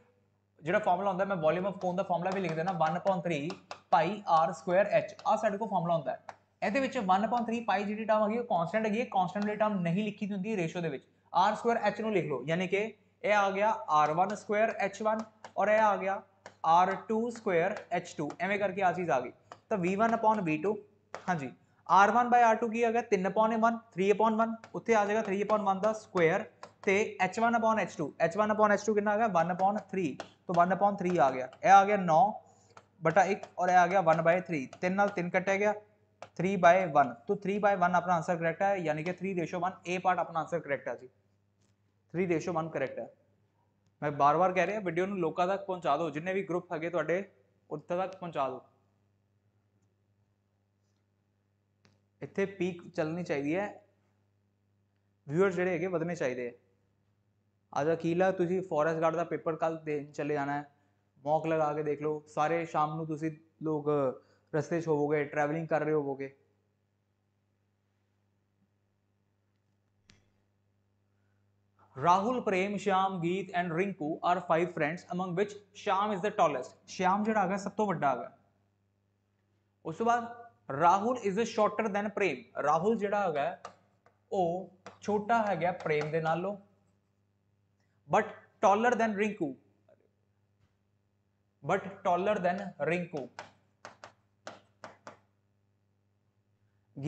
ਜਿਹੜਾ ਫਾਰਮੂਲਾ ਹੁੰਦਾ ਮੈਂ ਵੋਲਿਊਮ ਆਫ ਕੋਨ ਦਾ ਫਾਰਮੂਲਾ ਵੀ ਲਿਖ ਦੇਣਾ 1/3 ਪਾਈ r ਸਕੁਅਰ h ਆ ਸਾਡੇ ਕੋਲ ਫਾਰਮੂਲਾ ਹੁੰਦਾ ਹੈ ਇਹਦੇ ਵਿੱਚ 1/3 ਪਾਈ ਜਿਹੜੀ ਟਰਮ ਹੈਗੀ ਉਹ ਕਨਸਟੈਂਟ ਹੈਗੀ ਕਨਸਟੈਂਟ ਵਾਲੀ ਟਰਮ ਨਹੀਂ ਲਿਖੀ ਹੁੰਦੀ ਰੇਸ਼ੋ ਦੇ ਵਿੱਚ r ਸਕੁਅਰ h ਨੂੰ ਲਿਖ ਲਓ ਯਾਨੀ ਕਿ ਇਹ ਆ ਗਿਆ r1 ਸਕੁਅਰ h1 ਔਰ ਇਹ ਆ ਗਿਆ r2 ਸਕੁਅਰ h2 ਐਵੇਂ ਕਰਕੇ ਆ ਚੀਜ਼ ਆ ਗਈ ਤਾਂ v1 v2 हाँ जी R one by R two की अगर तीन upon one three upon one उ आ जाएगा थ्री अपॉन वन का स्क्वायर तो H one upon H two H one upon H two कि आ गया वन अपॉन थ्री तो वन अपॉन थ्री आ गया यह आ गया नौ बटा एक और यह आ गया वन बाय थ्री तीन नाल तीन कटे गया थ्री बाय वन तो थ्री बाय वन अपना आंसर करेक्ट है यानी कि three ratio one A part अपना आंसर करेक्ट है जी थ्री रेशो वन करेक्ट है मैं बार बार कह रहा वीडियो में लोगों तक पहुँचा दो जिन्हें भी ग्रुप है उत्तर तक पहुँचा दो इतने पीक चलनी चाहिए है जोड़े है बदने चाहिए अज अकीला फॉरैसट गार्ड का पेपर कल दे चले जाना है मॉक लगा के देख लो सारे शाम को तुम लोग रस्ते होवोगे ट्रैवलिंग कर रहे होवोगे Rahul Prem Shyam Geet and Rinku are five friends among which Shyam is the tallest Shyam जो है सब तो व्डा है उस बाद Rahul is a shorter than Prem Rahul जोड़ा है वो छोटा है गया प्रेम के नालों but taller than Rinku but taller than Rinku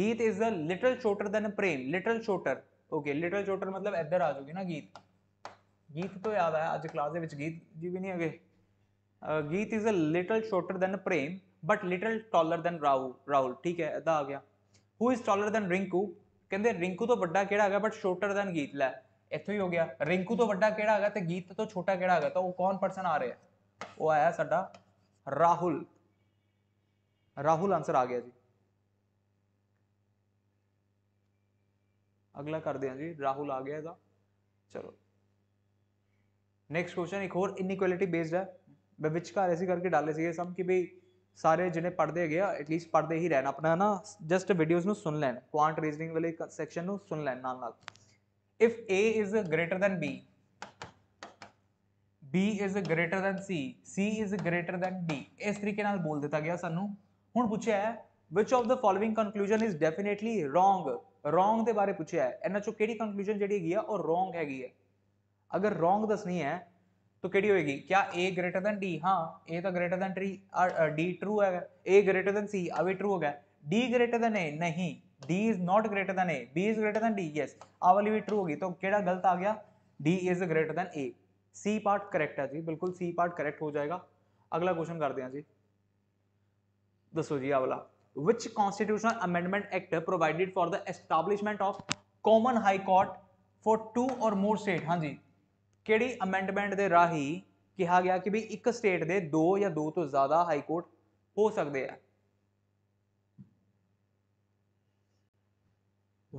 Geet is a little छोटर दैन प्रेम लिटल छोटर ओके लिटल छोटर मतलब इधर आ जाओगे ना गीत गीत तो याद आया अच्छ क्लास गीत जी भी नहीं है गीत इज अ लिटल छोटर than Prem but little taller than Rahul Rahul ठीक है इदा आ गया who is taller than Rinku केंद्र रिंकू तो व्डा कह बट शोटर दैन गीत लै इतों ही हो गया रिंकू तो व्डा कह गीत तो छोटा कह तो वह कौन परसन आ रहा है वह आया साढ़ा राहुल राहुल आंसर आ गया जी अगला कर दिया जी राहुल आ गया इदा चलो नेक्स्ट क्वेश्चन एक होर इनक्वलिटी बेस्ड है मैं विच घर करके डाले सब कि भाई ਸਾਰੇ ਜਿਹੜੇ ਪੜਦੇ ਹੈਗੇ ਆ ਐਟਲੀਸਟ ਪੜਦੇ ਹੀ ਰਹਿਣ ਆਪਣਾ ਨਾ ਜਸਟ ਵੀਡੀਓਜ਼ ਨੂੰ ਸੁਣ ਲੈਣ ਕੁਆਂਟ ਰੀਜ਼ਨਿੰਗ ਵਾਲੇ ਸੈਕਸ਼ਨ ਨੂੰ ਸੁਣ ਲੈਣ ਨਾਲ ਨਾਲ if A is greater than B B is greater than C C is greater than D ਇਸ ਤਰੀਕੇ ਨਾਲ ਬੋਲ ਦਿੱਤਾ ਗਿਆ ਸਾਨੂੰ ਹੁਣ ਪੁੱਛਿਆ ਹੈ which of the following conclusion is definitely wrong wrong ਦੇ ਬਾਰੇ ਪੁੱਛਿਆ ਹੈ ਇਹਨਾਂ ਚੋਂ ਕਿਹੜੀ ਕਨਕਲੂਜਨ ਜਿਹੜੀ ਹੈਗੀ ਆ ਉਹ wrong ਹੈਗੀ ਹੈ ਅਗਰ wrong ਦੱਸਣੀ ਹੈ तो कि होगी क्या ए ग्रेटर दैन डी हाँ ए तो greater than three D true है ए ग्रेटर दैन सी अब ट्रू हो गया डी ग्रेटर दैन ए नहीं D is not greater than A B is greater than D yes आ वाली भी ट्रू होगी तो कि गलत आ गया D is greater than A C part correct है जी बिल्कुल सी पार्ट करेक्ट हो जाएगा अगला क्वेश्चन कर दें जी दसो जी अगला which constitutional amendment act provided for the establishment of common high court for two or more state हाँ जी कि अमेंडमेंट के राही कहा गया कि भी एक स्टेट के दो या दो तो ज़्यादा हाई कोर्ट हो सकते हैं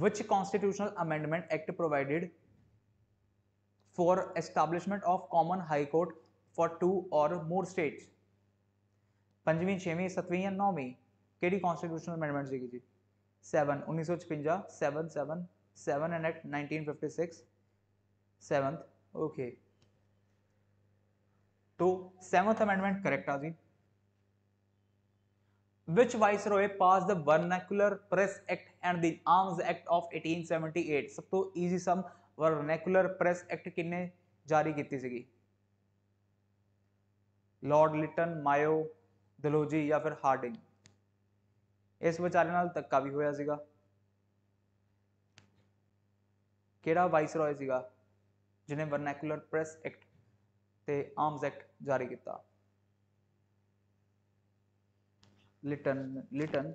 which constitutional amendment act provided for establishment of common high court for two or more state पंजी छेवीं सत्तवी या नौवीं कि कॉन्स्टिट्यूशनल अमेंडमेंट सी जी सैवन उन्नीस सौ छपंजा seven seven seven and act nineteen fifty six seventh okay तो सेवंथ अमेंडमेंट करेक्ट आज which viceroy passed the vernacular press act and the arms act of 1878 सब तो easy some vernacular press act किन्ने जारी की थी Lord Liton मायो दलोजी या फिर हार्डिंग इस बेचारे तक्का भी होया केड़ा वाइस रॉय जिन्हें वर्नैकुलर प्रेस एक्ट से आर्म्स एक्ट जारी किया Lytton Lytton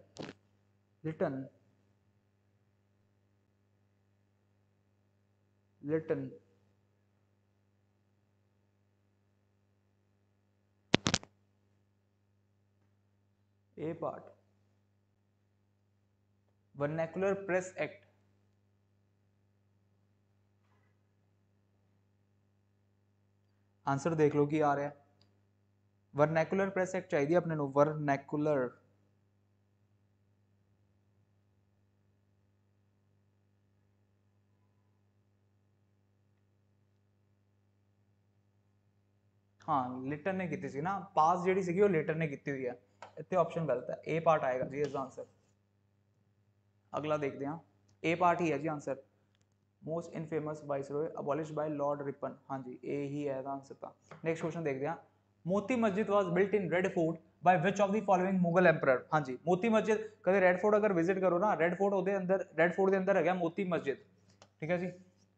Lytton Lytton A part vernacular press act answer देख लो कि आ रहा है वर्नैकुलर प्रेस एक्ट चाहिए अपने वर्नैकुलर हाँ लिटर ने की थी ना पास जी सी लिटर ने की हुई है इतने ऑप्शन गलत है ए पार्ट आएगा जी इसका आंसर अगला देखते हैं ए पार्ट ही है जी answer most infamous viceroy abolish by Lord Ripon हाँ जी ए ही है आंसर था नेक्स्ट क्वेश्चन देखते हैं Moti Masjid was built in Red Fort by which of the following Mughal emperor हाँ जी मोती मस्जिद कभी रेड फोर्ट अगर विजिट करो ना रेड फोर्ट ਉਹਦੇ ਅੰਦਰ ਰੈੱਡ ਫੋਰਟ ਦੇ ਅੰਦਰ ਹੈਗਾ ਮੋਤੀ ਮਸਜਿਦ ਠੀਕ ਹੈ ਜੀ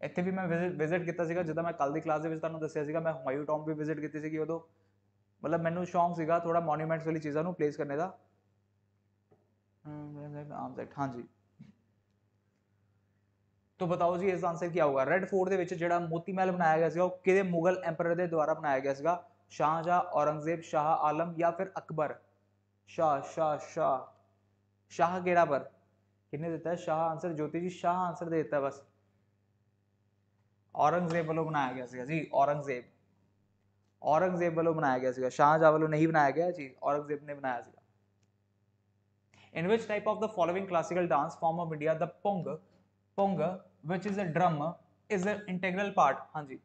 ਇੱਥੇ ਵੀ ਮੈਂ ਵਿਜ਼ਿਟ ਕੀਤਾ ਸੀਗਾ ਜਿੱਦਾਂ ਮੈਂ ਕੱਲ ਦੀ ਕਲਾਸ ਦੇ ਵਿੱਚ ਤੁਹਾਨੂੰ ਦੱਸਿਆ ਸੀਗਾ ਮੈਂ ਹੁਮਾਯੂ ਟੌਂਬ ਵੀ ਵਿਜ਼ਿਟ ਕੀਤੀ ਸੀਗੀ ਉਦੋਂ ਮਤਲਬ ਮੈਨੂੰ ਸ਼ੌਂਕ ਸੀਗਾ ਥੋੜਾ ਮੋਨੂਮੈਂਟਸ तो बताओ जी इस आंसर क्या होगा रेड फोर्ट के जो मोती महल बनाया गया ਬਣਾਇਆ ਗਿਆ ਸੀਗਾ ਉਹ ਕਿਹਦੇ ਮੁਗਲ ਐਮਪਰਰ ਦੇ ਦੁਆਰਾ ਬਣਾਇਆ ਗਿਆ ਸੀਗਾ ਸ਼ਾਹਜਹਾਂ ਔਰੰਗਜ਼ੇਬ ਸ਼ਾਹ ਆਲਮ शाह शाह ਅਕਬਰ ਸ਼ਾਹ ਸ਼ਾਹ ਸ਼ਾਹ ਸ਼ਾਹ देता है शाह आंसर ज्योति जी शाह आंसर दे देता है बस औरंगजेब वालों बनाया गया जी औरंगजेब औरंगजेब वालों बनाया गया शाहजहां वालों नहीं बनाया गया जी औरंगजेब ने बनाया in which type of the following classical dance form of India the Pung Pung which is a drum, is an integral part. Hanji.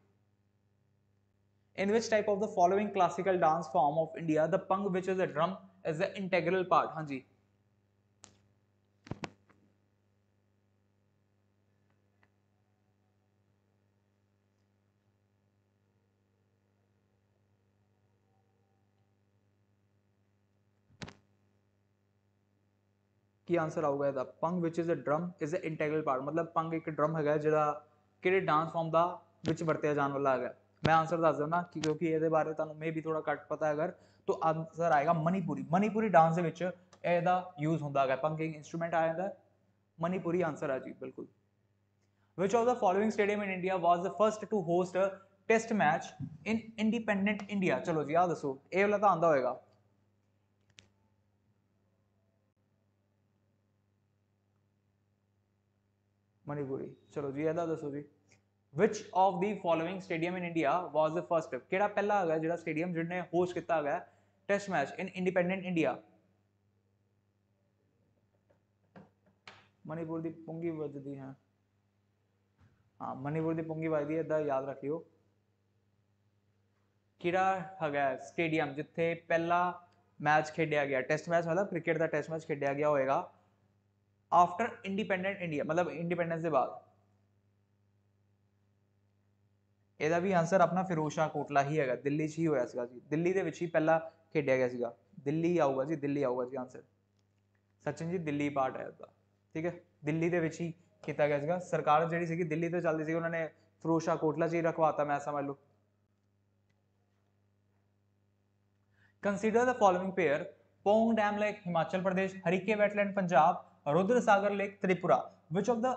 In which type of the following classical dance form of India, the pung, which is a drum, is the integral part. Hanji. ਕੀ answer ਆਊਗਾ ਇਹਦਾ ਪੰਗ ਵਿਚ is a drum is a integral part ਮਤਲਬ ਪੰਗ ਇੱਕ drum ਹੈਗਾ ਜਿਹੜਾ ਕਿਹੜੇ dance form ਦਾ ਵਿੱਚ ਵਰਤਿਆ ਜਾਣ ਵਾਲਾ ਹੈਗਾ ਮੈਂ ਆਨਸਰ ਦੱਸ ਦਿੰਦਾ ਕਿਉਂਕਿ ਇਹਦੇ ਬਾਰੇ ਤੁਹਾਨੂੰ ਮੇਬੀ ਥੋੜਾ ਘੱਟ ਪਤਾ ਹੈ ਤਾਂ ਆਨਸਰ ਆਏਗਾ ਮਨੀਪੁਰੀ ਮਨੀਪੁਰੀ ਡਾਂਸ ਦੇ ਵਿੱਚ ਇਹਦਾ ਯੂਜ਼ ਹੁੰਦਾ ਹੈਗਾ ਪੰਗਿੰਗ ਇਨਸਟਰੂਮੈਂਟ ਆ ਜਾਂਦਾ ਮਨੀਪੁਰੀ ਆਨਸਰ ਆ ਜੀ ਬਿਲਕੁਲ which of the following stadium in India was the first to host a test match in independent India ਚਲੋ ਜੀ ਆ ਦੱਸੋ ਇਹ ਵਾਲਾ ਤਾਂ ਆਂਦਾ ਹੋਏਗਾ मणिपुरी चलो जी ऐसा दसो जी which of the following stadium in India was the first कि पहला है जो स्टेडियम जिन्हें होस्ट किया गया test match in independent India Manipur की पुंगी बजती है हाँ मणिपुर की पुंगी बजती है याद रखियो कि है स्टेडियम जिथे पहला मैच खेडया गया टेस्ट मैच मतलब क्रिकेट का टेस्ट मैच खेडिया गया होगा आफ्टर इंडिपेंडेंट इंडिया मतलब इंडिपेंडेंस के बाद यदा भी आंसर अपना फिरोज कोटला ही है दिल्ली ही होगा जी दिल्ली के पहला खेडिया गया दिल्ली आऊगा जी दिल्ली आऊगा जी आंसर सचिन जी दिल्ली पार्ट है उसका ठीक है दिल्ली के ही किया गया सरकार जी दिल्ली तो चलती थी उन्होंने फिरोज कोटला च ही रखवाता मैं समझ लो consider the following pair Pong dam lake Himachal Pradesh Harike wetland Punjab Rudra Sagar lake Tripura which of the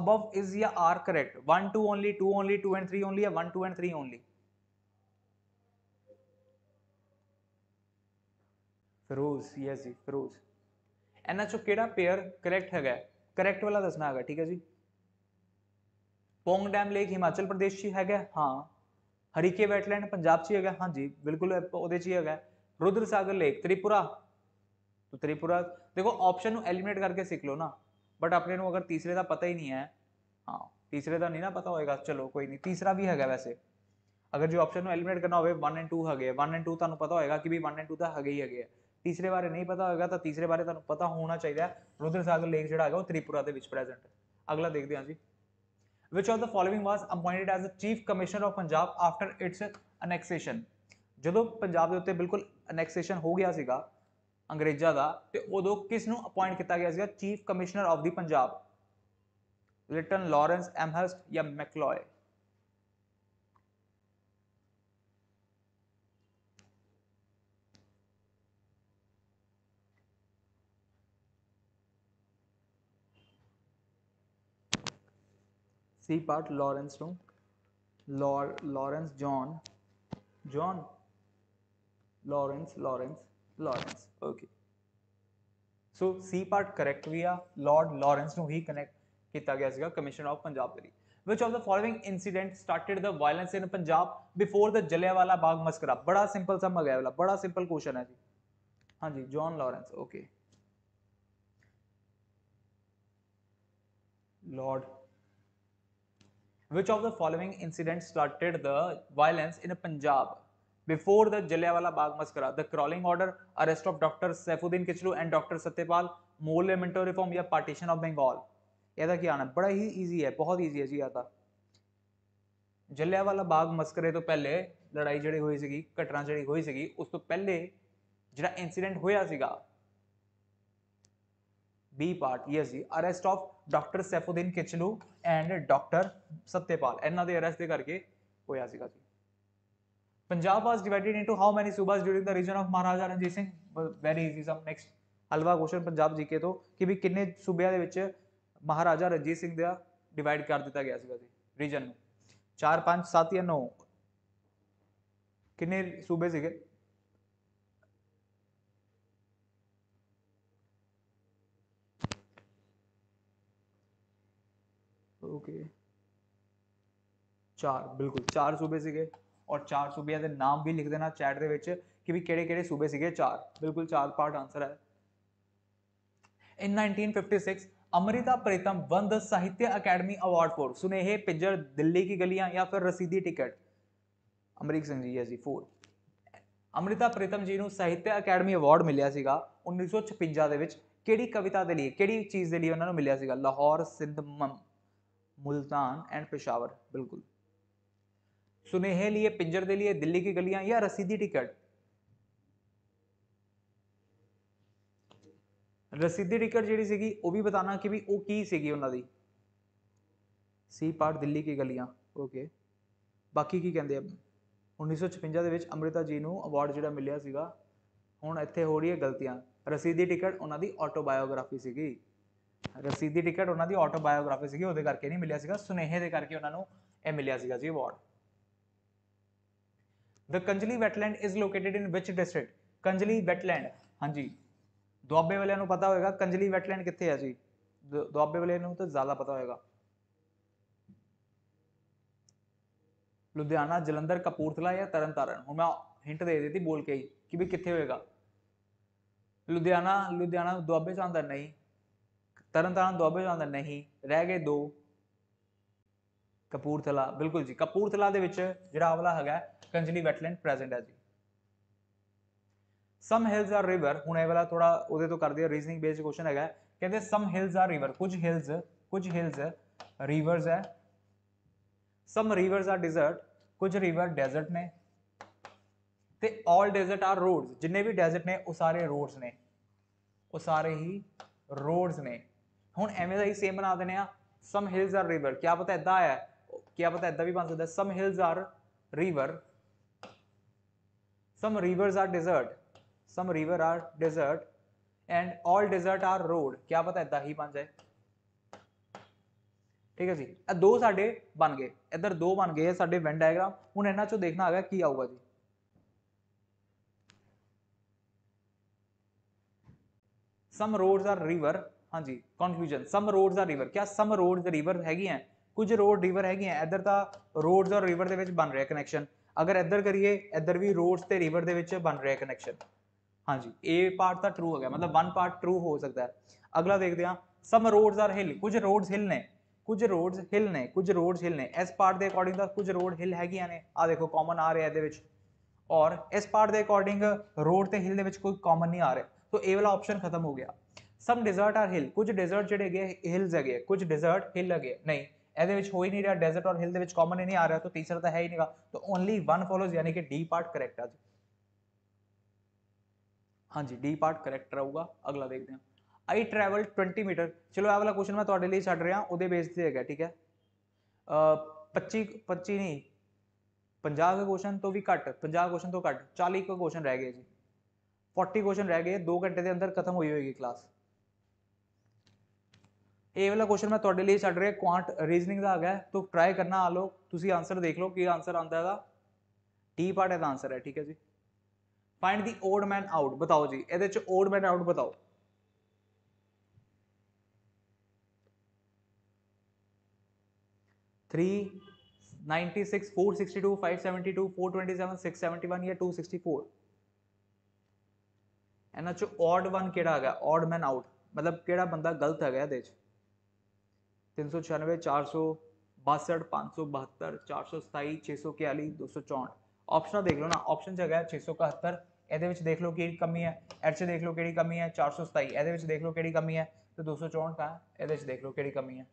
above is या are correct one two only two only two and three only one two and three only Firoz yes जी फिरोज एना चो केड़ा पेयर करेक्ट है correct वाला दसना है ठीक है जी पोंग डैम लेक हिमाचल प्रदेश ची है हाँ हरीके वैटलैंड पंजाब ची है हाँ जी बिल्कुल है रुद्र सागर लेक त्रिपुरा तो त्रिपुरा देखो ऑप्शन एलिमिनेट करके सीख लो ना बट अपने अगर तीसरे का पता ही नहीं है हाँ तीसरे का नहीं ना पता होगा चलो कोई नहीं तीसरा भी है वैसे अगर जो ऑप्शन एलिमिनेट करना हो वन एंड टू है वन एंड टू तुम पता होगा कि भी वन एंड टू तो है ही है तीसरे बारे नहीं पता होगा तो तीसरे बारे तुम पता होना चाहिए रुद्र सागर लेक जो है त्रिपुरा के प्रजेंट अगला देखते हैं जी which of the following was appointed as a chief commissioner of Punjab after its annexation जो पंजाब के उत्ते बिल्कुल अनैक्सेशन हो गया अंग्रेजा का तो उदो किसू अपॉइंट किया गया chief commissioner of the Lytton Lawrence Amherst या Macleod C part Lawrence no लॉर Lawrence John John Lawrence Lawrence Lawrence okay so C part correct किया लॉर्ड लॉरेंस ने ही कनेक्ट किया गया सीगा कमीशन ऑफ पंजाब दी which of the following incident started the violence in Punjab before the Jallianwala Bagh massacre बड़ा simple सा मगया वाला बड़ा सिंपल क्वेश्चन है जी हां जी John Lawrence okay lord which of the following incident started the violence in Punjab before the Jallianwala Bagh massacre the crawling order arrest of doctor Saifuddin Kitchlew and doctor Satyapal Morley Minto reform या पार्टीशन ऑफ बंगाल यदा क्या आना बड़ा ही easy है बहुत ईजी है जी आता जलियावाला बाग मस्करे तो पहले लड़ाई जड़ी हुई सी घटना जड़ी हुई सी उस तो पहले जो इंसीडेंट होया बी पार्ट यस जी arrest of doctor Saifuddin Kitchlew and doctor Satyapal इन्हों के अरेस्ट करके होया जी Punjab was divided into how many subas during the region of Maharaja Ranjit Singh? Very easy some next ਹਲਵਾ ਕੁਐਸਚਨ ਪੰਜਾਬ ਜੀਕੇ ਤੋਂ ਕਿ ਵੀ ਕਿੰਨੇ ਸੂਬਿਆਂ ਦੇ ਵਿੱਚ ਮਹਾਰਾਜਾ ਰਣਜੀਤ ਸਿੰਘ ਦਾ ਡਿਵਾਈਡ ਕਰ ਦਿੱਤਾ ਗਿਆ ਸੀਗਾ ਜੀ ਰੀਜਨ ਨੂੰ 4 5 7 ਜਾਂ 9 ਕਿੰਨੇ ਸੂਬੇ ਸੀਗੇ ओके चार बिल्कुल चार सूबे से गए ਔਰ ਚਾਰ ਸੂਬਿਆਂ ਦੇ ਨਾਮ ਵੀ ਲਿਖ ਦੇਣਾ ਚੈਟ ਦੇ ਵਿੱਚ ਕਿ ਵੀ ਕਿਹੜੇ-ਕਿਹੜੇ ਸੂਬੇ ਸੀਗੇ ਚਾਰ ਬਿਲਕੁਲ ਚਾਰ ਪਾਰਟ ਆਨਸਰ ਹੈ in 1956 Amrita Pritam won the Sahitya academy award for Sunehe Pinjar Delhi की गलियां या फिर रसीदी टिकट ਅਮਰੀਕ ਸਿੰਘ ਜੀ ਜੀ ਫੋਰ ਅਮ੍ਰਿਤਾ ਪ੍ਰੀਤਮ ਜੀ ਨੂੰ ਸਾਹਿਤਯ ਅਕੈਡਮੀ ਅਵਾਰਡ ਮਿਲਿਆ ਸੀਗਾ 1956 ਦੇ ਵਿੱਚ ਕਿਹੜੀ ਕਵਿਤਾ ਦੇ ਲਈ ਕਿਹੜੀ ਚੀਜ਼ ਦੇ ਲਈ ਉਹਨਾਂ ਨੂੰ ਮਿਲਿਆ ਸੀਗਾ ਲਾਹੌਰ ਸਿੰਧ ਮੁਲਤਾਨ ਐਂਡ ਪੇਸ਼ਾਵਰ ਬਿਲਕੁਲ सुनेहे लिए पिंजर दे लिए दिल्ली की गलियां या रसीदी टिकट ਰਸੀਦੀ ਟਿਕਟ ਜਿਹੜੀ ਸੀਗੀ ਉਹ ਵੀ ਬਤਾਨਾ ਕਿ ਵੀ ਉਹ ਕੀ ਸੀਗੀ ਉਹਨਾਂ ਦੀ ਸੀ ਪਾਰਟ ਦਿੱਲੀ ਕੀ ਗਲੀਆਂ ਓਕੇ ਬਾਕੀ ਕੀ ਕਹਿੰਦੇ ਆ 1956 ਦੇ ਵਿੱਚ ਅਮ੍ਰਿਤਾ ਜੀ ਨੂੰ ਅਵਾਰਡ ਜਿਹੜਾ ਮਿਲਿਆ ਸੀਗਾ ਹੁਣ ਇੱਥੇ ਹੋ ਰਹੀ ਹੈ ਗਲਤੀਆਂ ਰਸੀਦੀ ਟਿਕਟ ਉਹਨਾਂ ਦੀ ਆਟੋਬਾਇਓਗ੍ਰਾਫੀ ਸੀਗੀ ਰਸੀਦੀ ਟਿਕਟ ਉਹਨਾਂ ਦੀ ਆਟੋਬਾਇਓਗ੍ਰਾਫੀ ਸੀਗੀ ਉਹਦੇ ਕਰਕੇ ਨਹੀਂ ਮਿਲਿਆ ਸੀਗਾ ਸੁਨੇਹੇ ਦੇ ਕਰਕੇ ਉਹਨਾਂ ਨੂੰ ਇਹ ਮਿਲਿਆ ਸੀਗਾ ਜੀ award The Kanjali wetland is located in which district? Kanjali wetland. ਹਾਂਜੀ ਦੁਆਬੇ ਵਾਲਿਆਂ ਨੂੰ ਪਤਾ ਹੋਵੇਗਾ ਕੰਜਲੀ ਵੈਟਲੈਂਡ ਕਿੱਥੇ ਹੈ ਜੀ ਦੁਆਬੇ ਵਾਲਿਆਂ ਨੂੰ ਤਾਂ ਜ਼ਿਆਦਾ ਪਤਾ ਹੋਵੇਗਾ ਲੁਧਿਆਣਾ ਜਲੰਧਰ ਕਪੂਰਥਲਾ ਜਾਂ ਤਰਨਤਾਰਨ ਹੁਣ ਮੈਂ ਹਿੰਟ ਦੇ ਦਿੱਤੀ ਬੋਲ ਕੇ ਕਿ ਵੀ ਕਿੱਥੇ ਹੋਏਗਾ ਲੁਧਿਆਣਾ ਲੁਧਿਆਣਾ ਦੁਆਬੇ ਜਾਂਦਾ ਨਹੀਂ ਤਰਨਤਾਰਨ ਦੁਆਬੇ ਜਾਂਦਾ ਨਹੀਂ ਰਹਿ ਗਏ ਦੋ ਕਪੂਰਥਲਾ ਬਿਲਕੁਲ ਜੀ ਕਪੂਰਥਲਾ ਦੇ ਵਿੱਚ ਜਿਹੜਾ ਆਵਲਾ ਹੈਗਾ कंजली वेटलैंड प्रेजेंट है जी सम हिल्स आर रिवर हूँ वाला थोड़ा वो तो कर दिया रीजनिंग बेस्ड क्वेश्चन है कहते सम हिल्स आर रिवर कुछ हिल्स कुछ हिल्स रिवर्स है सम रिवर्स आर डिजर्ट कुछ रिवर डेजर्ट ने ਤੇ 올 ਡੈਜ਼ਰਟ ਆਰ ਰੋਡਸ ਜਿੰਨੇ ਵੀ ਡੈਜ਼ਰਟ ਨੇ ਉਹ ਸਾਰੇ ਰੋਡਸ ਨੇ ਉਹ ਸਾਰੇ ਹੀ ਰੋਡਸ ਨੇ ਹੁਣ ਐਵੇਂ ਦਾ ਹੀ ਸੇਮ ਬਣਾ ਦਿੰਦੇ ਆ ਸਮ ਹਿਲਸ ਆਰ ਰਿਵਰ ਕੀ ਪਤਾ ਇਦਾਂ ਆਇਆ ਕੀ ਪਤਾ ਇਦਾਂ ਵੀ ਬਣ ਸਕਦਾ some hills are river some rivers are desert some river are desert and all desert are road क्या पता है ही बन जाए ठीक है जी ए दो साढ़े बन गए इधर दो बन गए साढ़े वेन डायग्राम हूँ इन्हों चो देखना आ गया की आऊगा जी सम रोड्स आर रिवर हाँ जी conclusion some roads are river क्या सम रोड्स रिवर है कुछ रोड रिवर है इधर तो ਰੋਡਸ और रिवर के बन रहे कनैक्शन अगर इधर करिए इधर भी रोड्स से रिवर के बन रहा कनैक्शन हाँ जी ए पार्ट तो ट्रू हो गया मतलब वन पार्ट ट्रू हो सकता है अगला देखते हैं सम रोड्स आर हिल कुछ रोड्स हिल ने कुछ रोड्स हिल ने कुछ रोड्स हिल ने इस पार्ट के अकॉर्डिंग कुछ रोड हिल है ने आ देखो कॉमन आ रहा है और इस पार्ट के अकॉर्डिंग रोड से हिल कोई कॉमन नहीं आ रहा तो ए वाला ऑप्शन खत्म हो गया सम डिजर्ट आर हिल कुछ डिजर्ट जगह हिल्स है कुछ डिजर्ट हिल है नहीं ए हो ही नहीं रहा डेजर्ट और हिल ਹਿਲ ਦੇ ਵਿੱਚ ਕਾਮਨ ਹੀ तो ਆ ਰਿਹਾ ਤਾਂ ਤੀਸਰਾ ਤਾਂ ਹੈ ਹੀ ਨਹੀਂਗਾ ਤਾਂ ਓਨਲੀ ਵਨ ਫੋਲੋਜ਼ ਯਾਨੀ ਕਿ ਡੀ हाँ जी डी पार्ट करैक्ट रहूगा अगला देखते हैं आई ट्रैवल ट्वेंटी मीटर चलो यह वाला क्वेश्चन मैं थोड़े लिए छड़ रहा वो बेस से है ठीक है पच्ची पच्ची नहीं पंजाह का क्वेश्चन तो भी घट पंजा क्वेश्चन तो घट चाली का क्वेश्चन रह गए जी फोर्टी क्वेश्चन रह गए दो घंटे के अंदर खत्म हुई होगी क्लास ये वाला क्वेश्चन मैं थोड़े लिए छड़ रहा क्वांट रीजनिंग का आ तो ट्राई करना आ लो तुम आंसर देख लो कि आंसर आता है टी पार्ट यद आंसर है ठीक है जी find the old man out बताओ जी ए ओल्ड मैन आउट बताओ three ninety six four sixty two five seventy two four twenty seven six seventy one या टू सिक्सटी फोर एना चो ऑड वन के ऑड मैन आउट मतलब केड़ा बंदा गलत है गया तीन सौ छियानवे चार सौ बासठ पाँच सौ बहत्तर चार सौ सताई छः सौ क्याली दो सौ चौंह ऑप्शन देख लो ना ऑप्शन जगह है छे सौ कहत्तर ये देख लो कि कमी है एच देख लो कि कमी है चार सौ सताई ए देख लो कि कमी है तो दो सौ चौंह का है ए देख लो कि कमी है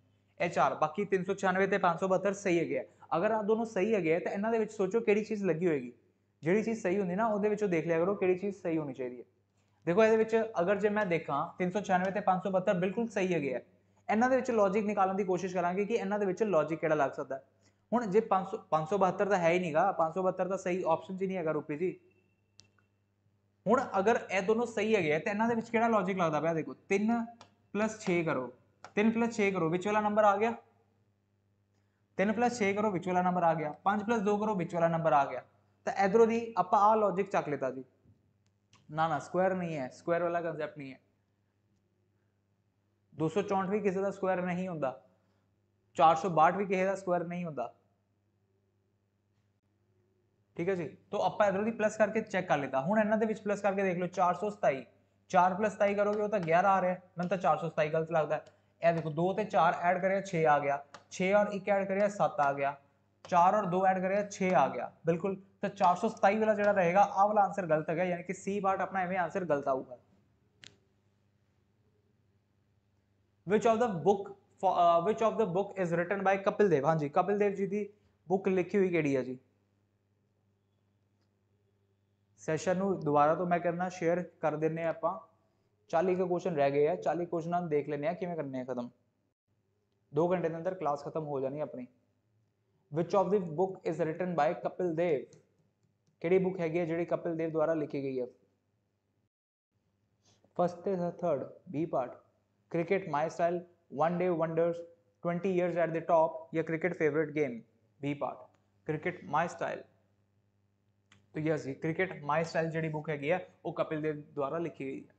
ए चार बाकी तीन सौ छियानवे तो पाँच सौ बहत्तर सही है अगर आप दोनों सही है तो इन्होंने सोचो कि चीज़ लगी होगी जी चीज़ सही होंगी ना वो देख लिया करो कि चीज़ सही होनी चाहिए देखो ये अगर जो मैं देखा तीन सौ छियानवे पांच सौ बहत्तर बिल्कुल सही है ਇਹਨਾਂ ਦੇ ਵਿੱਚ ਲੌਜੀਕ ਨਿਕਾਲਣ ਦੀ ਕੋਸ਼ਿਸ਼ ਕਰਾਂਗੇ ਕਿ ਇਹਨਾਂ ਦੇ ਵਿੱਚ ਲੌਜੀਕ ਕਿਹੜਾ ਲੱਗ ਸਕਦਾ ਹੁਣ ਜੇ 500 572 ਤਾਂ ਹੈ ਹੀ ਨਹੀਂਗਾ 572 ਤਾਂ ਸਹੀ ਆਪਸ਼ਨ ਜੀ ਨਹੀਂ ਹੈਗਾ ਰੂਪੀ ਜੀ ਹੁਣ ਅਗਰ ਇਹ ਦੋਨੋਂ ਸਹੀ ਹੈਗੇ ਤਾਂ ਇਹਨਾਂ ਦੇ ਵਿੱਚ ਕਿਹੜਾ ਲੌਜੀਕ ਲੱਗਦਾ ਪਿਆ ਦੇਖੋ 3 6 ਕਰੋ 3 6 ਕਰੋ ਵਿਚ ਵਾਲਾ ਨੰਬਰ ਆ ਗਿਆ 3 6 ਕਰੋ ਵਿਚ ਵਾਲਾ ਨੰਬਰ ਆ ਗਿਆ 5 2 ਕਰੋ ਵਿਚ ਵਾਲਾ ਨੰਬਰ ਆ ਗਿਆ ਤਾਂ ਇਧਰੋਂ ਦੀ ਆਪਾਂ ਆ ਲੌਜੀਕ ਚੱਕ ਲੇਤਾ ਜੀ ਨਾ ਨਾ ਸਕੁਅਰ ਨਹੀਂ ਹੈ ਸਕੁਅਰ ਵਾਲਾ ਕਨਸੈਪਟ ਨਹੀਂ ਹੈ दो सौ चौंठ भी किसी का स्क्वायर नहीं होंगे चार सौ बाहठ भी किसी का स्क्वायर नहीं होंगे ठीक है जी तो आप इधरों की प्लस करके चेक कर लेता हूँ इन्होंने प्लस करके देख लो चार सौ सताई चार प्लस सताई करोगे वह ग्यारह आ रहा है मैंने तो चार सौ सताई गलत लगता है यह देखो दो ते चार एड कर छे आ गया छे और एक ऐड कर सत्त आ गया चार और दो एड कर छे आ गया बिल्कुल तो चार सौ सताई वाला जो रहेगा आ वाला आंसर गलत है यानी कि सी पार्ट अपना इवें आंसर गलत आऊगा which of the book which of the book is written by Kapil Dev ਹਾਂਜੀ ਕਪਿਲ ਦੇਵ ਜੀ ਦੀ ਬੁੱਕ ਲਿਖੀ ਹੋਈ ਕਿਹੜੀ ਹੈ ਜੀ ਸੈਸ਼ਨ ਨੂੰ ਦੁਬਾਰਾ ਤੋਂ ਮੈਂ ਕਰਨਾ ਸ਼ੇਅਰ ਕਰ ਦਿੰਨੇ ਆ ਆਪਾਂ 40 ਕੇ ਕੁਐਸਚਨ ਰਹਿ ਗਏ ਆ 40 ਕੁਐਸਚਨਾਂ ਦੇਖ ਲੈਨੇ ਆ ਕਿਵੇਂ ਕਰਨੇ ਆ ਖਤਮ 2 ਘੰਟੇ ਦੇ ਅੰਦਰ ਕਲਾਸ ਖਤਮ ਹੋ ਜਾਣੀ ਆਪਣੀ which of the book is written by Kapil Dev ਕਿਹੜੀ ਬੁੱਕ ਹੈਗੀ ਹੈ ਜਿਹੜੀ ਕਪਿਲ ਦੇਵ ਦੁਆਰਾ ਲਿਖੀ ਗਈ ਹੈ ਫਸਟ ਤੇ third B part cricket my sell one day wonders twenty years at the top या क्रिकेट फेवरेट गेम भी पार्ट क्रिकेट माई स्टाइल तो यस ये क्रिकेट माई स्टाइल जी बुक हैगी है वो कपिल देव द्वारा लिखी गई है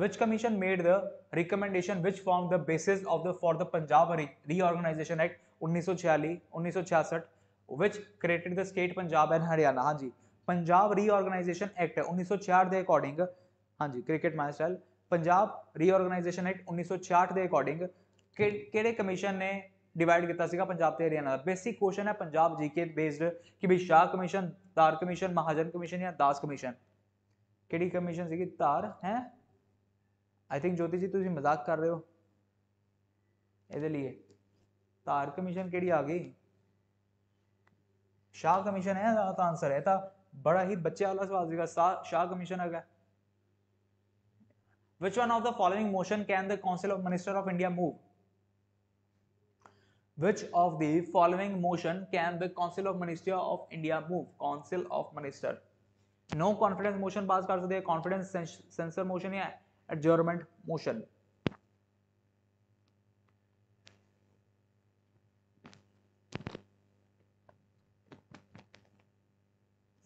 which commission made the recommendation which formed the basis of the for the punjab Re reorganization act 1946 1966 which created the state punjab and haryana haan ji punjab reorganization act 1966 ਦੇ according ਹਾਂਜੀ cricket my style Punjab reorganisation act उन्नीस सौ छियाठ के according किड़े commission ने divide किया Haryana basic question है पंजाब जी के बेस्ड कि भी Shah commission Dhar commission Mahajan commission या दास कमीशन कि कमीशन सी धार है आई थिंक ज्योति जी तुम मजाक कर रहे हो ये लिए धार कमीशन कि आ गई शाह कमीशन है आंसर तो है तो बड़ा ही बच्चे वाला सवाल शाह कमीशन है Which one of the following motion can the Council of Minister of India move? Which of the following motion can the Council of Minister of India move? Council of Minister. No confidence motion pass कर सकते हैं confidence censure motion या adjournment motion.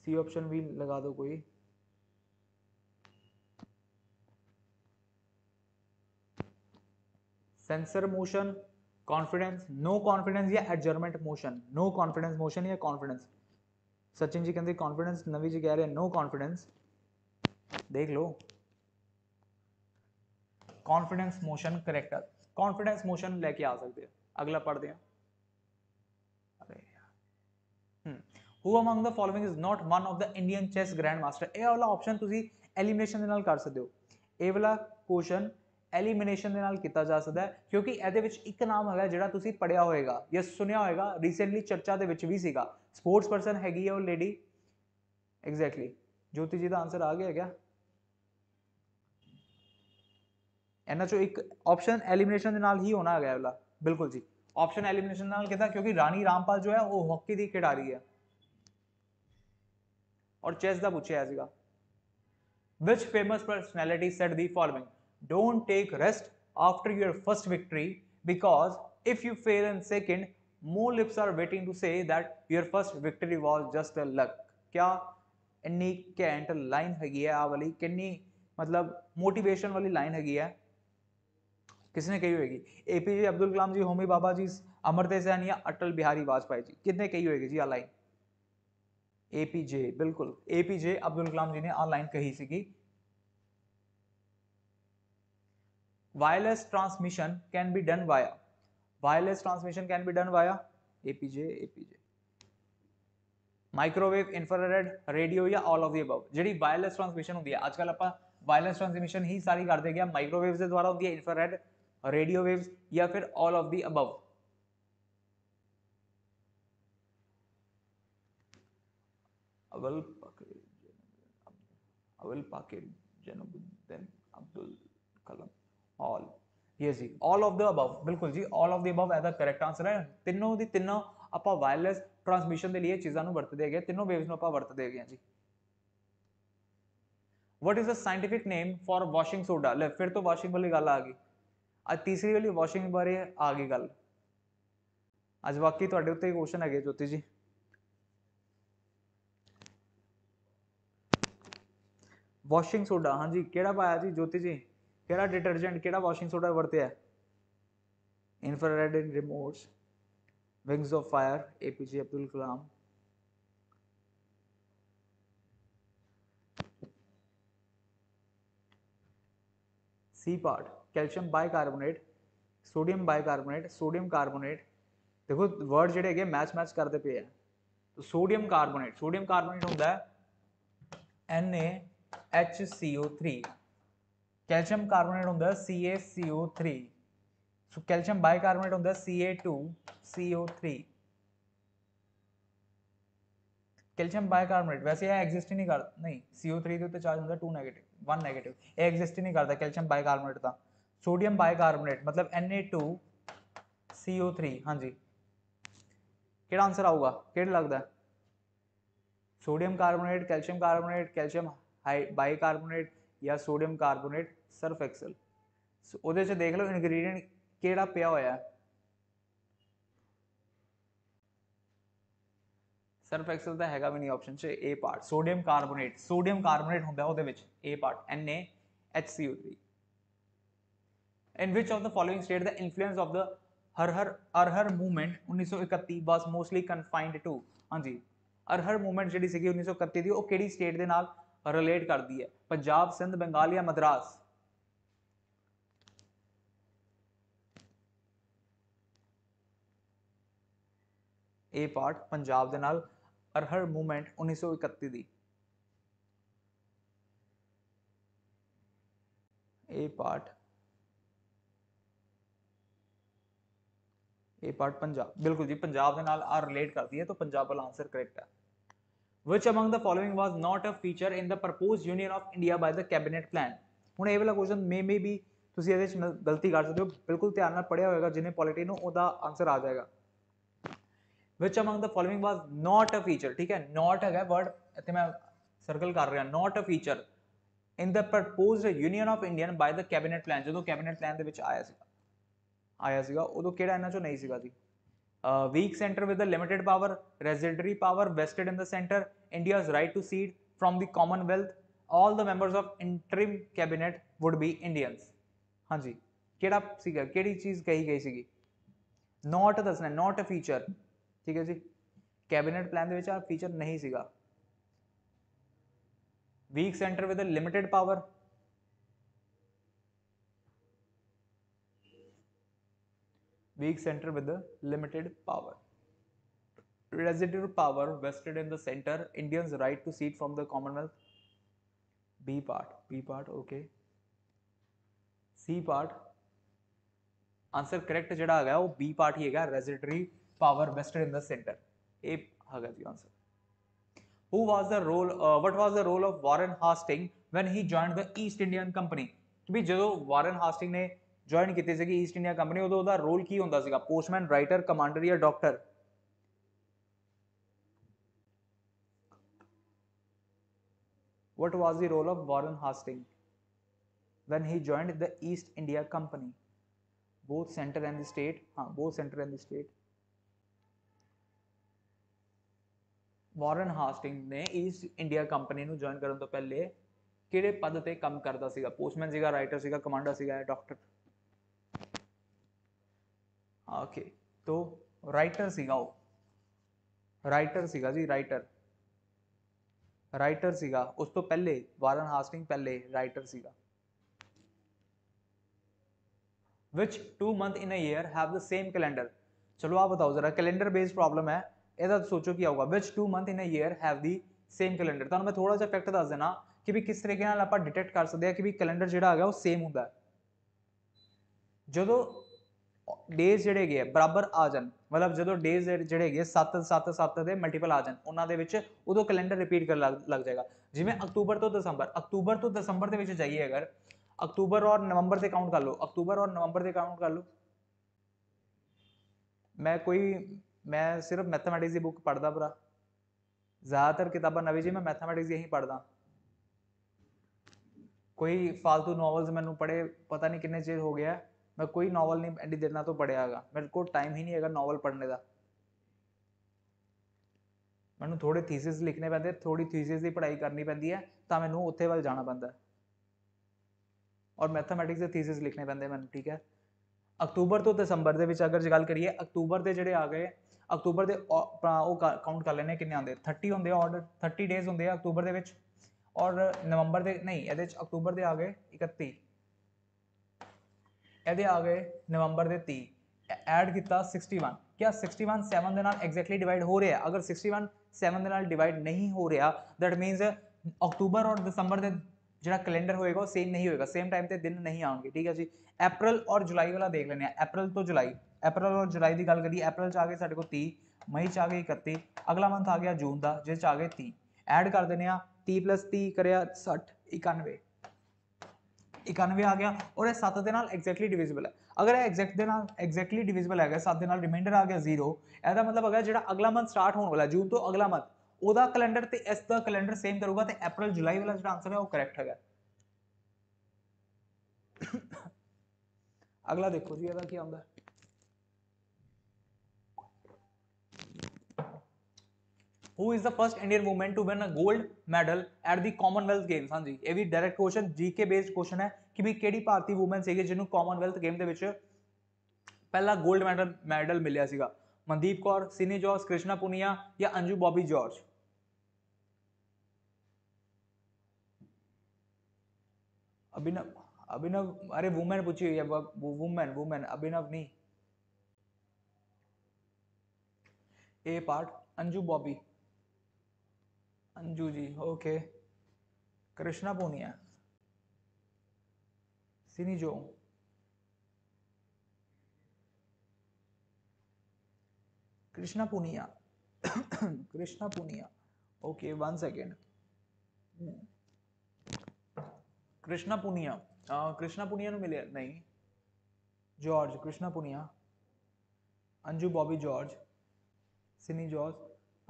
C option भी लगा दो कोई censure motion confidence no confidence या adjournment motion no confidence motion या कॉन्फिडेंस सचिन जी कहते कॉन्फिडेंस नवी जी कह रहे हैं नो कॉन्फिडेंस देख लो confidence motion correct confidence motion लेके आ सकते हैं अगला पढ़ते हैं who among the following is not one of the Indian chess grandmaster ਇਹ ਵਾਲਾ ਆਪਸ਼ਨ ਤੁਸੀਂ ਐਲੀਮੀਨੇਸ਼ਨ ਦੇ ਨਾਲ ਕਰ ਸਕਦੇ ਹੋ ਐਲੀਮੀਨੇਸ਼ਨ ਦੇ ਨਾਲ ਕੀਤਾ ਜਾ ਸਕਦਾ ਹੈ ਕਿਉਂਕਿ ਇਹਦੇ ਵਿੱਚ ਇੱਕ ਨਾਮ ਹੈਗਾ ਜਿਹੜਾ ਤੁਸੀਂ ਪੜਿਆ ਹੋਵੇਗਾ ਜਾਂ ਸੁਣਿਆ ਹੋਵੇਗਾ ਰੀਸੈਂਟਲੀ ਚਰਚਾ ਦੇ ਵਿੱਚ ਵੀ ਸੀਗਾ ਸਪੋਰਟਸ ਪਰਸਨ ਹੈਗੀ ਹੈ ਉਹ ਲੇਡੀ ਐਗਜ਼ੈਕਟਲੀ ਜੋਤੀ ਜੀ ਦਾ ਆਨਸਰ ਆ ਗਿਆ ਕਿਆ ਇਹਨਾਂ ਚੋਂ ਇੱਕ ਆਪਸ਼ਨ ਐਲੀਮੀਨੇਸ਼ਨ ਦੇ ਨਾਲ ਹੀ ਹੋਣਾ ਹੈਗਾ ਅਗਲਾ ਬਿਲਕੁਲ ਜੀ ਆਪਸ਼ਨ ਐਲੀਮੀਨੇਸ਼ਨ ਨਾਲ ਕਿਹਾ ਕਿਉਂਕਿ ਰਾਣੀ ਰਾਮਪਾਲ ਜੋ ਹੈ ਉਹ ਹਾਕੀ ਦੀ ਖਿਡਾਰੀ ਹੈ और चेस का पूछा है ਸੀਗਾ which famous personality said the following Don't take rest after your first victory because if you fail in second, more lips are waiting to say that your first victory was just a luck. क्या इन्नी cantt line हैगी है आ वाली किन्नी मतलब motivation वाली line हैगी है किसने कही होगी एपीजे अब्दुल कलाम जी होमी बाबा जी अमरते सैन या अटल बिहारी वाजपेयी जी कितने कही होगी जी आ लाइन एपीजे बिल्कुल एपीजे अब्दुल कलाम जी ने आ लाइन कही सी wireless transmission can be done via wireless transmission can be done via apj apj microwave infrared radio या ऑल ऑफ दी अबव ਜਿਹੜੀ ਵਾਇਰਲੈਸ ਟ੍ਰਾਂਸਮਿਸ਼ਨ ਹੁੰਦੀ ਹੈ ਅੱਜ ਕੱਲ ਆਪਾਂ ਵਾਇਰਲੈਸ ਟ੍ਰਾਂਸਮਿਸ਼ਨ ਹੀ ਸਾਰੀ ਕਰਦੇ ਗਿਆ ਮਾਈਕ੍ਰੋਵੇਵਸ ਦੇ ਦੁਆਰਾ ਹੁੰਦੀ ਹੈ ਇੰਫਰਾਰੈਡ ਰੇਡੀਓ ਵੇਵਸ ਜਾਂ ਫਿਰ all of the above Avul Pakir Avul Pakir Jainulabdeen Abdul Kalam all ये जी ऑल ऑफ द अबव बिल्कुल जी all of the above as a correct answer है तीनों की तीनों आप वायरलैस ट्रांसमिशन के लिए चीज़ों वरत दे गए तीनों वेव्स में आप वरत गए जी what is the scientific name for washing soda ले फिर तो वॉशिंग वाली गल आ गई अ तीसरी वाली वॉशिंग बारे आ गई गल अज बाकी थोड़े उत्ते क्वेश्चन है ज्योति जी वॉशिंग सोडा हाँ जी कि पाया जी ज्योति जी केड़ा डिटर्जेंट कि वॉशिंग सोडा है infrared in remotes wings of fire A P J Abdul Kalam C part calcium carbonate sodium carbonate sodium carbonate देखो वर्ड जोड़े है मैच मैच करते पे है तो सोडियम कार्बोनेट सोडियम कार्बोनेट होंगे N A H C O three carbonate होंगे calcium carbonate on the CaCO3. So calcium bicarbonate on the three calcium bicarbonate वैसे यह एग्जिस्ट ही नहीं करता नहीं सीओ थ्री तो चार्ज होता है टू नेगेटिव वन नेगेटिव ये एग्जिस्ट ही नहीं करता कैल्शियम बाइकार्बोनेट का सोडियम बाइकार्बोनेट मतलब N A two CO three हाँ जी कि आंसर आऊगा कि लगता है sodium carbonate calcium carbonate calcium bicarbonate या sodium carbonate Surf Excel so ਉਹਦੇ ਚ ਦੇਖ ਲਓ ਇਨਗਰੀਡੀਅੰਟ ਕਿਹੜਾ ਪਿਆ ਹੋਇਆ ਸਰਫ ਐਕਸਲ ਤਾਂ ਹੈਗਾ ਵੀ ਨਹੀਂ ਆਪਸ਼ਨ 'ਚ A part sodium carbonate sodium carbonate ਹੁੰਦਾ ਉਹਦੇ ਵਿੱਚ A part NaHCO3 in which of the following state the influence of the हरहर Ahrar movement 1931 was mostly confined to ਹਾਂਜੀ ਅਰਹਰ ਮੂਵਮੈਂਟ ਜਿਹੜੀ ਸੀਗੀ 1931 ਦੀ ਉਹ ਕਿਹੜੀ ਸਟੇਟ ਦੇ ਨਾਲ ਰਿਲੇਟ ਕਰਦੀ ਹੈ ਪੰਜਾਬ ਸਿੰਧ ਬੰਗਾਲ ਜਾਂ ਮਦਰਾਸ ए पार्ट पंजाब के नाल अरहर मूवमेंट उन्नीस सौ इकती दी A part A part Punjab बिल्कुल जी पंजाब के नाल आ रिलेट करती है तो पंजाब वाला आंसर करेक्ट है which among the following was not a feature in the propose union of India by the cabinet plan हूँ ये वाला क्वेश्चन मे मे भी तुम ये गलती कर सकते हो बिल्कुल ध्यान पढ़िया होगा जिन्हें पॉलिटी आंसर आ जाएगा which among the following was not a feature ठीक है नॉट है वर्ड इतने मैं सर्कल कर रहा तो not a feature in the propose union of Indian by the cabinet plan जो कैबिनेट प्लान के आया सी आया सी उदो कि इन्होंने चो नहीं जी weak centre with the limited power residuary power vested in the centre India right to cede from the commonwealth all the members of interim cabinet would be Indians हाँ जी कि चीज़ कही गई सी not this not a feature ठीक है जी कैबिनेट प्लान के फीचर नहीं सगा weak centre with limited power weak centre with limited power residuary power vested in the centre Indians right to seat from the commonwealth B part B part okay C part answer correct जो आ वो B part ही है रेजिटरी power vested in the center? A. Haga is the answer. Who was the role? Uh, what was the role of Warren Hastings when he joined the East Indian Company? to तो भी जो वारन Hastings ने join ਕੀਤੀ ਸੀਗੀ East India company ਉਦੋਂ ਉਹਦਾ role ਕੀ ਹੁੰਦਾ ਸੀਗਾ postman writer commander ya doctor what was the role of warren hastings when he joined the east india company both center and the state ha both center and the state Warren Hastings ਨੇ East India Company ਨੂੰ join ਕਰਨ ਤੋਂ ਪਹਿਲੇ ਕਿਹੜੇ ਪਦ ਤੇ ਕੰਮ ਕਰਦਾ ਸੀਗਾ ਪੋਸਟਮੈਨ ਸੀਗਾ ਰਾਈਟਰ ਸੀਗਾ ਕਮਾਂਡਰ ਸੀਗਾ ਡਾਕਟਰ ਓਕੇ ਤੋਂ ਰਾਈਟਰ ਸੀਗਾ ਉਹ ਰਾਈਟਰ ਸੀਗਾ ਜੀ ਰਾਈਟਰ ਰਾਈਟਰ ਸੀਗਾ ਉਸ ਤੋਂ ਪਹਿਲੇ ਵਾਰਨ ਹਾਸਟਿੰਗ ਪਹਿਲੇ ਰਾਈਟਰ ਸੀਗਾ which two month in a year have the same calendar चलो आप बताओ जरा कैलेंडर बेस्ड प्रॉब्लम है ਇਹਦਾ ਸੋਚੋ ਕੀ ਆਊਗਾ which two month in a year have the same calendar ਤਾਂ ਮੈਂ ਥੋੜਾ ਜਿਹਾ ਫੈਕਟ ਦੱਸ ਦੇਣਾ ਕਿ ਵੀ ਕਿਸ ਤਰੀਕੇ ਨਾਲ ਆਪਾਂ ਡਿਟੈਕਟ ਕਰ ਸਕਦੇ ਆ ਕਿ ਵੀ ਕੈਲੰਡਰ ਜਿਹੜਾ ਹੈਗਾ ਉਹ ਸੇਮ ਹੁੰਦਾ ਜਦੋਂ ਡੇਜ਼ ਜਿਹੜੇ ਗਏ ਬਰਾਬਰ ਆ ਜਾਣ ਮਤਲਬ ਜਦੋਂ ਡੇਜ਼ ਜਿਹੜੇ ਗਏ 7 7 7 ਦੇ ਮਲਟੀਪਲ ਆ ਜਾਣ ਉਹਨਾਂ ਦੇ ਵਿੱਚ ਉਦੋਂ ਕੈਲੰਡਰ ਰਿਪੀਟ ਕਰਨ ਲੱਗ ਜਾਏਗਾ ਜਿਵੇਂ ਅਕਤੂਬਰ ਤੋਂ ਦਸੰਬਰ ਅਕਤੂਬਰ ਤੋਂ ਦਸੰਬਰ ਦੇ ਵਿੱਚ ਜਾਈਏ ਅਗਰ ਅਕਤੂਬਰ ਔਰ ਨਵੰਬਰ ਦੇ ਕਾਊਂਟ ਕਰ ਲਓ ਅਕਤੂਬਰ ਔਰ ਨਵੰਬਰ ਦੇ ਕਾਊਂਟ ਕਰ ਲਓ ਮੈਂ ਕੋਈ मैं सिर्फ मैथमेटिक्स की बुक पढ़ता भरा ज़्यादातर किताबा नवी जी मैं मैथमेटिक्स यहीं पढ़ता कोई फालतू नॉवल्स मैंने पढ़े पता नहीं किन्ने चेर हो गया मैं कोई नॉवल नहीं एंडी देना तो पढ़िया है मेरे को टाइम ही नहीं है नॉवल पढ़ने का मैं थोड़े ਥੀਸਿਸ लिखने ਪੈਂਦੇ थोड़ी ਥੀਸਿਸ की पढ़ाई करनी पैंती है तो मैं ਉੱਥੇ ਵੱਲ ਜਾਣਾ ਪੈਂਦਾ और ਮੈਥਮੈਟਿਕਸ के ਥੀਸਿਸ लिखने ਪੈਂਦੇ मैं ठीक है ਅਕਤੂਬਰ तो ਦਸੰਬਰ ਦੇ ਵਿੱਚ ਅਗਰ ਗੱਲ ਕਰੀਏ ਅਕਤੂਬਰ ਦੇ ਜਿਹੜੇ ਆ अक्तूबर के का काउंट कर लें कि आते थर्टी होंगे ऑर्डर थर्टी डेज होंगे अक्तूबर के और नवंबर के नहीं ए अक्तूबर के आ गए इकती ए आ गए नवंबर के ती एड किया सिक्सटी वन क्या sixty one seven exactly divide हो रहा है अगर सिक्सटी वन सैवन डिवाइड नहीं हो रहा दैट मीनस अक्टूबर और दिसंबर के जोड़ा कैलेंडर होएगा सेम नहीं होएगा सेम टाइम पर दिन नहीं आएंगे ठीक है जी अप्रैल और जुलाई वाला देख लें अप्रैल तो जुलाई ਅਪ੍ਰੈਲ ਔਰ ਜੁਲਾਈ ਦੀ ਗੱਲ ਕਰੀਏ ਅਪ੍ਰੈਲ ਚ ਆ ਗਏ ਸਾਡੇ ਕੋਲ 30 ਮਈ ਚ ਆ ਗਏ 31 ਅਗਲਾ ਮੰਥ ਆ ਗਿਆ ਜੂਨ ਦਾ ਜਿਸ ਚ ਆ ਗਏ 30 ਐਡ ਕਰ ਦਿੰਦੇ ਆ 30 30 ਕਰਿਆ 60 91 91 ਆ ਗਿਆ ਔਰ ਇਹ 7 ਦੇ ਨਾਲ ਐਗਜ਼ੈਕਟਲੀ ਡਿਵੀਜ਼ੀਬਲ ਹੈ ਅਗਰ ਇਹ ਐਗਜ਼ੈਕਟ ਦੇ ਨਾਲ ਐਗਜ਼ੈਕਟਲੀ ਡਿਵੀਜ਼ੀਬਲ ਹੈਗਾ 7 ਦੇ ਨਾਲ ਰਿਮਾਈਂਡਰ ਆ ਗਿਆ 0 ਇਹਦਾ ਮਤਲਬ ਹੈਗਾ ਜਿਹੜਾ ਅਗਲਾ ਮੰਥ ਸਟਾਰਟ ਹੋਣ ਵਾਲਾ ਜੂਨ ਤੋਂ ਅਗਲਾ ਮੰਥ ਉਹਦਾ ਕੈਲੰਡਰ ਤੇ ਇਸ ਦਾ ਕੈਲੰਡਰ ਸੇਮ ਕਰੂਗਾ ਤੇ ਅਪ੍ਰੈਲ ਜੁਲਾਈ ਵਾਲਾ ਜਿਹੜਾ ਆਨਸਰ ਹੈ ਉਹ ਕਰੈਕਟ ਹੈਗਾ ਅਗਲਾ ਦੇਖੋ ਜੀ ਇਹਦਾ ਕੀ ਆਉਂਦਾ who is the first Indian women to win a gold medal at the commonwealth games हाँ जी ये भी डायरेक्ट क्वेश्चन जी बेस्ड क्वेश्चन है कि भी कि भारतीय वूमेन है जिन्हों कॉमनवैल्थ गेम के पहला गोल्ड मैडल मैडल मिलेगा मनदीप कौर सिनी जॉर्ज कृष्णा पुनिया या अंजू बॉबी जॉर्ज अभिनव अभिनव अरे वुमेन पूछी हुई है वुमेन वुमेन अभिनव नहीं A part Anju Bobby Anju ji okay Krishna Poonia सिनी जो Krishna Poonia Krishna Poonia okay one second Krishna Poonia Krishna Poonia मिले नहीं जॉर्ज कृष्णा पुनिया अंजू बॉबी जॉर्ज सिनी जॉर्ज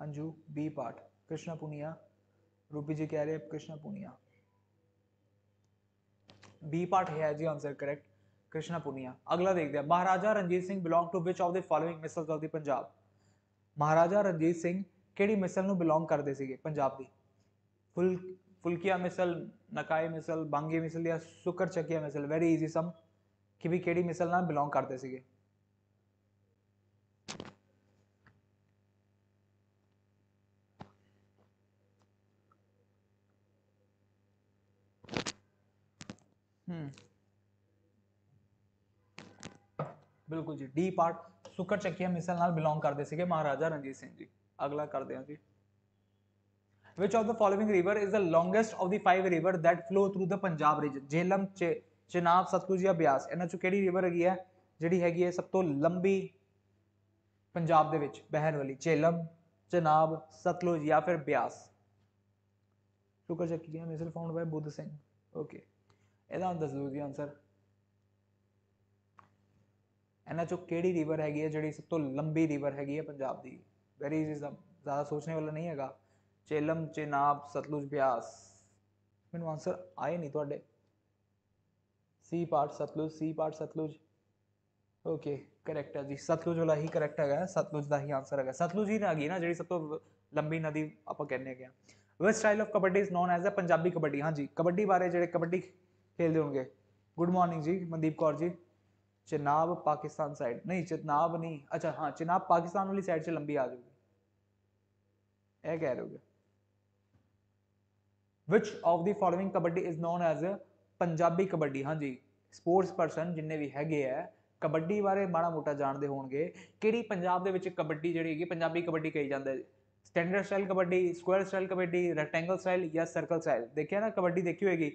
अंजू बी पाठ कृष्णा पुनिया रूपी जी कह रहे हैं कृष्णा पुनिया बी पार्ट है जी आंसर करेक्ट कृष्णा पुनिया अगला देखते हैं Maharaja Ranjit Singh belong to which of the following misls of the Punjab Maharaja Ranjit Singh ਕਿਹੜੀ ਮਿਸਲ ਨੂੰ ਬਿਲੋਂਗ ਕਰਦੇ ਸੀਗੇ ਪੰਜਾਬ ਦੀ ਫੁਲ ਫੁਲਕੀਆ ਮਿਸਲ ਨਕਾਏ ਮਿਸਲ ਬਾਂਗੀ ਮਿਸਲ ਜਾਂ ਸੁਕਰ ਚੱਕੀਆ ਮਿਸਲ ਵੈਰੀ ਈਜ਼ੀ ਸਮ ਕਿ ਵੀ ਕਿਹੜੀ ਮਿਸਲ ਨਾਲ ਬਿਲੋਂਗ ਕਰਦੇ ਸੀਗੇ ਬਿਲਕੁਲ ਜੀ ਡੀ ਪਾਰਟ ਸੁਕਰ ਚੱਕੀਆ ਮਿਸਲ ਨਾਲ ਬਿਲੋਂਗ ਕਰਦੇ ਸੀਗੇ ਮਹਾਰਾਜਾ ਰਣਜੀਤ ਸਿੰਘ ਜੀ ਅਗਲਾ ਕਰਦੇ ਹਾਂ ਜੀ which of the following river is the longest of the five river that flow through the punjab region jhelum Chenab Sutlej ਜਾਂ ਬਿਆਸ ਇਹਨਾਂ ਚੋਂ ਕਿਹੜੀ ਰਿਵਰ ਹੈਗੀ ਹੈ ਜਿਹੜੀ ਹੈਗੀ ਹੈ ਸਭ ਤੋਂ ਲੰਬੀ ਪੰਜਾਬ ਦੇ ਵਿੱਚ ਬਹਿਣ ਵਾਲੀ ਚੇਲਮ ਚਨਾਬ ਸਤਲੁਜ ਜਾਂ ਫਿਰ ਬਿਆਸ ਸ਼ੁਕਰ Sukerchakia misl found by Budh Singh okay ਇਹਦਾ ਹੁੰਦਾ ਜ਼ਰੂਰੀ ਆਨਸਰ ਇਹਨਾਂ चो कि रिवर हैगी है जी सब तो लंबी रिवर हैगी है ਪੰਜਾਬ ਦੀ ਵੈਰੀ ਇਜ਼ੀ ਜ਼ਿਆਦਾ ਸੋਚਣੇ ਵਾਲਾ ਨਹੀਂ ਹੈਗਾ ਚੇਲਮ ਚੇਨਾਬ ਸਤਲੁਜ ਬਿਆਸ ਮੈਨੂੰ ਆਨਸਰ ਆਏ ਨਹੀਂ ਤੁਹਾਡੇ C part Sutlej C part Sutlej okay correct है जी सतलुज वाला ही करैक्ट है सतलुज का ही आंसर है सतलुज ही हैगी ना जी सब तो लंबी नदी आप कहने के west style of kabaddi is known as a Punjabi kabaddi हाँ जी कबड्डी बारे जो कबड्डी खेलते हो good morning ji Mandeep Kaur ji Chenab Pakistan side ਨਹੀਂ ਚਨਾਬ ਨਹੀਂ ਅੱਛਾ ਹਾਂ ਚਨਾਬ ਪਾਕਿਸਤਾਨ ਵਾਲੀ ਸਾਈਡ 'ਚ ਲੰਬੀ ਆ ਜਾਊਗੀ ਇਹ ਕਹਿ ਰਹੇ ਹੋ which of the following kabaddi is known as Punjabi kabaddi ਹਾਂਜੀ ਸਪੋਰਟਸ ਪਰਸਨ ਜਿੰਨੇ ਵੀ ਹੈਗੇ ਆ ਕਬੱਡੀ ਬਾਰੇ ਮਾੜਾ ਮੋਟਾ ਜਾਣਦੇ ਹੋਣਗੇ ਕਿਹੜੀ ਪੰਜਾਬ ਦੇ ਵਿੱਚ ਕਬੱਡੀ ਜਿਹੜੀ ਹੈਗੀ ਪੰਜਾਬੀ ਕਬੱਡੀ ਕਹੀ ਜਾਂਦਾ ਹੈ standard style kabaddi square style kabaddi rectangle style ਜਾਂ ਸਰਕਲ ਸਟਾਈਲ ਦੇਖਿਆ ਨਾ ਕਬੱਡੀ ਦੇਖੀ ਹੋਏਗੀ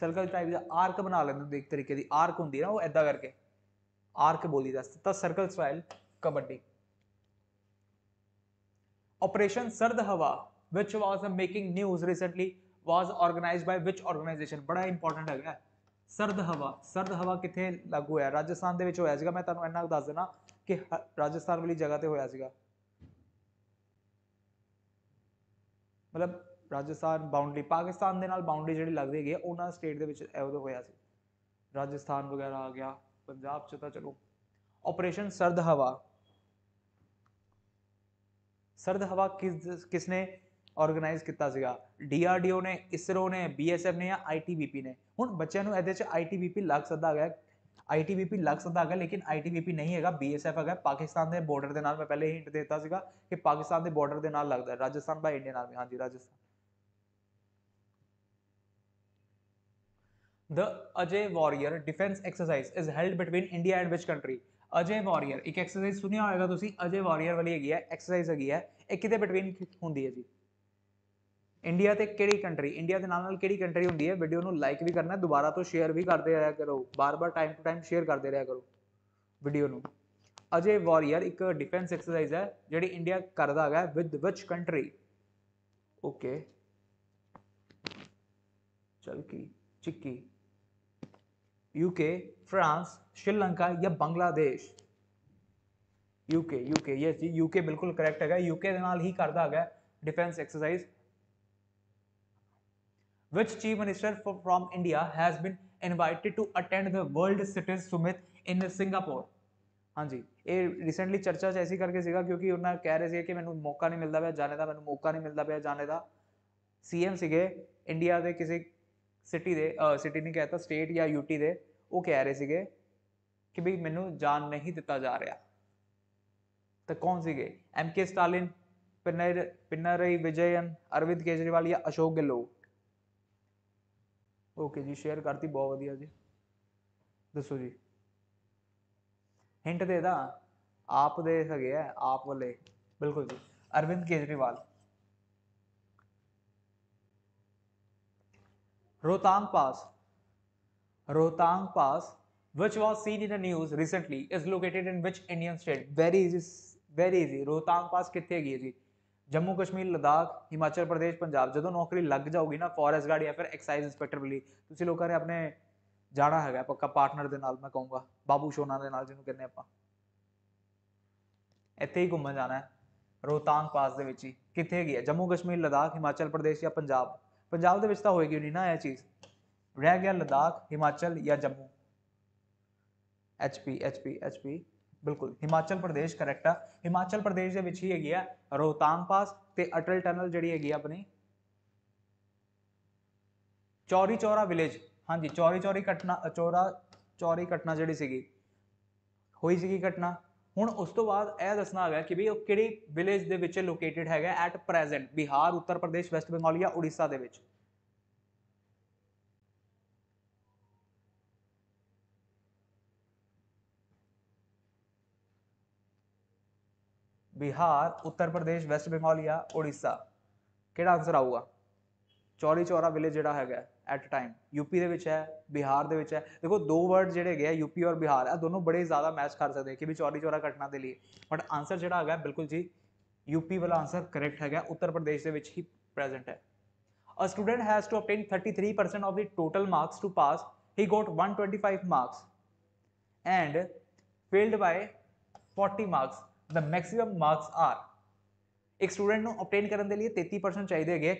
ਸਰਕਲ ਟਾਈਪ ਦਾ ਆਰਕ ਬਣਾ ਲੈਂਦੇ ਹੁੰਦੇ ਇੱਕ ਤਰੀਕੇ ਦੀ ਆਰਕ ਹੁੰਦੀ ਨਾ ਉਹ ਐਦਾਂ ਕਰਕੇ ਆਰਕ ਬੋਲੀ ਦਾ ਤਾਂ circle style kabaddi Sard Hawa which was a making news recently was organised by which organisation ਬੜਾ ਇੰਪੋਰਟੈਂਟ ਹੈਗਾ ਸਰਦ ਹਵਾ ਸਰਦ ਹਵਾ ਕਿੱਥੇ ਲਾਗੂ ਹੋਇਆ ਰਾਜਸਥਾਨ ਦੇ ਵਿੱਚ ਹੋਇਆ ਸੀਗਾ ਮੈਂ ਤੁਹਾਨੂੰ ਇੰਨਾ ਦੱਸ ਦੇਣਾ ਕਿ ਰਾਜਸਥਾਨ ਵਾਲੀ ਜਗ੍ਹਾ ਤੇ ਹੋਇਆ ਸੀਗਾ ਮਤਲਬ ਰਾਜਸਥਾਨ ਬਾਉਂਡਰੀ ਪਾਕਿਸਤਾਨ ਦੇ ਨਾਲ ਬਾਉਂਡਰੀ ਜਿਹੜੀ ਲੱਗਦੀ ਹੈਗੀ ਉਹਨਾਂ ਸਟੇਟ ਦੇ ਵਿੱਚ ਇਹੋ ਹੋਇਆ ਸੀ ਰਾਜਸਥਾਨ ਵਗੈਰਾ ਆ ਗਿਆ ਪੰਜਾਬ ਚ ਤਾਂ ਚਲੋ ਆਪਰੇਸ਼ਨ ਸਰਦ ਹਵਾ ਸਰਦ ਹਵਾ ਕਿਸ ਕਿਸਨੇ ਆਰਗੇਨਾਈਜ਼ ਕੀਤਾ ਸੀਗਾ ਡੀਆਰਡੀਓ ਨੇ ਇਸਰੋ ਨੇ ਬੀਐਸਐਫ ਨੇ ਜਾਂ ਆਈਟੀਬੀਪੀ ਨੇ ਹੁਣ ਬੱਚਿਆਂ ਨੂੰ ਇਹਦੇ ਚ ਆਈਟੀਬੀਪੀ ਲੱਗ ਸਕਦਾ ਹੈਗਾ ਆਈਟੀਬੀਪੀ ਲੱਗ ਸਕਦਾ ਹੈਗਾ ਲੇਕਿਨ ਆਈਟੀਬੀਪੀ ਨਹੀਂ ਹੈਗਾ ਬੀਐਸਐਫ ਹੈਗਾ ਪਾਕਿਸਤਾਨ ਦੇ ਬਾਰਡਰ ਦੇ ਨਾਲ ਮੈਂ ਪਹਿਲੇ ਹਿੰਟ ਦਿੱਤਾ ਸੀਗਾ ਕਿ ਪਾਕਿਸਤਾਨ ਦੇ ਬਾਰਡਰ ਦੇ ਨਾਲ ਲੱਗਦਾ ਰਾਜਸਥਾਨ ਬਾਈ ਇੰਡੀਅਨ ਆਰਮੀ ਹਾਂਜੀ Rajasthan The Ajay Warrior Defense Exercise is held between India and which country? Ajay warrior ਇੱਕ ਐਕਸਰਸਾਈਜ਼ ਸੁਣਿਆ ਹੋਵੇਗਾ ਤੁਸੀਂ ਅਜੇ ਵਾਰੀਅਰ ਵਾਲੀ ਹੈਗੀ ਹੈ ਐਕਸਰਸਾਈਜ਼ ਹੈਗੀ ਹੈ ਇਹ ਕਿਤੇ ਬਿਟਵੀਨ ਹੁੰਦੀ ਹੈ ਜੀ ਇੰਡੀਆ ਤੇ ਕਿਹੜੀ ਕੰਟਰੀ ਇੰਡੀਆ ਦੇ ਨਾਲ ਨਾਲ ਕਿਹੜੀ ਕੰਟਰੀ ਹੁੰਦੀ ਹੈ ਵੀਡੀਓ ਨੂੰ ਲਾਈਕ ਵੀ ਕਰਨਾ ਦੁਬਾਰਾ ਤੋਂ ਸ਼ੇਅਰ ਵੀ ਕਰਦੇ ਰਿਹਾ ਕਰੋ ਬਾਰ-ਬਾਰ ਟਾਈਮ ਟੂ ਟਾਈਮ ਸ਼ੇਅਰ ਕਰਦੇ ਰਿਹਾ ਕਰੋ ਵੀਡੀਓ ਨੂੰ ਅਜੇ ਵਾਰੀਅਰ ਇੱਕ ਡਿਫੈਂਸ ਐਕਸਰਸਾਈਜ਼ ਹੈ ਜਿਹੜੀ ਇੰਡੀਆ ਕਰਦਾ ਹੈਗਾ ਵਿਦ ਵਿਚ ਕੰਟਰੀ ਓਕੇ ਚਲ ਕੀ ਚਿੱਕੀ यूके फ्रांस श्रीलंका या बांग्लादेश यूके यूके ये जी यूके बिल्कुल करेक्ट है यूके ही करता है defence exercise which chief minister from India has been invited to attend the world cities summit in Singapore हाँ जी ये रिसेंटली चर्चा च तो ऐसी करके सीखा क्योंकि उन्होंने कह रहे थे कि मैं मौका नहीं मिलता पाया जाने का मैं मौका नहीं मिलता पाया जाने का सीएम एम सके इंडिया के किसी ਸਿਟੀ ਦੇ ਸਿਟੀ ਨਹੀਂ ਕਹਤਾ ਸਟੇਟ ਜਾਂ ਯੂਟੀ ਦੇ ਉਹ ਕਹਿ ਰਹੇ ਸੀਗੇ ਕਿ ਵੀ ਮੈਨੂੰ ਜਾਨ ਨਹੀਂ ਦਿੱਤਾ ਜਾ ਰਿਹਾ ਤਾਂ ਕੌਣ ਸੀਗੇ ਐਮ ਕੇ ਸਟਾਲਿਨ ਪਿੰਨਰ ਪਿੰਨਰਈ ਵਿਜੇਯਨ ਅਰਵਿੰਦ ਕੇਜਰੀਵਾਲ ਜਾਂ ਅਸ਼ੋਕ ਗਹਿਲੋਤ ਓਕੇ ਜੀ ਸ਼ੇਅਰ ਕਰਤੀ ਬਹੁਤ ਵਧੀਆ ਜੀ ਦੱਸੋ ਜੀ ਹਿੰਟ ਦੇ ਦਾ ਆਪ ਦੇ ਹੈਗੇ ਆਪ ਵਾਲੇ ਬਿਲਕੁਲ ਜੀ Arvind Kejriwal Rohtang Pass. Rohtang Pass, which was seen in the news recently, is located in which Indian state? Very easy, very easy. Rohtang Pass कितने गई जी? जम्मू कश्मीर लद्दाख हिमाचल प्रदेश पंजाब जो नौकरी लग जाओगी ना ਫੋਰੈਸਟ ਗਾਰਡ ਜਾਂ ਫਿਰ ਐਕਸਾਈਜ਼ ਇੰਸਪੈਕਟਰ ਲਈ ਤੁਸੀਂ ਲੋਕਾਂ ਨੇ ਆਪਣੇ ਜਾਣਾ ਹੈਗਾ ਪੱਕਾ ਪਾਰਟਨਰ ਦੇ ਨਾਲ ਮੈਂ ਕਹੂੰਗਾ ਬਾਬੂ ਸ਼ੋਨਾ ਦੇ ਨਾਲ ਜਿਹਨੂੰ ਕਹਿੰਦੇ ਆਪਾਂ ਇੱਥੇ ਹੀ ਘੁੰਮਣ ਜਾਣਾ ਹੈ ਰੋਹਤਾਂਗ ਪਾਸ ਦੇ ਵਿੱਚ ਹੀ ਕਿੱਥੇ ਗਿਆ ਜੰਮੂ ਕਸ਼ਮੀਰ ਲਦਾਖ ਹਿਮਾਚਲ ਪ੍ਰਦੇਸ਼ ਜਾਂ ਪੰਜਾਬ पंजाब के होएगी नहीं ना यह चीज़ रह गया लद्दाख हिमाचल या Jammu H P H P H P बिल्कुल हिमाचल प्रदेश करैक्ट आ हिमाचल प्रदेश के ही हैगी है रोहतांग पास तो अटल टनल जी है अपनी चौरी चौरा विलेज हाँ जी चौरी चौरी घटना चौरा चौरी घटना जी हुई सी घटना हूँ उस तो बाद दसना है कि भाई कि विलेज के लोकेटड है at present Bihar Uttar Pradesh West Bengal या उड़ीसा के बिहार उत्तर प्रदेश वैसट बंगाल या उड़ीसा कि आंसर आऊगा चौरी चौरा विलेज जोड़ा है एट टाइम यूपी के बिहार के देखो दो वर्ड जो है यूपी और बिहार है दोनों बड़े ज़्यादा मैच कर सकते हैं कि भी चौरी चौरा घटना के लिए बट आंसर जो है बिल्कुल जी यूपी वाला आंसर करैक्ट है उत्तर प्रदेश के प्रेजेंट है a student has to obtain thirty three percent of the total marks to pass he got one twenty five marks and failed by forty marks the maximum marks are एक student obtain करने के लिए तेती percent चाहिए गए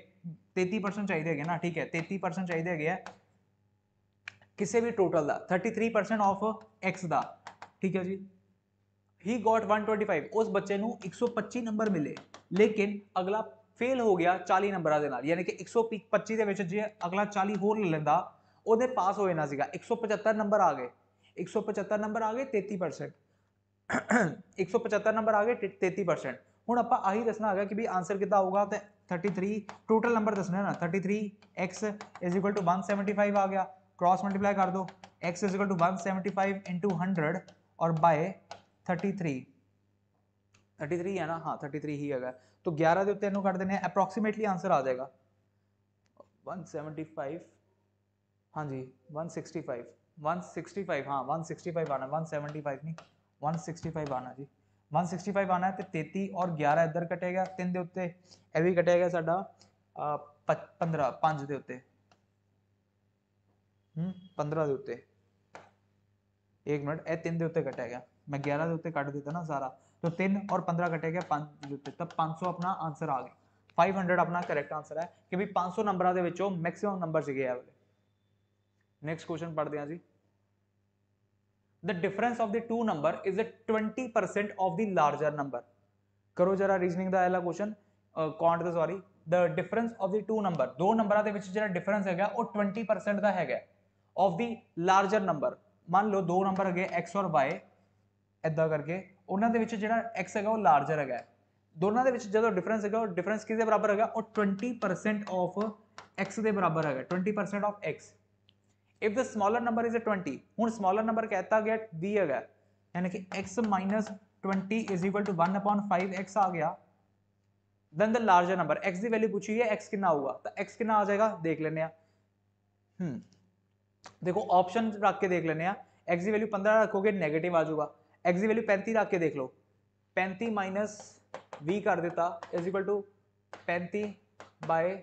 तेती percent चाहिए गए ना ठीक है तेती परसेंट चाहिए गए किसी भी टोटल का thirty three percent of X का ठीक है जी he got one twenty five उस बच्चे नू 125 नंबर मिले लेकिन अगला फेल हो गया चाली नंबर यानी कि एक सौ पच्ची के अगला चाली होर ले लेंदा उन्हें पास हो जाना एक सौ पचहत्तर नंबर आ गए एक सौ पचहत्तर नंबर आ गए तेती परसेंट एक सौ पचहत्तर नंबर आ गए तेती परसेंट हूँ दसना है आंसर ਆਪਾਂ ਆਹੀ तो थर्टी थ्री टोटल नंबर दसना है ना thirty three X is equal to one seventy five आ गया क्रॉस मल्टीप्लाई कर दो X is equal to one seventy five into hundred और by thirty three thirty three है ना हाँ थर्टी थ्री ही है तो ग्यारह के उत्ते इन कट देने अप्रोक्सीमेटली आंसर आ जाएगा वन सैवनटी फाइव हाँ जी one sixty five one sixty five हाँ वन सिक्सटी फाइव आना वन सैवनटी फाइव नहीं वन सिक्सटी फाइव आना जी वन सिक्सटी फाइव आना है तो तेती और ग्यारह इधर कटेगा तीन के उत्ते भी कटेगा साढ़ा पंद्रह पांच के उत्ते हम्म, पंद्रह के उत्ते एक मिनट ए तीन के उत्ते कटेगा मैं ग्यारह के उत्ते कट दिता ना सारा तो तीन और पंद्रह कटेगा पांच के उत्ते तब तो पांच सौ अपना आंसर आ गया फाइव हंड्रेड अपना करेक्ट आंसर है कि भाई पांच सौ नंबर के मैक्सीम नंबर से गया नेक्स्ट क्वेश्चन पढ़ते हैं जी the difference of the two number is the twenty percent of the larger number करो जरा रीजनिंग अगला क्वेश्चन कॉन्ट the sorry the difference of the two number दो नंबर जो डिफरेंस है ट्वेंटी परसेंट का है ऑफ द लार्जर नंबर मान लो दो नंबर है एक्स और वाई इदा करके उन्होंने जो एक्स है लार्जर है दोनों के जो डिफरेंस है डिफरेंस किसके बराबर है ट्वेंटी परसेंट ऑफ एक्स के बराबर है twenty percent of X if the smaller number is a twenty हूँ स्मॉलर नंबर कहता गया दिया गया यानी कि X minus twenty is equal to one upon five X आ गया then the larger number X की वैल्यू पूछी है एक्स कितना होगा तो एक्स कितना आ जाएगा देख लेने हम्म। देखो ऑप्शन रख के देख लेने एक्स की वैल्यू पंद्रह रखोगे नेगेटिव आ जाऊगा एक्स की वैल्यू पैंतीस रख के देख लो पैंती माइनस वी कर देता इज इक्वल टू पैंती बाय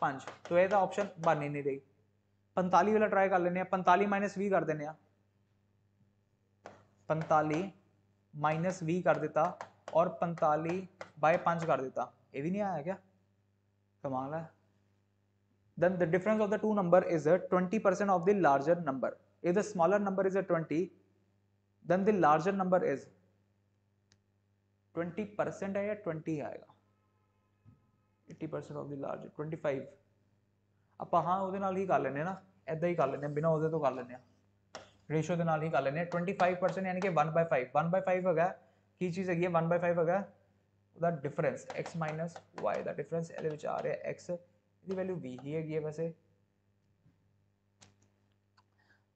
पाँच तो यह ऑप्शन तो बन ही नहीं रही पंताली वाला ट्राई कर लेने पंताली माइनस वी कर देने पंताली माइनस वी कर देता और पंताली बाय पांच कर देता ये भी नहीं आया क्या कमाल है then the difference of the two number is twenty percent of the larger number if the smaller number is a twenty then the larger number is twenty percent है या ट्वेंटी आएगा eighty percent of the larger twenty five आप हाँ वो ही कर लें इदा ही कर लें बिना वो तो कर लें रेशो के ही कर लें ट्वेंटी फाइव परसेंट यानी कि one by five one by five है की चीज़ हैगी वन बाय फाइव है डिफरेंस एक्स माइनस वाई का डिफरेंस आ रहा है एक्स यदि वैल्यू भी ही हैगी है वैसे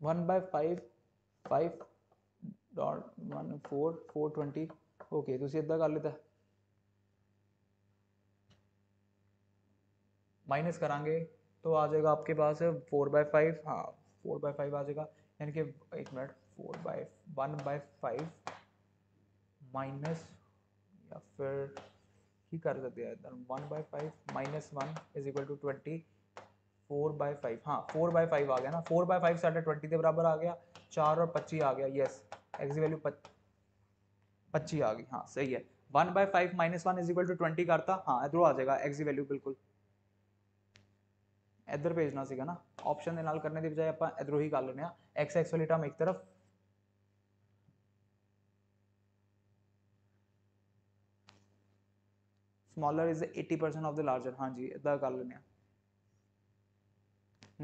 one by five five dot one four four twenty okay तुम इदा कर लेता माइनस करा तो आ जाएगा आपके पास फोर बाय फाइव हाँ फोर बाय फाइव आ जाएगा यानी कि एक minute four by one by five minus या फिर ही कर सकते हैं one by five minus one is equal to twenty four by five हाँ फोर बाय फाइव आ गया ना फोर बाय फाइव साढ़े ट्वेंटी के बराबर आ गया चार और पच्चीस आ गया यस एक्स वैल्यू पच्चीस आ गई हाँ सही है one by five minus one is equal to twenty करता हाँ इधर आ जाएगा एक्स वैल्यू बिल्कुल ਇੱਧਰ ਭੇਜਣਾ ਸੀਗਾ ਨਾ ਆਪਸ਼ਨ ਦੇ ਨਾਲ ਕਰਨੇ ਦੀ ਬਜਾਏ ਆਪਾਂ ਇਧਰੋਂ ਹੀ ਕਰ ਲੈਨੇ ਆ x x ਵਾਲੀ ਟਰਮ ਇੱਕ ਤਰਫ smaller is 80% of the larger ਹਾਂਜੀ ਇਦਾਂ ਕਰ ਲੈਨੇ ਆ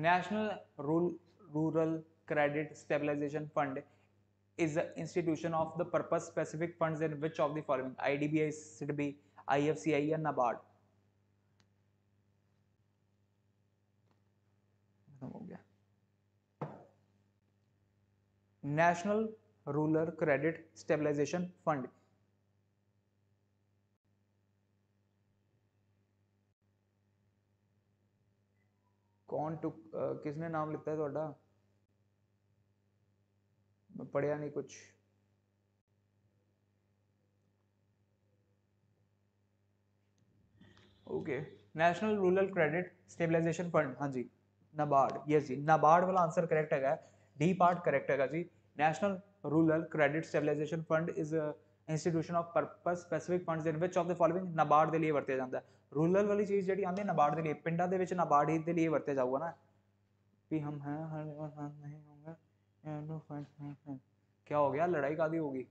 national rural rural credit stabilization fund is the institution of the purpose specific funds in which of the following idbi sidbi ifci and nabard national rural credit stabilisation fund कौन टुक किसने नाम लिता है थोड़ा पढ़िया नहीं कुछ okay national rural credit stabilisation fund हाँ जी नाबार्ड यस जी नाबार्ड वाला आंसर करेक्ट है डी पार्ट करेक्ट है जी national rural credit stabilisation fund is institution of purpose specific fund of the following NABARD के लिए वरत्या जाता है रूरल वाली चीज़ जी आती है नबार्ड के लिए पिंड नाबार्ड ही लिए वरत्या जाऊगा ना भी हम है नहीं होंगे क्या हो गया लड़ाई का होगी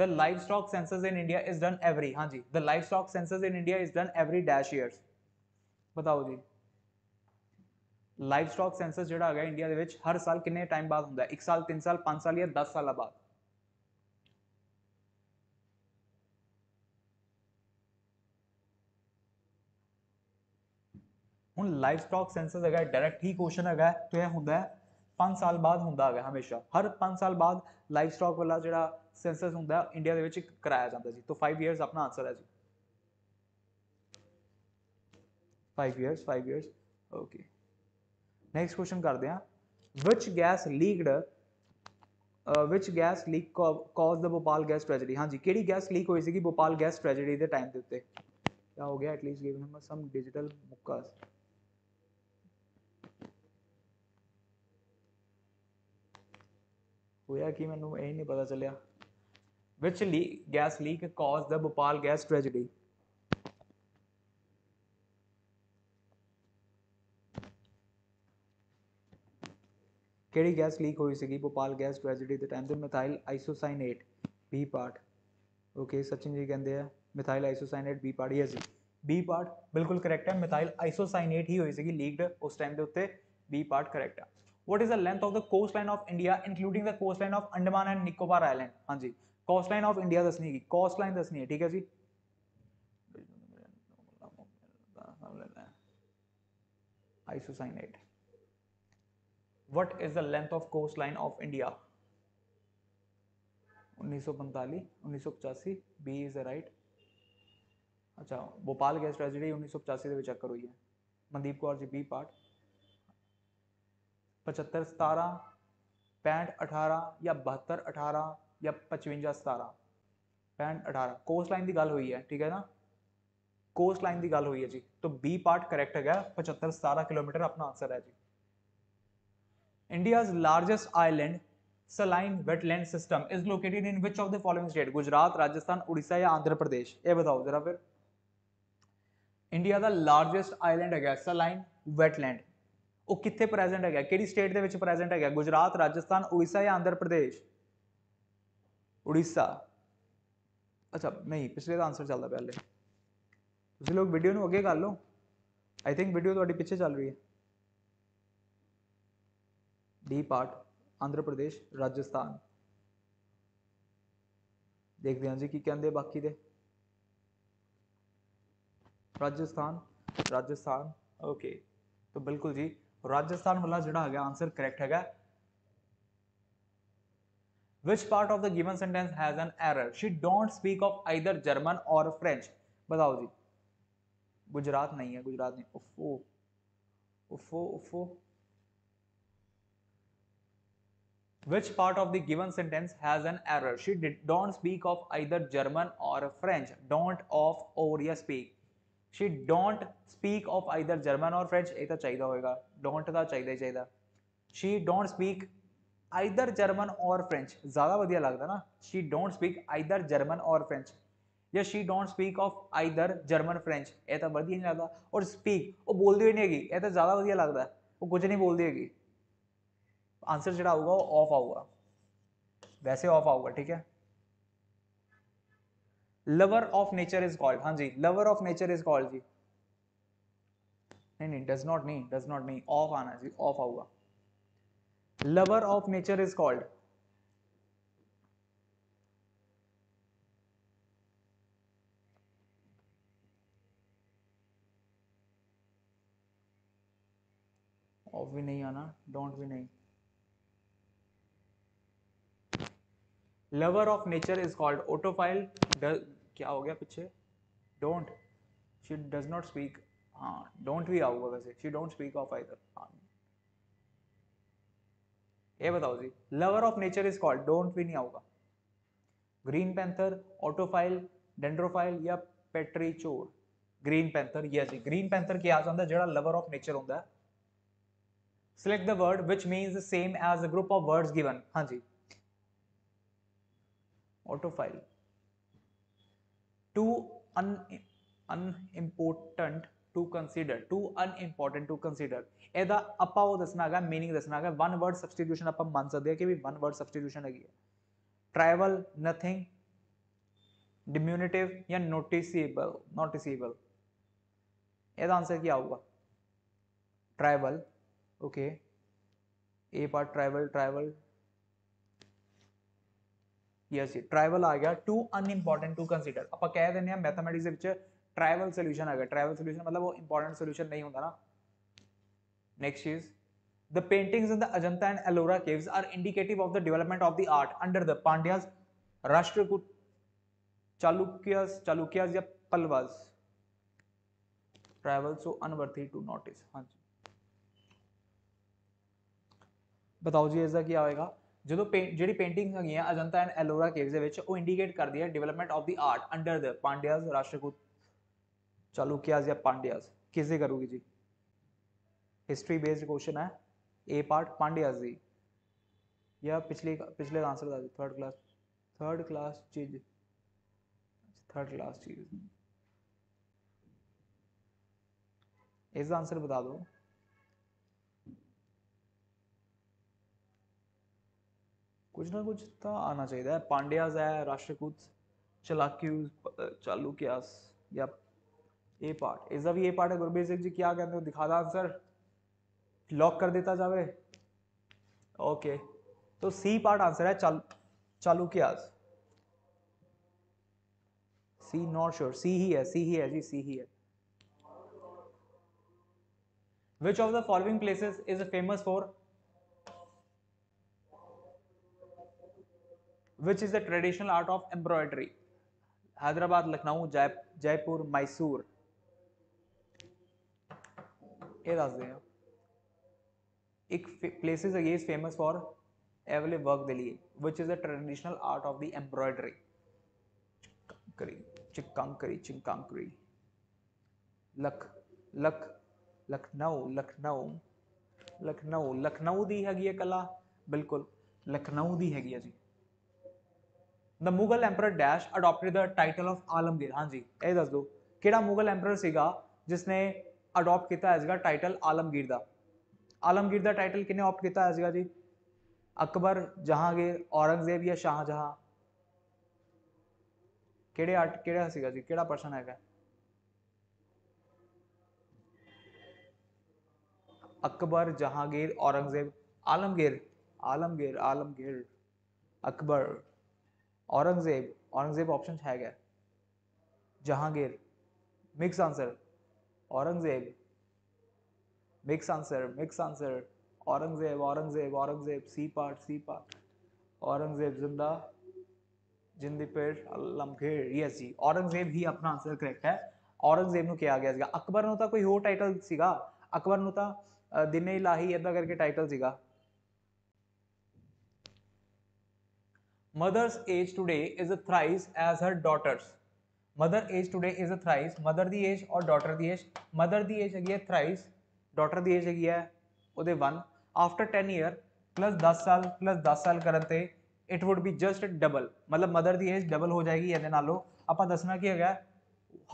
the livestock census in India is done every हाँ जी the livestock census in India is done every dash year बताओ जी लाइव स्टॉक सेंसस जो है इंडिया हर साल किन्ने टाइम बाद होंगे एक साल तीन साल पांच साल या दस साल बाद लाइव क्वेश्चन है पांच साल बाद होंगे हमेशा हर पांच साल बाद लाइव स्टॉक वाला जो सेंसस होंगे इंडिया कराया जाता है तो फाइव ईयरस अपना आंसर है जी five years five years next question करते हैं which gas leaked which gas leak cause the Bhopal gas tragedy हाँ जी कि गैस लीक हुई थी भोपाल गैस ट्रैजडी के टाइम के उत्ते क्या हो गया at least give number some digital मुक्का होया कि मैं यही नहीं पता चलिया विच ली gas leak cause the Bhopal gas tragedy कहिड़ी गैस लीक हुई सी भोपाल गैस ट्रेजिडी के टाइम ਤੇ methyl isocyanate B part okay Sachin ji कहते हैं methyl isocyanate B part yes B part बिल्कुल करैक्ट है मिथाइल आइसोसाइनेट ही हुई सी लीकड उस टाइम के उत्ते बी पार्ट करैक्ट है what is the length of the coastline of India including the coastline of Andaman and Nicobar island हाँ जी कोस्ट लाइन ऑफ इंडिया दसनी है कोस्ट लाइन दसनी है ठीक है जी isocyanate what is the length of coastline of India उन्नीस सौ पैंतालीस बी इज द राइट अच्छा भोपाल गैस ट्रेजिडी उन्नीस सौ पचासी चक्कर हुई है मनदीप कौर जी बी पार्ट पचहत्तर सतारह पैंठ अठारह या बहत्तर अठारह या पचवंजा सतारह पैंठ अठारह कोस्ट लाइन की गल हुई है ठीक है ना कोस्ट लाइन की गल हुई है जी तो बी पार्ट करैक्ट है पचहत्तर सतारह किलोमीटर अपना आंसर है जी India's largest island, saline wetland system, is located in which of the following state? Gujarat, Rajasthan, Odisha या आंध्र प्रदेश ये बताओ जरा फिर इंडिया का लार्जेस्ट आइलैंड है सलाइन वैटलैंड ਉਹ ਕਿੱਥੇ ਪ੍ਰੈਜ਼ੈਂਟ ਹੈਗਾ ਕਿਹੜੀ ਸਟੇਟ ਦੇ ਵਿੱਚ ਪ੍ਰੈਜ਼ੈਂਟ ਹੈਗਾ ਗੁਜਰਾਤ ਰਾਜਸਥਾਨ ਉੜੀਸਾ ਜਾਂ ਆਂਧਰ ਪ੍ਰਦੇਸ਼ ਉੜੀਸਾ ਅੱਛਾ ਨਹੀਂ ਪਿਛਲੇ ਦਾ ਆਨਸਰ ਚੱਲਦਾ ਪਹਿਲੇ ਤੁਸੀਂ ਲੋਕ ਵੀਡੀਓ ਨੂੰ ਅੱਗੇ ਕਰ ਲਓ ਆਈ ਥਿੰਕ ਵੀਡੀਓ ਤੁਹਾਡੀ ਪਿੱਛੇ ਚੱਲ ਰਹੀ ਹੈ डी पार्ट आंध्र प्रदेश राजस्थान देखते हैं जी की कहते बाकी दे राजस्थान राजस्थान ओके तो बिल्कुल जी राजस्थान वाला जो है आंसर करेक्ट है which part of the given sentence has an error she don't speak of either German or French बताओ जी गुजरात नहीं है गुजरात नहीं उफो उफो, उफो. Which part of the given sentence has an error she did don't speak of either German or French. Don't of or या speak she don't speak of either German or French ये तो चाहिए होगा डोंट का चाहिए ही चाहिए she don't speak either German or French ज़्यादा वधिया लगता ना she don't speak either German or French या she don't speak of either German French ये तो वधिया नहीं लगता और स्पीक वो बोलती ही नहीं हैगी ये तो ज़्यादा वजिए लगता है वो कुछ नहीं बोलती हैगी आंसर जो आऊगा वो ऑफ आऊगा वैसे ऑफ आऊगा ठीक है lover of nature is called हाँ जी lover of nature is called जी नहीं नहीं डज नॉट नहीं डज नॉट नहीं ऑफ आना जी ऑफ आऊगा lover of nature is called of भी नहीं आना डोंट भी नहीं lover of nature is called autophile क्या हो गया पीछे don't she does not speak हाँ डोंट भी आओगे वैसे she don't speak of either हाँ ये बताओ जी lover of nature is called don't भी नहीं आओगा ग्रीन पैंथर ऑटोफाइल डेंड्रोफाइल या चोर ग्रीन पैंथर यस जी ग्रीन पैंथर ਕੀ जाता है जो लवर ऑफ नेचर होंगे select the word which means same as a group of words given हाँ जी auto file too un unimportant to consider too unimportant to consider ਇਹਦਾ ਆਪਾਂ ਉਹ ਦੱਸਣਾ ਹੈਗਾ मीनिंग ਦੱਸਣਾ ਹੈਗਾ ਵਨ ਵਰਡ ਸਬਸਟੀਟਿਊਸ਼ਨ ਆਪਾਂ ਮੰਨ ਸਕਦੇ ਹਾਂ ਕਿ ਵੀ ਵਨ ਵਰਡ ਸਬਸਟੀਟਿਊਸ਼ਨ ਹੈਗੀ ਹੈ ਟ੍ਰਾਈਵਲ ਨਥਿੰਗ डिम्यूनिटिव या नोटिसेबल नोटिसेबल ਇਹਦਾ ਆਨਸਰ ਕੀ ਆਊਗਾ trivial okay A part trivial trivial yes trivial आ गया टू अनइम्पोर्टेंट टू कंसीडर आप कह दें मैथमैटिक्स ट्रैवल सोल्यूशन आ गया ट्रैवल सोल्यूशन मतलब वो इंपॉर्टेंट सोल्यूशन नहीं होंगे ना next is the paintings in the Ajanta and Ellora caves are indicative of the development of the art under the Pandyas Rashtrakutas Chalukyas Chalukyas या Pallavas trivial so unworthy to notice हाँ जी बताओ जी ऐसा क्या आएगा जो पे जी पेंटिंग है Ajanta and Ellora caves indicate कर दी है development of the art under the Pandyas Rashtrakutas Chalukyas या पांडियाज किस करूंगी जी हिस्ट्री बेस्ड क्वेश्चन है ए पार्ट पांड्याज जी या पिछले पिछले आंसर दी थर्ड क्लास थर्ड क्लास चीज थर्ड क्लास चीज इस आंसर बता दो कुछ ना कुछ तो आना चाहिए पांड्याज है राष्ट्रकूट चलाक्यूज चालुक्यास या ए पार्ट इसका भी ए पार्ट है गुरबीर सिंह जी क्या कहते हो दिखा दा आंसर लॉक कर देता जावे ओके तो सी पार्ट आंसर है चाल Chalukyas C not sure C ही है सी ही है जी सी ही है which of the following places is famous for which is the traditional art of embroidery. Hyderabad, Lucknow, Jai, Jaipur, Mysore. ये दस दें एक प्लेसेस ये इज फेमस फॉर एवले वर्क दे लिए which is the traditional art of the embroidery करी चिकंकरी चिकंकरी लख लख लखनऊ लखनऊ ਲਖਨਊ ਲਖਨਊ ਦੀ ਹੈਗੀ ਹੈ ਕਲਾ ਬਿਲਕੁਲ ਲਖਨਊ ਦੀ ਹੈਗੀ ਹੈ ਜੀ the Mughal emperor dash adapted the title of Alamgir ਹਾਂਜੀ ਇਹ ਦੱਸ ਦਿਓ ਕਿਹੜਾ ਮੁਗਲ ਐਮਪਰਰ ਸੀਗਾ ਜਿਸ ਨੇ ਅਡਾਪਟ ਕੀਤਾ ਸੀਗਾ ਟਾਈਟਲ ਆਲਮਗੀਰ ਦਾ ਆਲਮਗੀਰ ਦਾ ਟਾਈਟਲ ਕਿਨੇ ਆਪਟ ਕੀਤਾ ਸੀਗਾ ਜੀ ਅਕਬਰ ਜਹਾਂਗੀਰ ਔਰੰਗਜ਼ੇਬ ਜਾਂ ਸ਼ਾਹਜਹਾਂ ਕਿਹੜੇ ਆਰਟ ਕਿਹੜਾ ਸੀਗਾ ਜੀ ਕਿਹੜਾ ਪਰਸਨ ਹੈਗਾ अकबर जहांगीर औरंगजेब आलमगीर आलमगीर आलमगीर अकबर औरंगजेब औरंगजेब ऑप्शन है क्या Jahangir mix answer Aurangzeb mix answer mix answer Aurangzeb Aurangzeb Aurangzeb C part C part Aurangzeb जिंदा जिंदी पेट लमखेड़ यस जी औरंगजेब ही अपना आंसर करेक्ट है औरंगजेब ਨੂੰ ਕਿਹਾ गया अकबर ਅਕਬਰ ਨੂੰ ਤਾਂ ਕੋਈ ਹੋਰ ਟਾਈਟਲ ਸੀਗਾ ਅਕਬਰ ਨੂੰ ਤਾਂ ਦਿਨੇ ਇਲਾਹੀ ਇਦਾਂ ਕਰਕੇ title mother's age today is thrice as her daughter's mother age today is thrice mother the age और daughter the age mother the age हैगी है thrice daughter the age हैगी है ओदे one after ten year plus दस साल plus दस साल करते it would be just double मतलब मदर दी एज डबल हो जाएगी ਇਹਦੇ ਨਾਲੋਂ ਆਪਾਂ ਦੱਸਣਾ ਕੀ ਹੈਗਾ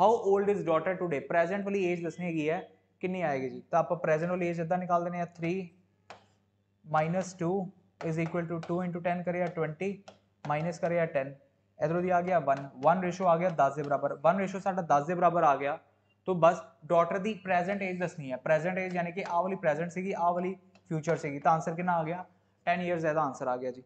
how old is daughter today present ਵਾਲੀ ਏਜ ਦੱਸਣੀ ਹੈਗੀ ਹੈ ਕਿੰਨੀ ਆਏਗੀ ਜੀ ਤਾਂ ਆਪਾਂ ਪ੍ਰੈਜ਼ੈਂਟ ਵਾਲੀ ਏਜ ਇਦਾਂ ਨਿਕਾਲ ਦਿੰਦੇ ਆ 3 2 is equal to 2 into 10 करेगा 20 माइनस कर गया टेन इधर आ गया वन वन रेशो आ गया दस के बराबर वन रेशो साढ़ा दस के बराबर आ गया तो बस डॉटर की प्रेजेंट एज दसनी है प्रेजेंट एज यानी कि आ वाली प्रेजेंट सी आ वाली फ्यूचर सी तो आंसर कि आ गया टेन ईयर यदा आंसर आ गया जी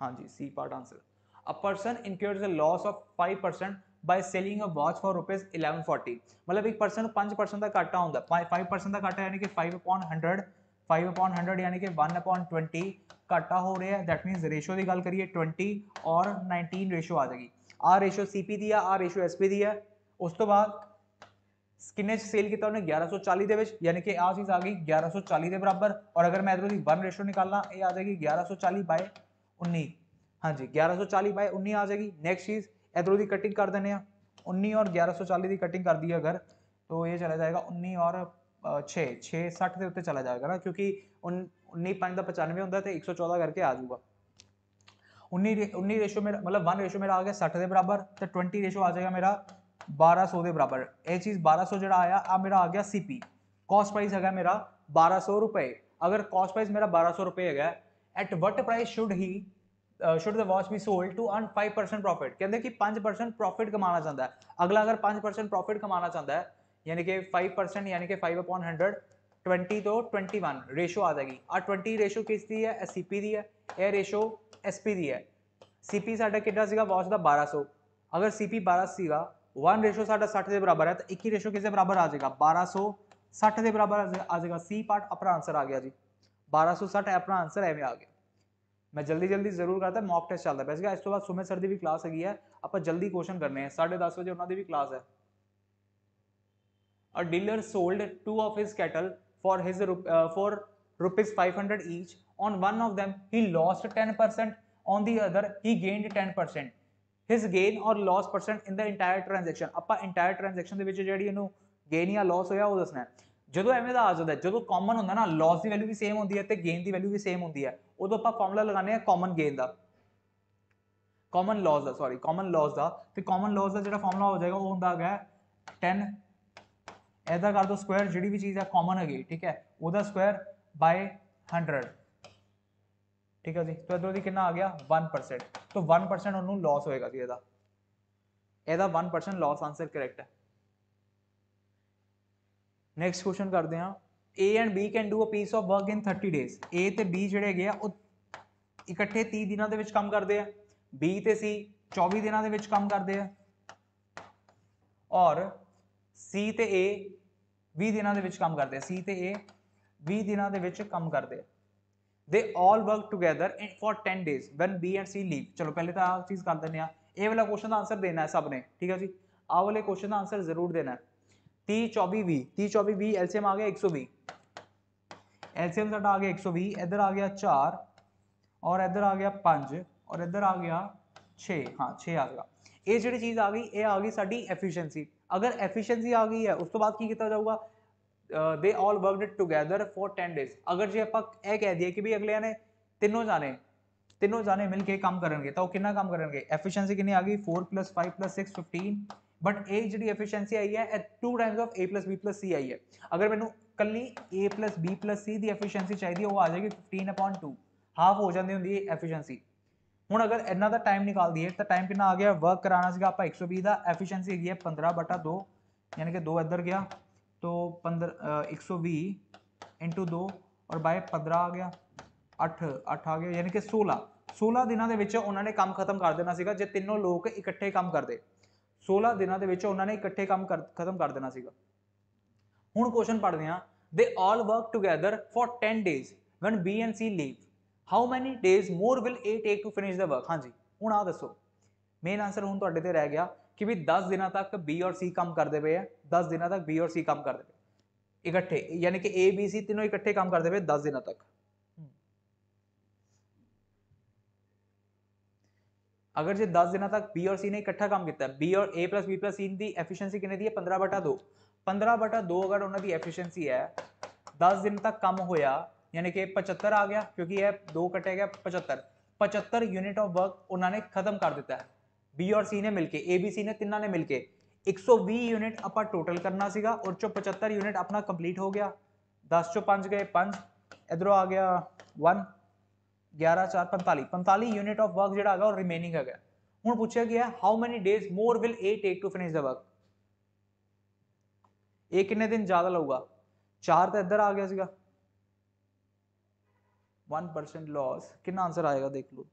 हाँ जी C part answer a person incurs loss of five percent by selling a watch for rupees eleven forty मतलब एक परसेंट पांच परसेंट का काटा होगा फाइव परसेंट का काटा यानी कि five upon hundred five upon hundred यानी कि वन अपॉन ट्वेंटी काटा हो रहा है दैट मीन्स रेशो की गल करिए ट्वेंटी और नाइनटीन रेशो आ जाएगी आ रेशो सी पी दी आ रेशो एस पी दी है उस तो बाद स्किनेज सेल किया उन्हें ग्यारह सौ चाली यानी कि आ चीज़ आ गई ग्यारह सौ चाली के बराबर और अगर मैं इधर वन रेशो निकालना ये आ जाएगी ग्यारह सौ चाली बाय उन्नी हाँ जी ग्यारह सौ चाली बाय उन्नी आ जाएगी नेक्स्ट चीज़ की कटिंग कर देने उन्नी और ग्यारह सौ चाली की कटिंग कर दी अगर तो ये चला जाएगा उन्नी और छः छे सठ के उत्ते चला जाएगा ना क्योंकि उन उन्नी पाँच का पचानवे होंगे तो एक सौ चौदह करके आ जाऊगा उन्नी रे, उन्नी रेशो मेरा मतलब वन रेशो मेरा आ गया सठ के बराबर तो ट्वेंटी रेशो आ जाएगा मेरा बारह सौ के बराबर यह चीज़ बारह सौ जरा आया आ मेरा आ गया सी पी कॉस्ट प्राइस है मेरा बारह सौ रुपये अगर कॉस्ट प्राइस मेरा बारह सौ रुपए है at what price should he should the watch be sold to earn five percent profit कहते हैं कि पांच परसेंट प्रॉफिट कमाना चाहता है अगला अगर पांच परसेंट प्रॉफिट कमाना चाहता है यानी कि फाइव परसेंट यानी कि फाइव अपॉन हंड्रेड ट्वेंटी तो ट्वेंटी वन रेशो आ जाएगी और ट्वेंटी रेशो किस दी है एस सी पी दी है ए रेशो एस पी दी है सी पी वॉच का बारह सौ अगर सी पी बारह ਅਗਰ वन रेशो साढ़ा सठ के बराबर है तो एक ही रेशो किस बराबर आ जाएगा बारह सौ सठ के बराबर आ जाएगा सी पार्ट अपना आंसर आ गया जी बारह सौ सठ अपना आंसर एवं आ गया मैं जल्दी जल्दी ਜ਼ਰੂਰ ਕਰਦਾ ਮੌਕ ਟੈਸਟ ਚੱਲਦਾ ਪਿਆ ਸੀਗਾ ਇਸ ਤੋਂ ਬਾਅਦ ਸੁਮੇ ਸਰ ਦੀ ਵੀ ਕਲਾਸ ਹੈਗੀ ਹੈ ਆਪਾਂ ਜਲਦੀ ਕੁਐਸਚਨ ਕਰਨੇ ਆ 10:30 ਵਜੇ ਉਹਨਾਂ ਦੀ ਵੀ ਕਲਾਸ ਹੈ a dealer sold two of his cattle for his uh, for rupees 500 each on one of them he lost 10% on the other he gained 10% his gain or loss percent in the entire transaction ਆਪਾਂ entire transaction ਦੇ ਵਿੱਚ ਜਿਹੜੀ ਇਹਨੂੰ gain ਜਾਂ loss ਹੋਇਆ ਉਹ ਦੱਸਣਾ ਹੈ ਜਦੋਂ ਐਵੇਂ ਦਾ ਆ ਜਾਂਦਾ ਜਦੋਂ ਕਾਮਨ ਹੁੰਦਾ ਨਾ ਲਾਸ ਦੀ ਵੈਲਿਊ ਵੀ ਸੇਮ ਹੁੰਦੀ ਹੈ ਤੇ ਗੇਨ ਦੀ ਵੈਲਿਊ ਵੀ ਸੇਮ ਹੁੰਦੀ ਹੈ ਉਦੋਂ ਆਪਾਂ ਫਾਰਮੂਲਾ ਲਗਾਉਂਦੇ ਆ ਕਾਮਨ ਗੇਨ ਦਾ ਕਾਮਨ ਲਾਸ ਦਾ ਸੌਰੀ ਕਾਮਨ ਲਾਸ ਦਾ ਤੇ ਕਾਮਨ ਲਾਸ ਦਾ ਜਿਹੜਾ ਫਾਰਮੂਲਾ ਹੋ ਜਾਏਗਾ ਉਹ ਹੁੰਦਾ ਹੈਗਾ 10 ਇਹਦਾ ਕਰ ਦੋ ਸਕੁਆਇਰ ਜਿਹੜੀ ਵੀ ਚੀਜ਼ ਹੈ ਕਾਮਨ ਹੈਗੀ ਠੀਕ ਹੈ ਉਹਦਾ ਸਕੁਆਇਰ ਬਾਈ 100 ਠੀਕ ਹੈ ਜੀ ਤਾਂ ਇਧਰੋਂ ਦੀ ਕਿੰਨਾ ਆ ਗਿਆ 1% ਤਾਂ 1% ਉਹਨੂੰ ਲਾਸ ਹੋਏਗਾ ਜੀ ਇਹਦਾ ਇਹਦਾ 1% ਲਾਸ ਆਨਸਰ ਕਰੈਕਟ ਹੈ ਨੈਕਸਟ ਕੁਐਸਚਨ ਕਰਦੇ ਹਾਂ A and B can do a piece of work in 30 days A ਤੇ B ਜਿਹੜੇ ਹੈਗੇ ਆ ਉਹ ਇਕੱਠੇ 30 ਦਿਨਾਂ ਦੇ ਵਿੱਚ ਕੰਮ ਕਰਦੇ ਆ B ਤੇ C 24 ਦਿਨਾਂ ਦੇ ਵਿੱਚ ਕੰਮ ਕਰਦੇ ਆ ਔਰ C ਤੇ A 20 ਦਿਨਾਂ ਦੇ ਵਿੱਚ ਕੰਮ ਕਰਦੇ ਆ C ਤੇ A 20 ਦਿਨਾਂ ਦੇ ਵਿੱਚ ਕੰਮ ਕਰਦੇ ਆ they all work together for 10 days when B and C leave ਚਲੋ ਪਹਿਲੇ ਤਾਂ ਆਹ ਚੀਜ਼ ਕਰ ਦਿੰਦੇ ਆ ਇਹ ਵਾਲਾ ਕੁਐਸਚਨ ਦਾ ਆਨਸਰ ਦੇਣਾ ਹੈ ਸਭ ਨੇ ਠੀਕ ਹੈ ਜੀ ਆਹ ਵਾਲੇ ਕੁਐਸਚਨ ਦਾ ਆਨਸਰ ਜ਼ਰੂਰ ਦੇਣਾ ਹੈ ती चौबी V T Chaubis we LCM आ गया एक सौ बी एलसीएम सट आ गया एक सौ बी इधर आ गया चार और इधर आ गया पांच और इधर आ गया छे हाँ छे आ गया ये जी चीज़ आ गई ये आ गई साड़ी एफिशिएंसी अगर एफिशिएंसी आ गई है उस तो बाद की किया जाऊगा they all worked together for ten days अगर जो आप यह कह दिए कि भी अगले ने तीनों जाने तीनों जाने मिलके काम करेंगे तो कितना काम करेंगे एफिशिएंसी कितनी आ गई four plus five plus six fifteen but ਇਹ ਜਿਹੜੀ ਐਫੀਸ਼ੀਐਂਸੀ ਆਈ ਹੈ at 2 times of a b c ਆਈ ਹੈ ਅਗਰ ਮੈਨੂੰ ਕੱਲੀ a b c ਦੀ ਐਫੀਸ਼ੀਐਂਸੀ ਚਾਹੀਦੀ ਹੈ ਉਹ ਆ ਜਾਏਗੀ 15/2 ਹਾਫ ਹੋ ਜਾਂਦੀ ਹੁੰਦੀ ਹੈ ਐਫੀਸ਼ੀਐਂਸੀ ਹੁਣ ਅਗਰ ਇਹਨਾਂ ਦਾ ਟਾਈਮ ਨਿਕਾਲ ਦਈਏ ਤਾਂ ਟਾਈਮ ਕਿੰਨਾ ਆ ਗਿਆ ਵਰਕ ਕਰਾਣਾ ਸੀਗਾ ਆਪਾਂ 120 ਦਾ ਐਫੀਸ਼ੀਐਂਸੀ ਹੈਗੀ ਹੈ 15/2 यानी कि दो इधर गया तो पंद्रह एक सौ भी इंटू दो और बाय पंद्रह आ गया अठ अठ आ गया यानी कि सोलह सोलह ਦਿਨਾਂ ਦੇ ਵਿੱਚ ਉਹਨਾਂ ਨੇ ਕੰਮ ਖਤਮ ਕਰ ਦੇਣਾ ਸੀਗਾ ਜੇ ਤਿੰਨੋਂ ਲੋਕ ਇਕੱਠੇ ਕੰਮ ਕਰਦੇ 16 ਦਿਨਾਂ ਦੇ ਵਿੱਚ ਉਹਨਾਂ ਨੇ ਇਕੱਠੇ ਕੰਮ ਖਤਮ ਕਰ ਦੇਣਾ ਸੀਗਾ ਹੁਣ ਕੁਐਸਚਨ ਪੜ੍ਹਦੇ ਹਾਂ they all work together for 10 days when B and C leave how many days more will A take to finish the work ਹਾਂਜੀ ਹੁਣ ਆ ਦੱਸੋ ਮੇਨ ਆਨਸਰ ਹੁਣ ਤੁਹਾਡੇ ਤੇ ਰਹਿ ਗਿਆ ਕਿ ਵੀ 10 ਦਿਨਾਂ ਤੱਕ B ਔਰ C ਕੰਮ ਕਰਦੇ ਪਏ ਆ 10 ਦਿਨਾਂ ਤੱਕ B ਔਰ C ਕੰਮ ਕਰਦੇ ਪਏ ਇਕੱਠੇ ਯਾਨੀ ਕਿ A B C ਤਿੰਨੋਂ ਇਕੱਠੇ ਕੰਮ ਕਰਦੇ ਪਏ 10 ਦਿਨਾਂ ਤੱਕ अगर जो दस दिन तक बी और सी ने इकट्ठा काम किया बी और A plus B plus C की एफिशियंसी कि पंद्रह बटा दो पंद्रह बटा दो अगर उन्होंने एफिशियंसी है दस दिन तक कम होया यानी कि पचहत्तर आ गया क्योंकि यह दो कटे गया पचहत्तर पचहत्तर यूनिट ऑफ वर्क उन्होंने खत्म कर दिता है बी और सी ने के ए बी सी ने तिना ने एक सौ भी यूनिट अपना टोटल करना सर और चो पचहत्तर यूनिट अपना कंप्लीट हो गया दस चो पांच गए पाँच इधरों आ गया वन ग्यारह चार पंताली पंताली यूनिट ऑफ वर्क जो है रिमेनिंग है हूँ पूछा गया how many days more will A take to finish the work A किन्ने दिन ज्यादा लगेगा चार तो इधर आ गया सी वन परसेंट लॉस कि आंसर आएगा देख लो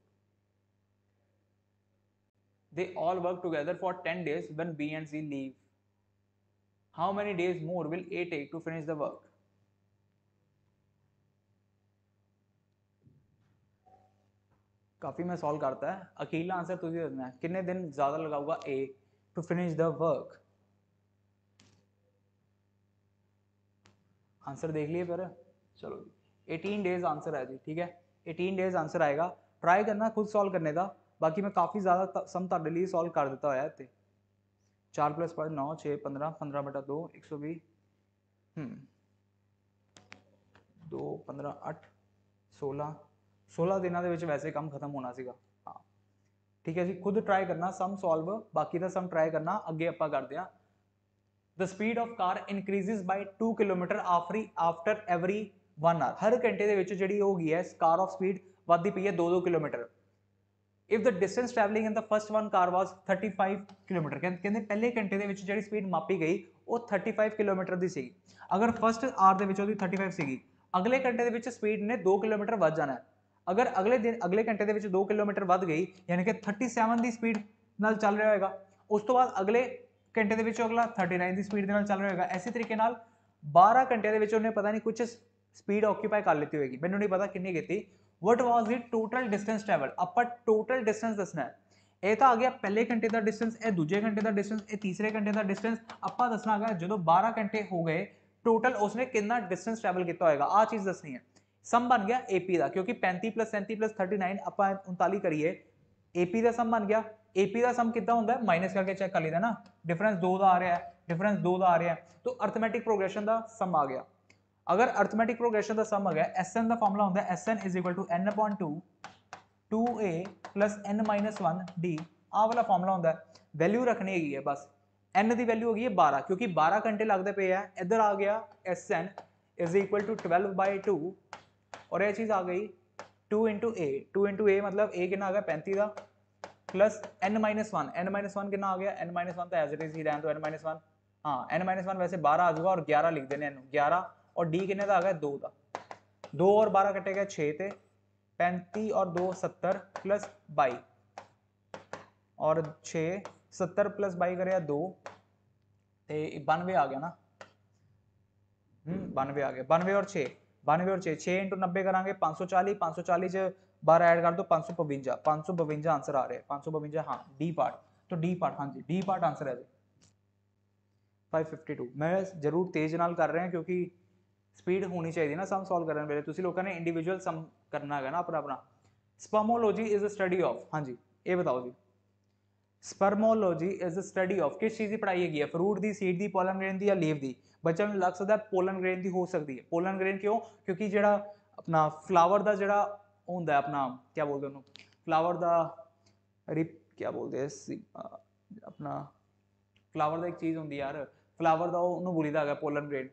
they all work together for ten days when B and C leave how many days more will A take to finish the work काफ़ी में सॉल्व करता है अकेला आंसर तुझे देना है कितने दिन ज़्यादा लगा होगा A to finish the work answer देख लिए फिर चलो जी एटीन डेज आंसर है जी ठीक है एटीन डेज आंसर आएगा ट्राई करना खुद सॉल्व करने का बाकी मैं काफ़ी ज़्यादा सम ਤੁਹਾਡੇ सॉल्व कर देता ਦਿੱਤਾ ਹੋਇਆ चार प्लस पाँच नौ छः पंद्रह पंद्रह बटा दो एक सौ हम्म दो पंद्रह अठ सोलह सोलह दिनों के वैसे कम खत्म होना सगा हाँ ठीक है जी खुद ट्राई करना सम सॉल्व बाकी का सम ट्राई करना अगे आप करते हैं the speed of car increases by two kilometre आफरी आफ्टर एवरी वन आर हर घंटे के जी गई है कार ऑफ स्पीड वही पी है दो, दो kilometre if the distance travelling in the first one car was thirty five kilometre कहते पहले घंटे के जी स्पीड मापी गई वो थर्टी फाइव किलोमीटर की सी अगर फस्ट आर के थर्टी फाइव सी अगले घंटे के स्पीड ने दो किलोमीटर जाना है अगर अगले दिन अगले घंटे के दो किलोमीटर बद गई यानी कि थर्टी सैवन की स्पीड न चल रहा होगा उस तो बाद अगले घंटे के अगला थर्टी नाइन की स्पीड चल रहा होगा इसी तरीके बारह घंटे के पता नहीं कुछ स्पीड ऑक्यूपाई कर लीती होगी मैंने नहीं पता किन्नी what was it total distance travel आप टोटल डिस्टेंस दसना है यह तो आ गया पहले घंटे का डिस्टेंस ए दूजे घंटे का डिस्टेंस ए तीसरे घंटे का डिस्टेंस आप दसना जो बारह घंटे हो गए टोटल उसने किन्ना डिस्टेंस ट्रैवल किया होगा आ चीज़ दसनी है सम बन गया एपी का क्योंकि पैंती प्लस सैंती प्लस थर्टी नाइन आप उनताली करिए एपी का सम बन गया एपी का सम कितना होंगे माइनस करके चेक कर लेते ना डिफरेंस दो का तो आ रहा है डिफरेंस दो तो आ रहा है तो अर्थमैटिक प्रोग्रेशन का सम आ गया अगर अर्थमैटिक प्रोग्रेशन का सम आ गया एस एन का फॉर्मुला होंगे S N is equal to N point two two A plus N minus one D आ वाला फॉर्मुला होंगे वैल्यू रखनी हैगी है बस एन की वैल्यू होगी है बारह क्योंकि बारह घंटे लगते पे है इधर आ गया S N is equal to twelve by two और यह चीज़ आ गई two into A two into A मतलब ए कितना आ गया पैंतीस का plus N minus one N minus one कितना आ गया एन माइनस वन तो एज इट इज ही रहने तो एन माइनस वन हाँ एन माइनस वन वैसे बारह आ चुका और ग्यारह लिख देने एन ग्यारह और डी कितने का आ गया दो का दो और बारह कटे गए छः थे पैंतीस और दो सत्तर प्लस बाई और छः सत्तर प्लस बाई करे दो तो बानवे आ गया ना हम्म, बानवे आ गया बानवे और छः बानवे और छः छः इंटू नब्बे करा पाँच सौ चालीस पाँच सौ चालीस बारह ऐड कर दो पाँच सौ बवंजा पाँच सौ बवंजा आंसर आ रहे हैं पाँच सौ बवंजा हाँ डी पार्ट तो डी पार्ट हाँ जी डी पार्ट आंसर है जी फाइव फिफ्टी टू मैं जरूर तेज नाल कर रहे हैं क्योंकि स्पीड होनी चाहिए ना सम सॉल्व करने वे तो लोगों ने इंडिविजुअल सम करना है ना अपना अपना spermology is a study of हाँ जी ये बताओ जी spermology is a study of ਕਿਸ ਚੀਜ਼ ਦੀ ਪੜਾਈ ਹੈਗੀ ਹੈ ਫਰੂਟ ਦੀ ਸੀਡ ਦੀ ਪੋਲਨ ਗ੍ਰੇਨ ਦੀ ਜਾਂ ਲੀਫ ਦੀ ਬੱਚਿਆਂ ਨੂੰ ਲੱਗ ਸਕਦਾ ਪੋਲਨ ਗ੍ਰੇਨ ਦੀ ਹੋ ਸਕਦੀ ਹੈ ਪੋਲਨ ਗ੍ਰੇਨ ਕਿਉਂ ਕਿਉਂਕਿ ਜਿਹੜਾ ਆਪਣਾ ਫਲਾਵਰ ਦਾ ਜਿਹੜਾ ਹੁੰਦਾ ਆਪਣਾ ਕੀ ਬੋਲਦੇ ਉਹਨੂੰ ਫਲਾਵਰ ਦਾ ਰਿਪ ਕੀ ਬੋਲਦੇ ਆਪਣਾ ਫਲਾਵਰ ਦਾ ਇੱਕ ਚੀਜ਼ ਹੁੰਦੀ ਯਾਰ ਫਲਾਵਰ ਦਾ ਉਹਨੂੰ ਬੁਲੀਦਾ ਹੈਗਾ ਪੋਲਨ ਗ੍ਰੇਨ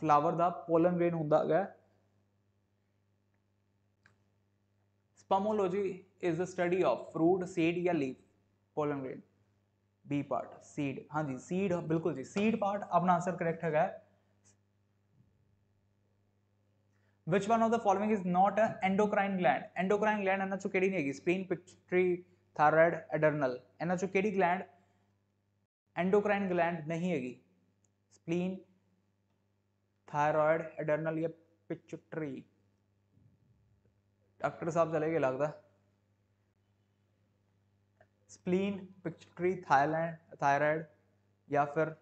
ਫਲਾਵਰ ਦਾ ਪੋਲਨ ਗ੍ਰੇਨ ਹੁੰਦਾ ਹੈਗਾ spermology is the study of fruit seed या leaf pollen grain B part seed हाँ जी सीड बिल्कुल जी सीड पार्ट अपना आंसर करेक्ट है गया which one of the following is not endocrine gland endocrine gland एना चो चुकेड़ी नहीं है स्प्लीन पिट्री थायराइड एडर्नल एना चो चुकेड़ी ग्लैंड एंडोक्राइन ग्लैंड नहीं है स्प्लीन थायरॉयड एडर्नल या पिट्री डॉक्टर साहब चले गए लगता है स्प्लीन पिक्चुटरी थायलैंड थायराइड या फिर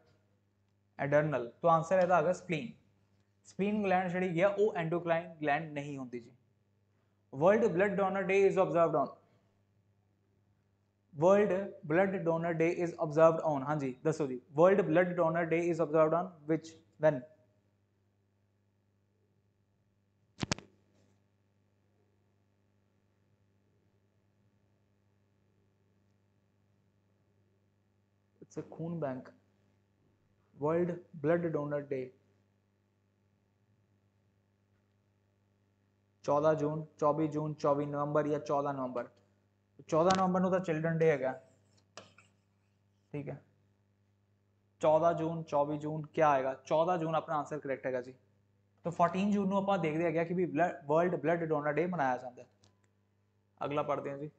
एडरनल तो आंसर रहता अगर स्प्लीन स्प्लीन ग्लैंड जी गया वो एंडोक्लाइन ग्लैंड नहीं होती जी world blood donor day is observe on world blood donor day is observe on हाँ जी दसो जी world blood donor day is observe on which when से खून bank world blood donor day 14 जून 24 जून 24 नवंबर या 14 नवंबर 14 ਨਵੰਬਰ ਨੂੰ ਤਾਂ ਚਿਲਡਰਨ ਡੇ ਹੈਗਾ ਠੀਕ ਹੈ 14 ਜੂਨ 24 ਜੂਨ ਕੀ ਆਏਗਾ 14 ਜੂਨ ਆਪਣਾ ਆਨਸਰ ਕਰੈਕਟ ਹੈਗਾ ਜੀ ਤਾਂ 14 ਜੂਨ ਨੂੰ ਆਪਾਂ ਦੇਖਦੇ ਹੈਗਾ ਕਿ ਵੀ ਵਰਲਡ ਬਲੱਡ ਡੋਨਰ ਡੇ ਮਨਾਇਆ ਜਾਂਦਾ ਅਗਲਾ ਪੜ੍ਹਦੇ ਹਾਂ ਜੀ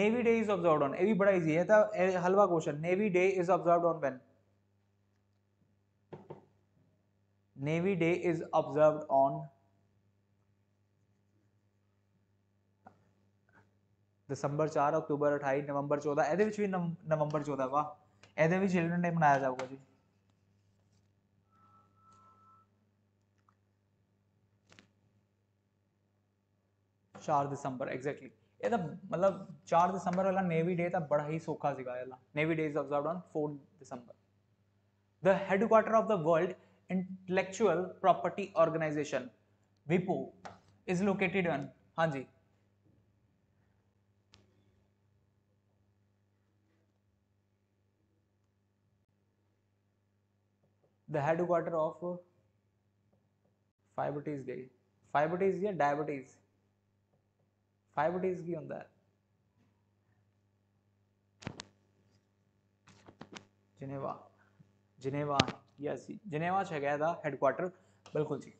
navy day is observe on ए भी बड़ा इजी है था हलवा question navy day is observe on when navy day is observe on दिसंबर चार अक्टूबर अठाई नवंबर चौदह ए नवंबर चौदह वाह ए ਵਾ ਇਹਦੇ ਵੀ ਚਿਲड्रन ਡੇ चार दिसंबर एग्जैक्टली ਇਹਦਾ ਮਤਲਬ 4 ਦਸੰਬਰ ਵਾਲਾ ਨੇਵੀ ਡੇ ਤਾਂ ਬੜਾ ਹੀ ਸੌਖਾ ਸੀਗਾ ਇਹਦਾ navy day is observed on 4 ਦਸੰਬਰ the headquarter of the world intellectual property organisation ਵਿਪੋ ਇਜ਼ ਲੋਕੇਟਿਡ ਔਨ ਹਾਂਜੀ the headquarter of Fibertis day. Fibertis या diabetes फाइव डेज भी होंगे जिनेवा जिनेवा यस जिनेवा ਚ ਹੈਗਾ ਇਹਦਾ ਹੈੱਡਕੁਆਟਰ ਬਿਲਕੁਲ ਜੀ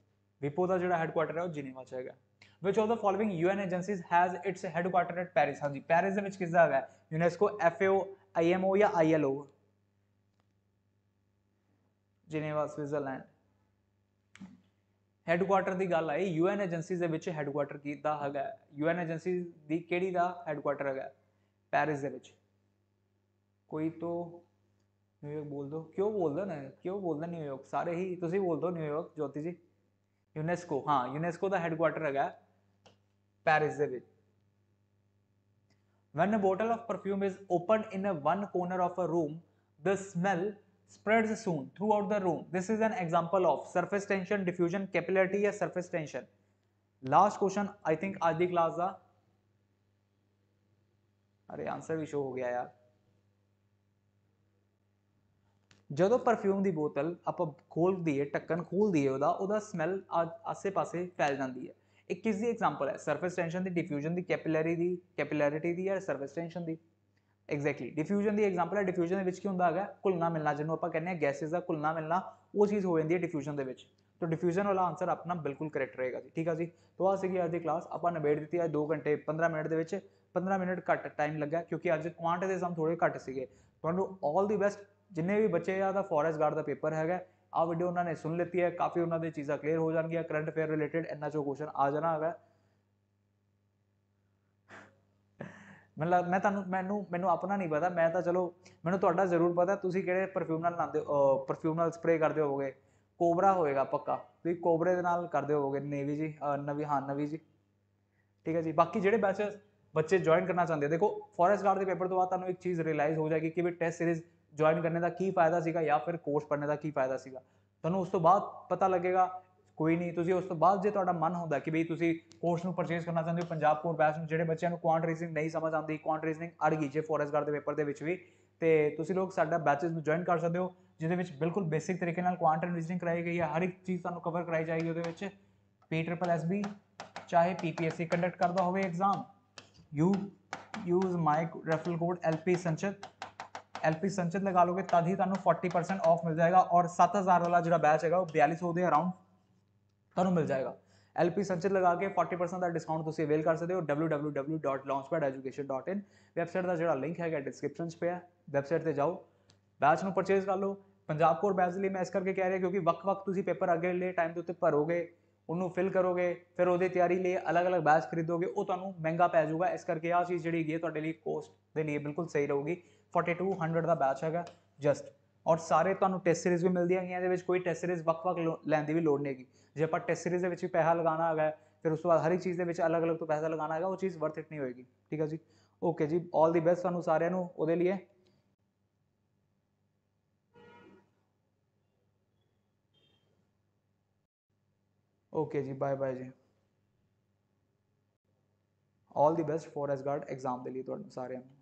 ਵਿਪੋ ਦਾ ਜਿਹੜਾ ਹੈੱਡਕੁਆਟਰ ਹੈ ਉਹ ਜਿਨੇਵਾ ਚ ਹੈਗਾ which of the following UN agencies has its headquarters at Paris ਹਾਂਜੀ ਪੈਰਿਸ ਦੇ ਵਿੱਚ ਕਿਸ ਦਾ ਹੈ ਯੂਨੈਸਕੋ FAO IMO ਜਾਂ ILO ਜਿਨੇਵਾ ਸਵਿਟਜ਼ਰਲੈਂਡ हैडकुआटर की गल आई यू एन एजेंसी हैडकुआटर की है यू एन एजेंसी की कड़ी का हैडकुआटर है पैरिस कोई तो न्यूयॉर्क बोल दो क्यों बोल दो ना क्यों बोल दो न्यूयॉर्क सारे ही तुम बोल दो न्यूयॉर्क ज्योति जी यूनैसको हाँ यूनैसको का हैडकुआटर है Paris when a bottle of perfume is open in a one corner of a room the smell spreads soon throughout the room. This is an example of surface tension, diffusion, capillarity or surface tension. Last question I think aaj ki class da अरे answer भी show हो गया यार जो perfume की बोतल आप खोल दी ਟੱਕਣ ਖੋਲ ਦਈਏ ਉਹਦਾ ਉਹਦਾ ਸਮੈਲ ਆਸੇ-ਪਾਸੇ ਫੈਲ ਜਾਂਦੀ ਹੈ ਇੱਕ ਕਿਸ ਦੀ ਐਗਜ਼ਾਮਪਲ ਹੈ ਸਰਫੇਸ ਟੈਂਸ਼ਨ ਦੀ ਡਿਫਿਊਜ਼ਨ ਦੀ ਕੈਪਿਲਰੀ ਦੀ ਕੈਪਿਲੈਰਿਟੀ ਦੀ ਜਾਂ ਸਰਫੇਸ ਐਗਜ਼ੈਕਟਲੀ ਡਿਫਿਊਜ਼ਨ ਦੀ ਐਗਜ਼ਾਮਪਲ ਹੈ ਡਿਫਿਊਜ਼ਨ ਦੇ ਵਿੱਚ ਕੀ ਹੁੰਦਾ ਹੈਗਾ ਘੁਲਣਾ ਮਿਲਣਾ ਜਿਹਨੂੰ ਆਪਾਂ ਕਹਿੰਦੇ ਆ ਗੈਸਿਸ ਦਾ ਘੁਲਣਾ ਮਿਲਣਾ ਉਹ ਚੀਜ਼ ਹੋ ਜਾਂਦੀ ਹੈ ਡਿਫਿਊਜ਼ਨ ਦੇ ਵਿੱਚ ਤੋ ਡਿਫਿਊਜ਼ਨ ਵਾਲਾ ਆਨਸਰ ਆਪਣਾ ਬਿਲਕੁਲ ਕਰੈਕਟ ਰਹੇਗਾ ਜੀ ਠੀਕ ਆ ਜੀ ਤੋ ਆ ਸੀਗੀ ਅੱਜ ਦੀ ਕਲਾਸ ਆਪਾਂ ਨਿਬੇੜ ਦਿੱਤੀ ਹੈ 2 ਘੰਟੇ 15 ਮਿੰਟ ਦੇ ਵਿੱਚ 15 ਮਿੰਟ ਘੱਟ ਟਾਈਮ ਲੱਗਾ ਕਿਉਂਕਿ ਅੱਜ ਕੁਆਂਟ ਦੇ ਸਮ ਥੋੜੇ ਘੱਟ ਸੀਗੇ ਤੁਹਾਨੂੰ 올 ਦੀ ਬੈਸਟ ਜਿੰਨੇ ਵੀ ਬੱਚੇ ਆ ਦਾ ਫੋਰੈਸਟ ਗਾਰਡ ਦਾ ਪੇਪਰ ਹੈਗਾ ਆ ਵੀਡੀਓ ਉਹਨਾਂ ਨੇ ਸੁਣ ਲਿੱਤੀ ਹੈ ਕਾਫੀ ਉਹਨਾਂ ਦੇ ਚੀਜ਼ਾਂ ਕਲੀਅਰ ਹੋ ਜਾਣਗੀਆਂ ਕਰੰਟ ਅਫੇਅਰ ਰਿਲੇਟਡ ਇੰਨਾ ਜੋ ਕੁਐਸਚਨ ਆ ਜਾਣਾ ਹੈਗਾ ਮਤਲਬ ਮੈਂ ਤੁਹਾਨੂੰ ਮੈਨੂੰ ਮੈਨੂੰ ਆਪਣਾ ਨਹੀਂ ਪਤਾ ਮੈਂ ਤਾਂ ਚਲੋ ਮੈਨੂੰ ਤੁਹਾਡਾ ਜ਼ਰੂਰ ਪਤਾ ਤੁਸੀਂ ਕਿਹੜੇ ਪਰਫਿਊਮ ਨਾਲ ਲਾਉਂਦੇ ਪਰਫਿਊਮ ਨਾਲ ਸਪਰੇਅ ਕਰਦੇ ਹੋਵੋਗੇ ਕੋਬਰਾ ਹੋਏਗਾ ਪੱਕਾ ਤੁਸੀਂ ਕੋਬਰੇ ਦੇ ਨਾਲ ਕਰਦੇ ਹੋਵੋਗੇ ਨੇਵੀ ਜੀ ਨਵੀ ਹਾਂ ਨਵੀ ਜੀ ਠੀਕ ਹੈ ਜੀ ਬਾਕੀ ਜਿਹੜੇ ਬੈਚਸ ਬੱਚੇ ਜੁਆਇਨ ਕਰਨਾ ਚਾਹੁੰਦੇ ਦੇਖੋ ਫੋਰੈਸਟ ਗਾਰਡ ਦੇ ਪੇਪਰ ਤੋਂ ਬਾਅਦ ਤੁਹਾਨੂੰ ਇੱਕ ਚੀਜ਼ ਰਿਅਲਾਈਜ਼ ਹੋ ਜਾਏਗੀ ਕਿ ਵੀ ਟੈਸਟ ਸੀਰੀਜ਼ ਜੁਆਇਨ ਕਰਨੇ ਦਾ ਕੀ ਫਾਇਦਾ ਸੀਗਾ ਜਾਂ ਫਿਰ ਕੋਰਸ ਪੜ੍ਹਨੇ ਦਾ ਕੀ ਫਾਇਦਾ ਸੀਗਾ ਤੁਹਾਨੂੰ ਉਸ ਤੋਂ ਬਾਅਦ ਪਤਾ ਲੱਗੇਗਾ ਕੋਈ ਨਹੀਂ ਤੁਸੀਂ ਉਸ ਤੋਂ ਬਾਅਦ ਜੇ ਤੁਹਾਡਾ ਮਨ ਹੁੰਦਾ ਕਿ ਬਈ ਤੁਸੀਂ ਕੋਰਸ ਨੂੰ ਪਰਚੇਸ ਕਰਨਾ ਚਾਹੁੰਦੇ ਹੋ ਪੰਜਾਬ ਕੋਰ ਬੈਚ ਨੂੰ ਜਿਹੜੇ ਬੱਚਿਆਂ ਨੂੰ ਕੁਆਂਟ ਰੀਜ਼ਨਿੰਗ ਨਹੀਂ ਸਮਝ ਆਉਂਦੀ ਕੁਆਂਟ ਰੀਜ਼ਨਿੰਗ ਅੜ ਗਈ ਜੇ ਫੋਰੈਸਟ ਗਾਰਡ ਦੇ ਪੇਪਰ ਦੇ ਵਿੱਚ ਵੀ ਤੇ ਤੁਸੀਂ ਲੋਕ ਸਾਡਾ ਬੈਚਸ ਨੂੰ ਜੁਆਇਨ ਕਰ ਸਕਦੇ ਹੋ ਜਿਹਦੇ ਵਿੱਚ ਬਿਲਕੁਲ ਬੇਸਿਕ ਤਰੀਕੇ ਨਾਲ ਕੁਆਂਟ ਰੀਜ਼ਨਿੰਗ ਕਰਾਈ ਗਈ ਹੈ ਹਰ ਇੱਕ ਚੀਜ਼ ਤੁਹਾਨੂੰ ਕਵਰ ਕਰਾਈ ਜਾਏਗੀ ਉਹਦੇ ਵਿੱਚ ਪੀ ਟ੍ਰਿਪਲ ਐਸ ਬੀ ਚਾਹੇ ਪੀਪੀਐਸਸੀ ਕੰਡਕਟ ਕਰਦਾ ਹੋਵੇ exam you use my referral code LP Sanchit LP Sanchit ਲਗਾ ਲੋਗੇ ਤਦ ਹੀ ਤੁਹਾਨੂੰ 40% ਆਫ ਮਿਲ ਜਾਏਗਾ ਔਰ 7000 ਵਾਲਾ ਜਿਹੜਾ ਬੈਚ ਹੈਗਾ ਉਹ 4200 ਦੇ ਅਰਾਊਂਡ तुम मिल जाएगा एल पी संचित लगा के फोर्टी परसेंट का डिस्काउंट तुम अवेल कर सकते हो W W W dot launch pad education dot in website का जो लिंक है डिस्क्रिप्शन पे है वैबसाइट पर जाओ बैच में परचेज कर लो पाब कोर बैच लिए मैं इस करके कह रहा क्योंकि वक् वक्त पेपर अगे ले टाइम के उत्ते भरोगे उन्होंने फिल करोगे फिर वो तैयारी लिए अलग अलग बैच खरीदोगे वो तो महंगा पै जूगा इस करके आह चीज़ जी है तो कोस्ट के लिए बिल्कुल सही रहेगी फोर्टी टू हंड्रेड का बैच हैगा जस्ट और सारे तो टेस्ट सीरीज भी मिलती है कोई टेस्ट सीरीज वक् वक् लैन की भी लड़ नहीं की जो आप टेस्ट सीरीज में भी पैसा लगाना है फिर उस हर एक चीज़ के अलग अलग तो पैसा लगाना है वो चीज़ वर्थ इट नहीं होएगी ठीक है जी ओके जी ऑल द बेस्ट सू सारे लिए ओके जी बाय बाय जी all the best for S guard exam के लिए सारे